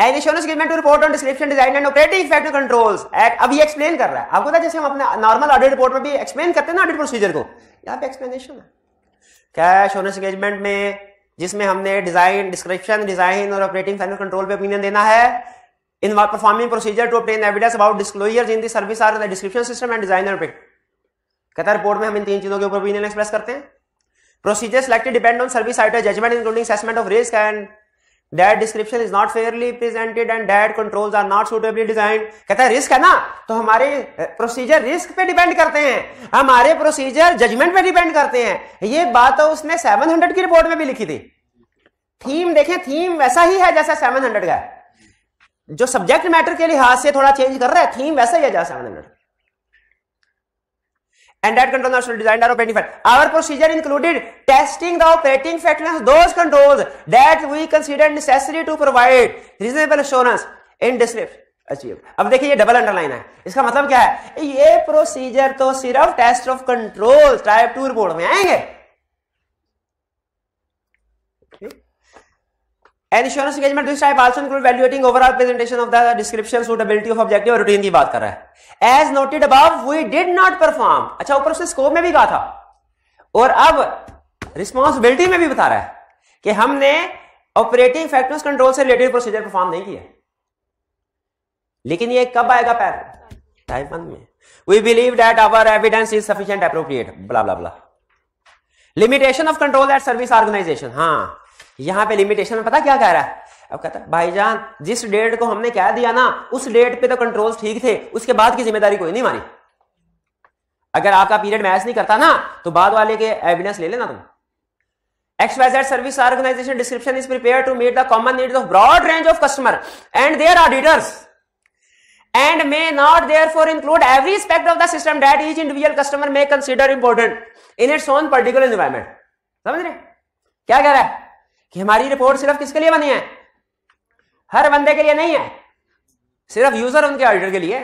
as assurance given to report on description design and operating factor controls act अभी एक्सप्लेन कर रहा है आपको पता जैसे हम अपने नॉर्मल ऑडिट रिपोर्ट में भी एक्सप्लेन करते हैं ना ऑडिट प्रोसीजर को यहाँ पे एक्सप्लेनेशन है कैश ओनर्स एंगेजमेंट में जिसमें हमने डिजाइन डिस्क्रिप्शन डिजाइन और ऑपरेटिंग फैक्टर कंट्रोल पे ओपिनियन देना है in performing procedure to obtain evidence about disclosure in the service are description system and design कहता है रिपोर्ट में हम इन तीन चीजों के ऊपर ओपिनियन एक्सप्रेस करते हैं procedure selected depend on service auditor judgment including assessment of risk and that description is not fairly presented and that controls are not suitably design कहता है रिस्क है ना तो हमारे प्रोसीजर रिस्क पे डिपेंड करते हैं हमारे प्रोसीजर जजमेंट पे डिपेंड करते हैं ये बात तो उसने 700 की रिपोर्ट में भी लिखी थी थीम देखें थीम वैसा ही है जैसा 700 का जो सब्जेक्ट मैटर के लिहाज से थोड़ा चेंज कर रहा है थीम वैसा ही है जैसा seven hundred and that control nostril designed our operating fat. Our procedure included testing the operating fatness, those controls that we consider necessary to provide reasonable assurance in description. Achieve अब देखिए ये डबल अंडरलाइन है इसका मतलब क्या है ये प्रोसीजर तो सिर्फ test of control type two report में आएंगे and engagement risk type also include evaluating overall presentation of the description suitability of objective और रूटीन की बात कर रहा है as noted above we did not perform अच्छा ऊपर उसने स्कोप में भी कहा था और अब रिस्पांसिबिलिटी में भी बता रहा है कि हमने ऑपरेटिंग फैक्टर्स कंट्रोल से रिलेटेड प्रोसीजर परफॉर्म नहीं किया लेकिन ये कब आएगा पैर टाइप 1 में we believe that our evidence is sufficient appropriate blah blah blah limitation of control at service organization हां यहां पे लिमिटेशन में पता क्या कह रहा है अब कहता है भाईजान जिस डेट को हमने क्या दिया ना उस डेट पे तो कंट्रोल्स ठीक थे उसके बाद की जिम्मेदारी कोई नहीं मानी अगर आपका पीरियड मैच नहीं करता ना तो बाद वाले के एविडेंस ले लेना तुम X Y Z service organization description is prepare to meet the common need of broad range of customer and their auditors and may not therefore include every aspect of the system that each individual customer may consider important in its own particular environment समझ रहे क्या कह रहा है कि हमारी रिपोर्ट सिर्फ किसके लिए बनी है हर बंदे के लिए नहीं है सिर्फ यूजर उनके ऑर्डर के लिए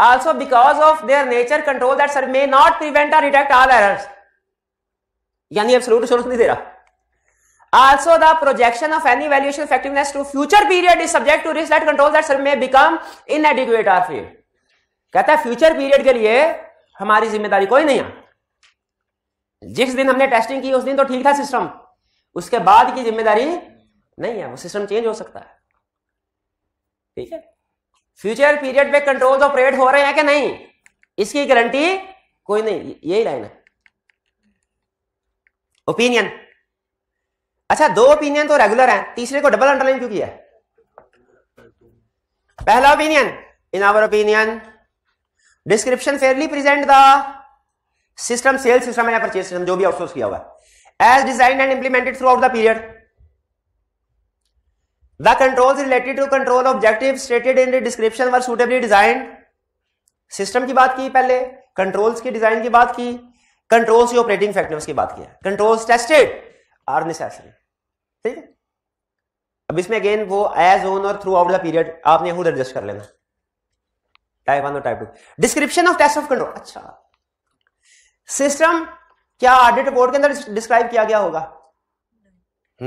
also because of their nature control that sir may not prevent or detect all errors यानी अब सलूट सोल्यूशन नहीं दे रहा also the projection of any valuation effectiveness to future period is subject to risk that control that sir may become inadequate or field कहता है फ्यूचर पीरियड के लिए हमारी जिम्मेदारी कोई नहीं है जिस दिन हमने टेस्टिंग की उस दिन तो ठीक था सिस्टम उसके बाद की जिम्मेदारी नहीं है वो सिस्टम चेंज हो सकता है ठीक है फ्यूचर पीरियड में कंट्रोल तो ऑपरेट हो रहे हैं कि नहीं इसकी गारंटी कोई नहीं यही लाइन है ओपिनियन अच्छा दो ओपिनियन तो रेगुलर हैं तीसरे को डबल अंडरलाइन क्यों किया पहला opinion in our opinion description fairly present the system sale system या परचेज सिस्टम जो भी आउटसोर्स किया हुआ है as designed and implemented throughout the period. The controls related to control objectives stated in the description were suitably designed. System की बात की पहले कंट्रोल्स की डिजाइन की बात की कंट्रोल्स की ऑपरेटिंग फैक्टर्स की बात की कंट्रोल्स टेस्टेड आर नेसेसरी ठीक है अब इसमें अगेन वो एज ओन और थ्रू आउट द पीरियड आपने खुद एडजस्ट कर लेना टाइप वन और type two description of test of control अच्छा सिस्टम क्या ऑडिट रिपोर्ट के अंदर डिस्क्राइब किया गया होगा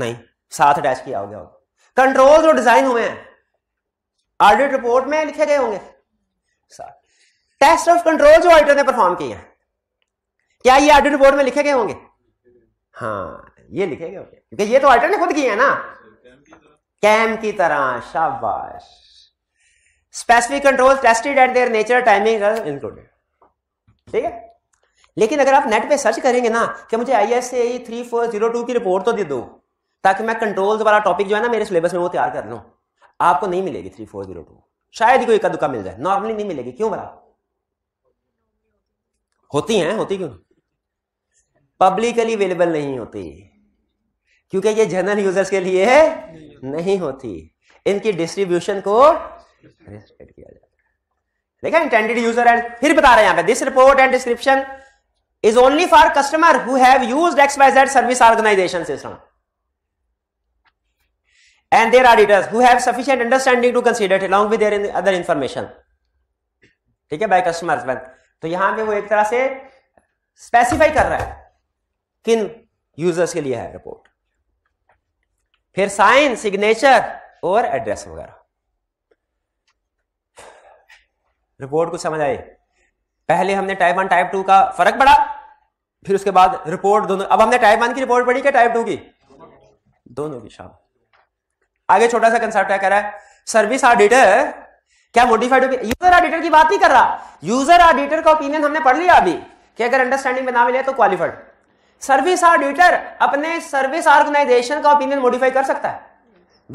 नहीं साथ अटैच किया हो गया होगा कंट्रोल जो डिजाइन हुए हैं ऑडिट रिपोर्ट में लिखे गए होंगे टेस्ट ऑफ कंट्रोल जो ऑडिटर ने परफॉर्म किए हैं क्या ये ऑडिट रिपोर्ट में लिखे गए होंगे हाँ ये लिखे गए होंगे क्योंकि ये तो ऑडिटर ने खुद किए हैं ना कैम की तरह शाबाश specific control tested at their nature timing included ठीक है लेकिन अगर आप नेट पे सर्च करेंगे ना कि मुझे I S A three four zero two की रिपोर्ट तो दे दो ताकि मैं कंट्रोल वाला टॉपिक जो है ना मेरे सिलेबस में वो तैयार कर लूँ आपको नहीं मिलेगी थ्री फोर जीरो टू शायद कोई कद्दुका मिल जाए नॉर्मली नहीं मिलेगी क्यों भला होती हैं होती क्यों पब्लिकली अवेलेबल नहीं होती क्योंकि ये जनरल यूजर्स के लिए नहीं होती इनकी डिस्ट्रीब्यूशन को रिस्ट्रिक्ट किया जाता है देखा इंटेंडेड यूजर एंड फिर बता रहे हैं यहां पे this report and description is only for customer who have used xyz service organization system and their auditors who have sufficient understanding to consider it along with their other information ठीक है बाय कस्टमर्स वन तो यहां पे वो एक तरह से स्पेसिफाई कर रहा है किन यूजर्स के लिए है रिपोर्ट फिर साइन सिग्नेचर और एड्रेस वगैरह रिपोर्ट को समझ आए पहले हमने टाइप वन टाइप टू का फर्क पड़ा फिर उसके बाद रिपोर्ट दोनों अब हमने टाइप वन की रिपोर्ट पढ़ी क्या टाइप टू की दोनों की शाम आगे छोटा सा कंसेप्ट कह रहा है सर्विस ऑडिटर क्या मोडिफाइड यूजर ऑडिटर की बात नहीं कर रहा यूजर ऑडिटर का ओपिनियन हमने पढ़ लिया अभी कि अगर अंडरस्टैंडिंग में ना मिले तो क्वालिफाइड सर्विस ऑडिटर अपने सर्विस ऑर्गेनाइजेशन का ओपिनियन मोडिफाई कर सकता है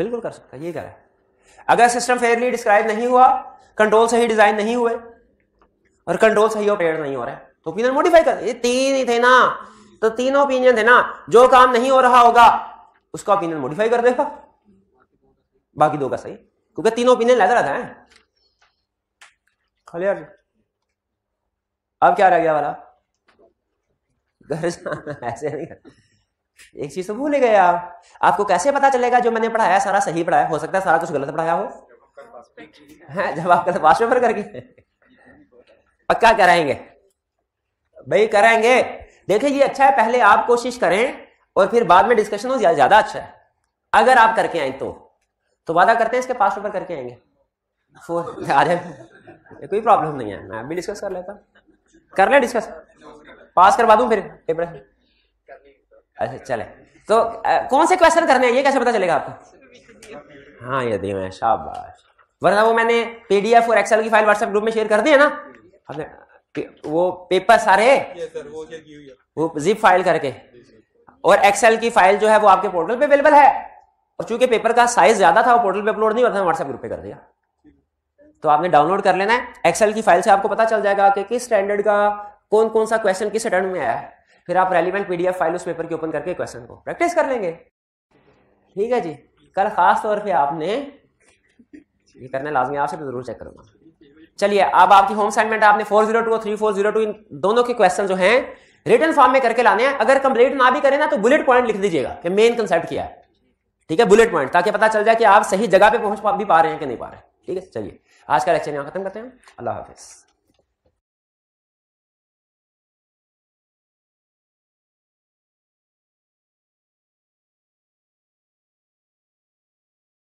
बिल्कुल कर सकता है ये कह रहा है अगर सिस्टम फेयरली डिस्क्राइब नहीं हुआ कंट्रोल सही डिजाइन नहीं हुए और कंट्रोल सही ऑपरेट नहीं हो रहा है तो ओपिनियन मॉडिफाई कर ये तीन ही थे ना तो तीनों ओपिनियन थे ना जो काम नहीं हो रहा होगा उसका ओपिनियन मॉडिफाई कर देगा बाकी दो का सही क्योंकि तीनों ओपिनियन लग रहा था क्लियर अब क्या रह गया वाला घर ऐसे नहीं कर एक चीज तो भूल गए गया आपको कैसे पता चलेगा जो मैंने पढ़ाया सारा सही पढ़ाया हो सकता है सारा कुछ गलत पढ़ाया हो जब आप कल पास पेपर करके पक्का कराएंगे भाई कराएंगे देखें ये अच्छा है पहले आप कोशिश करें और फिर बाद में डिस्कशन हो ज्यादा अच्छा है अगर आप करके आए तो तो वादा करते हैं इसके पास पेपर करके आएंगे फोर कोई प्रॉब्लम नहीं है मैं भी डिस्कस कर लेता कर ले डिस्कस पास करवा दू फिर पेपर अच्छा चले तो आ, कौन से क्वेश्चन करने हैं ये कैसे पता चलेगा आपको हाँ यदि मैं शाबाश वरना वो मैंने पीडीएफ और एक्सेल की फाइल व्हाट्सएप ग्रुप में शेयर कर दी है ना हमने वो पेपर सारे वो, जिप फाइल करके और एक्सेल की फाइल जो है वो आपके पोर्टल पे अवेलेबल है और चूंकि पेपर का साइज ज्यादा था वो पोर्टल पे अपलोड नहीं हुआ था व्हाट्सएप ग्रुप पे कर दिया तो आपने डाउनलोड कर लेना है एक्सेल की फाइल से आपको पता चल जाएगा कि किस स्टैंडर्ड का कौन कौन सा क्वेश्चन किस अटर्न में आया है फिर आप रेलिवेंट पीडीएफ फाइल उस पेपर की ओपन करके क्वेश्चन को प्रैक्टिस कर लेंगे ठीक है जी कल खास तौर पे आपने ये करना लाजमी आपसे तो जरूर चेक करूंगा चलिए अब आपकी होम असाइनमेंट आपने फोर जीरो टू और थ्री फोर जीरो टू इन दोनों के क्वेश्चन जो हैं रिटर्न फॉर्म में करके लाने हैं अगर कंप्लीट ना भी करें ना तो बुलेट पॉइंट लिख दीजिएगा कि मेन कंसेप्ट क्या है ठीक है बुलेट पॉइंट ताकि पता चल जाए कि आप सही जगह पे पहुंच भी पा रहे हैं कि नहीं पा रहे ठीक है चलिए आज का लेक्चर यहाँ खत्म करते हैं अल्लाह हाफिज़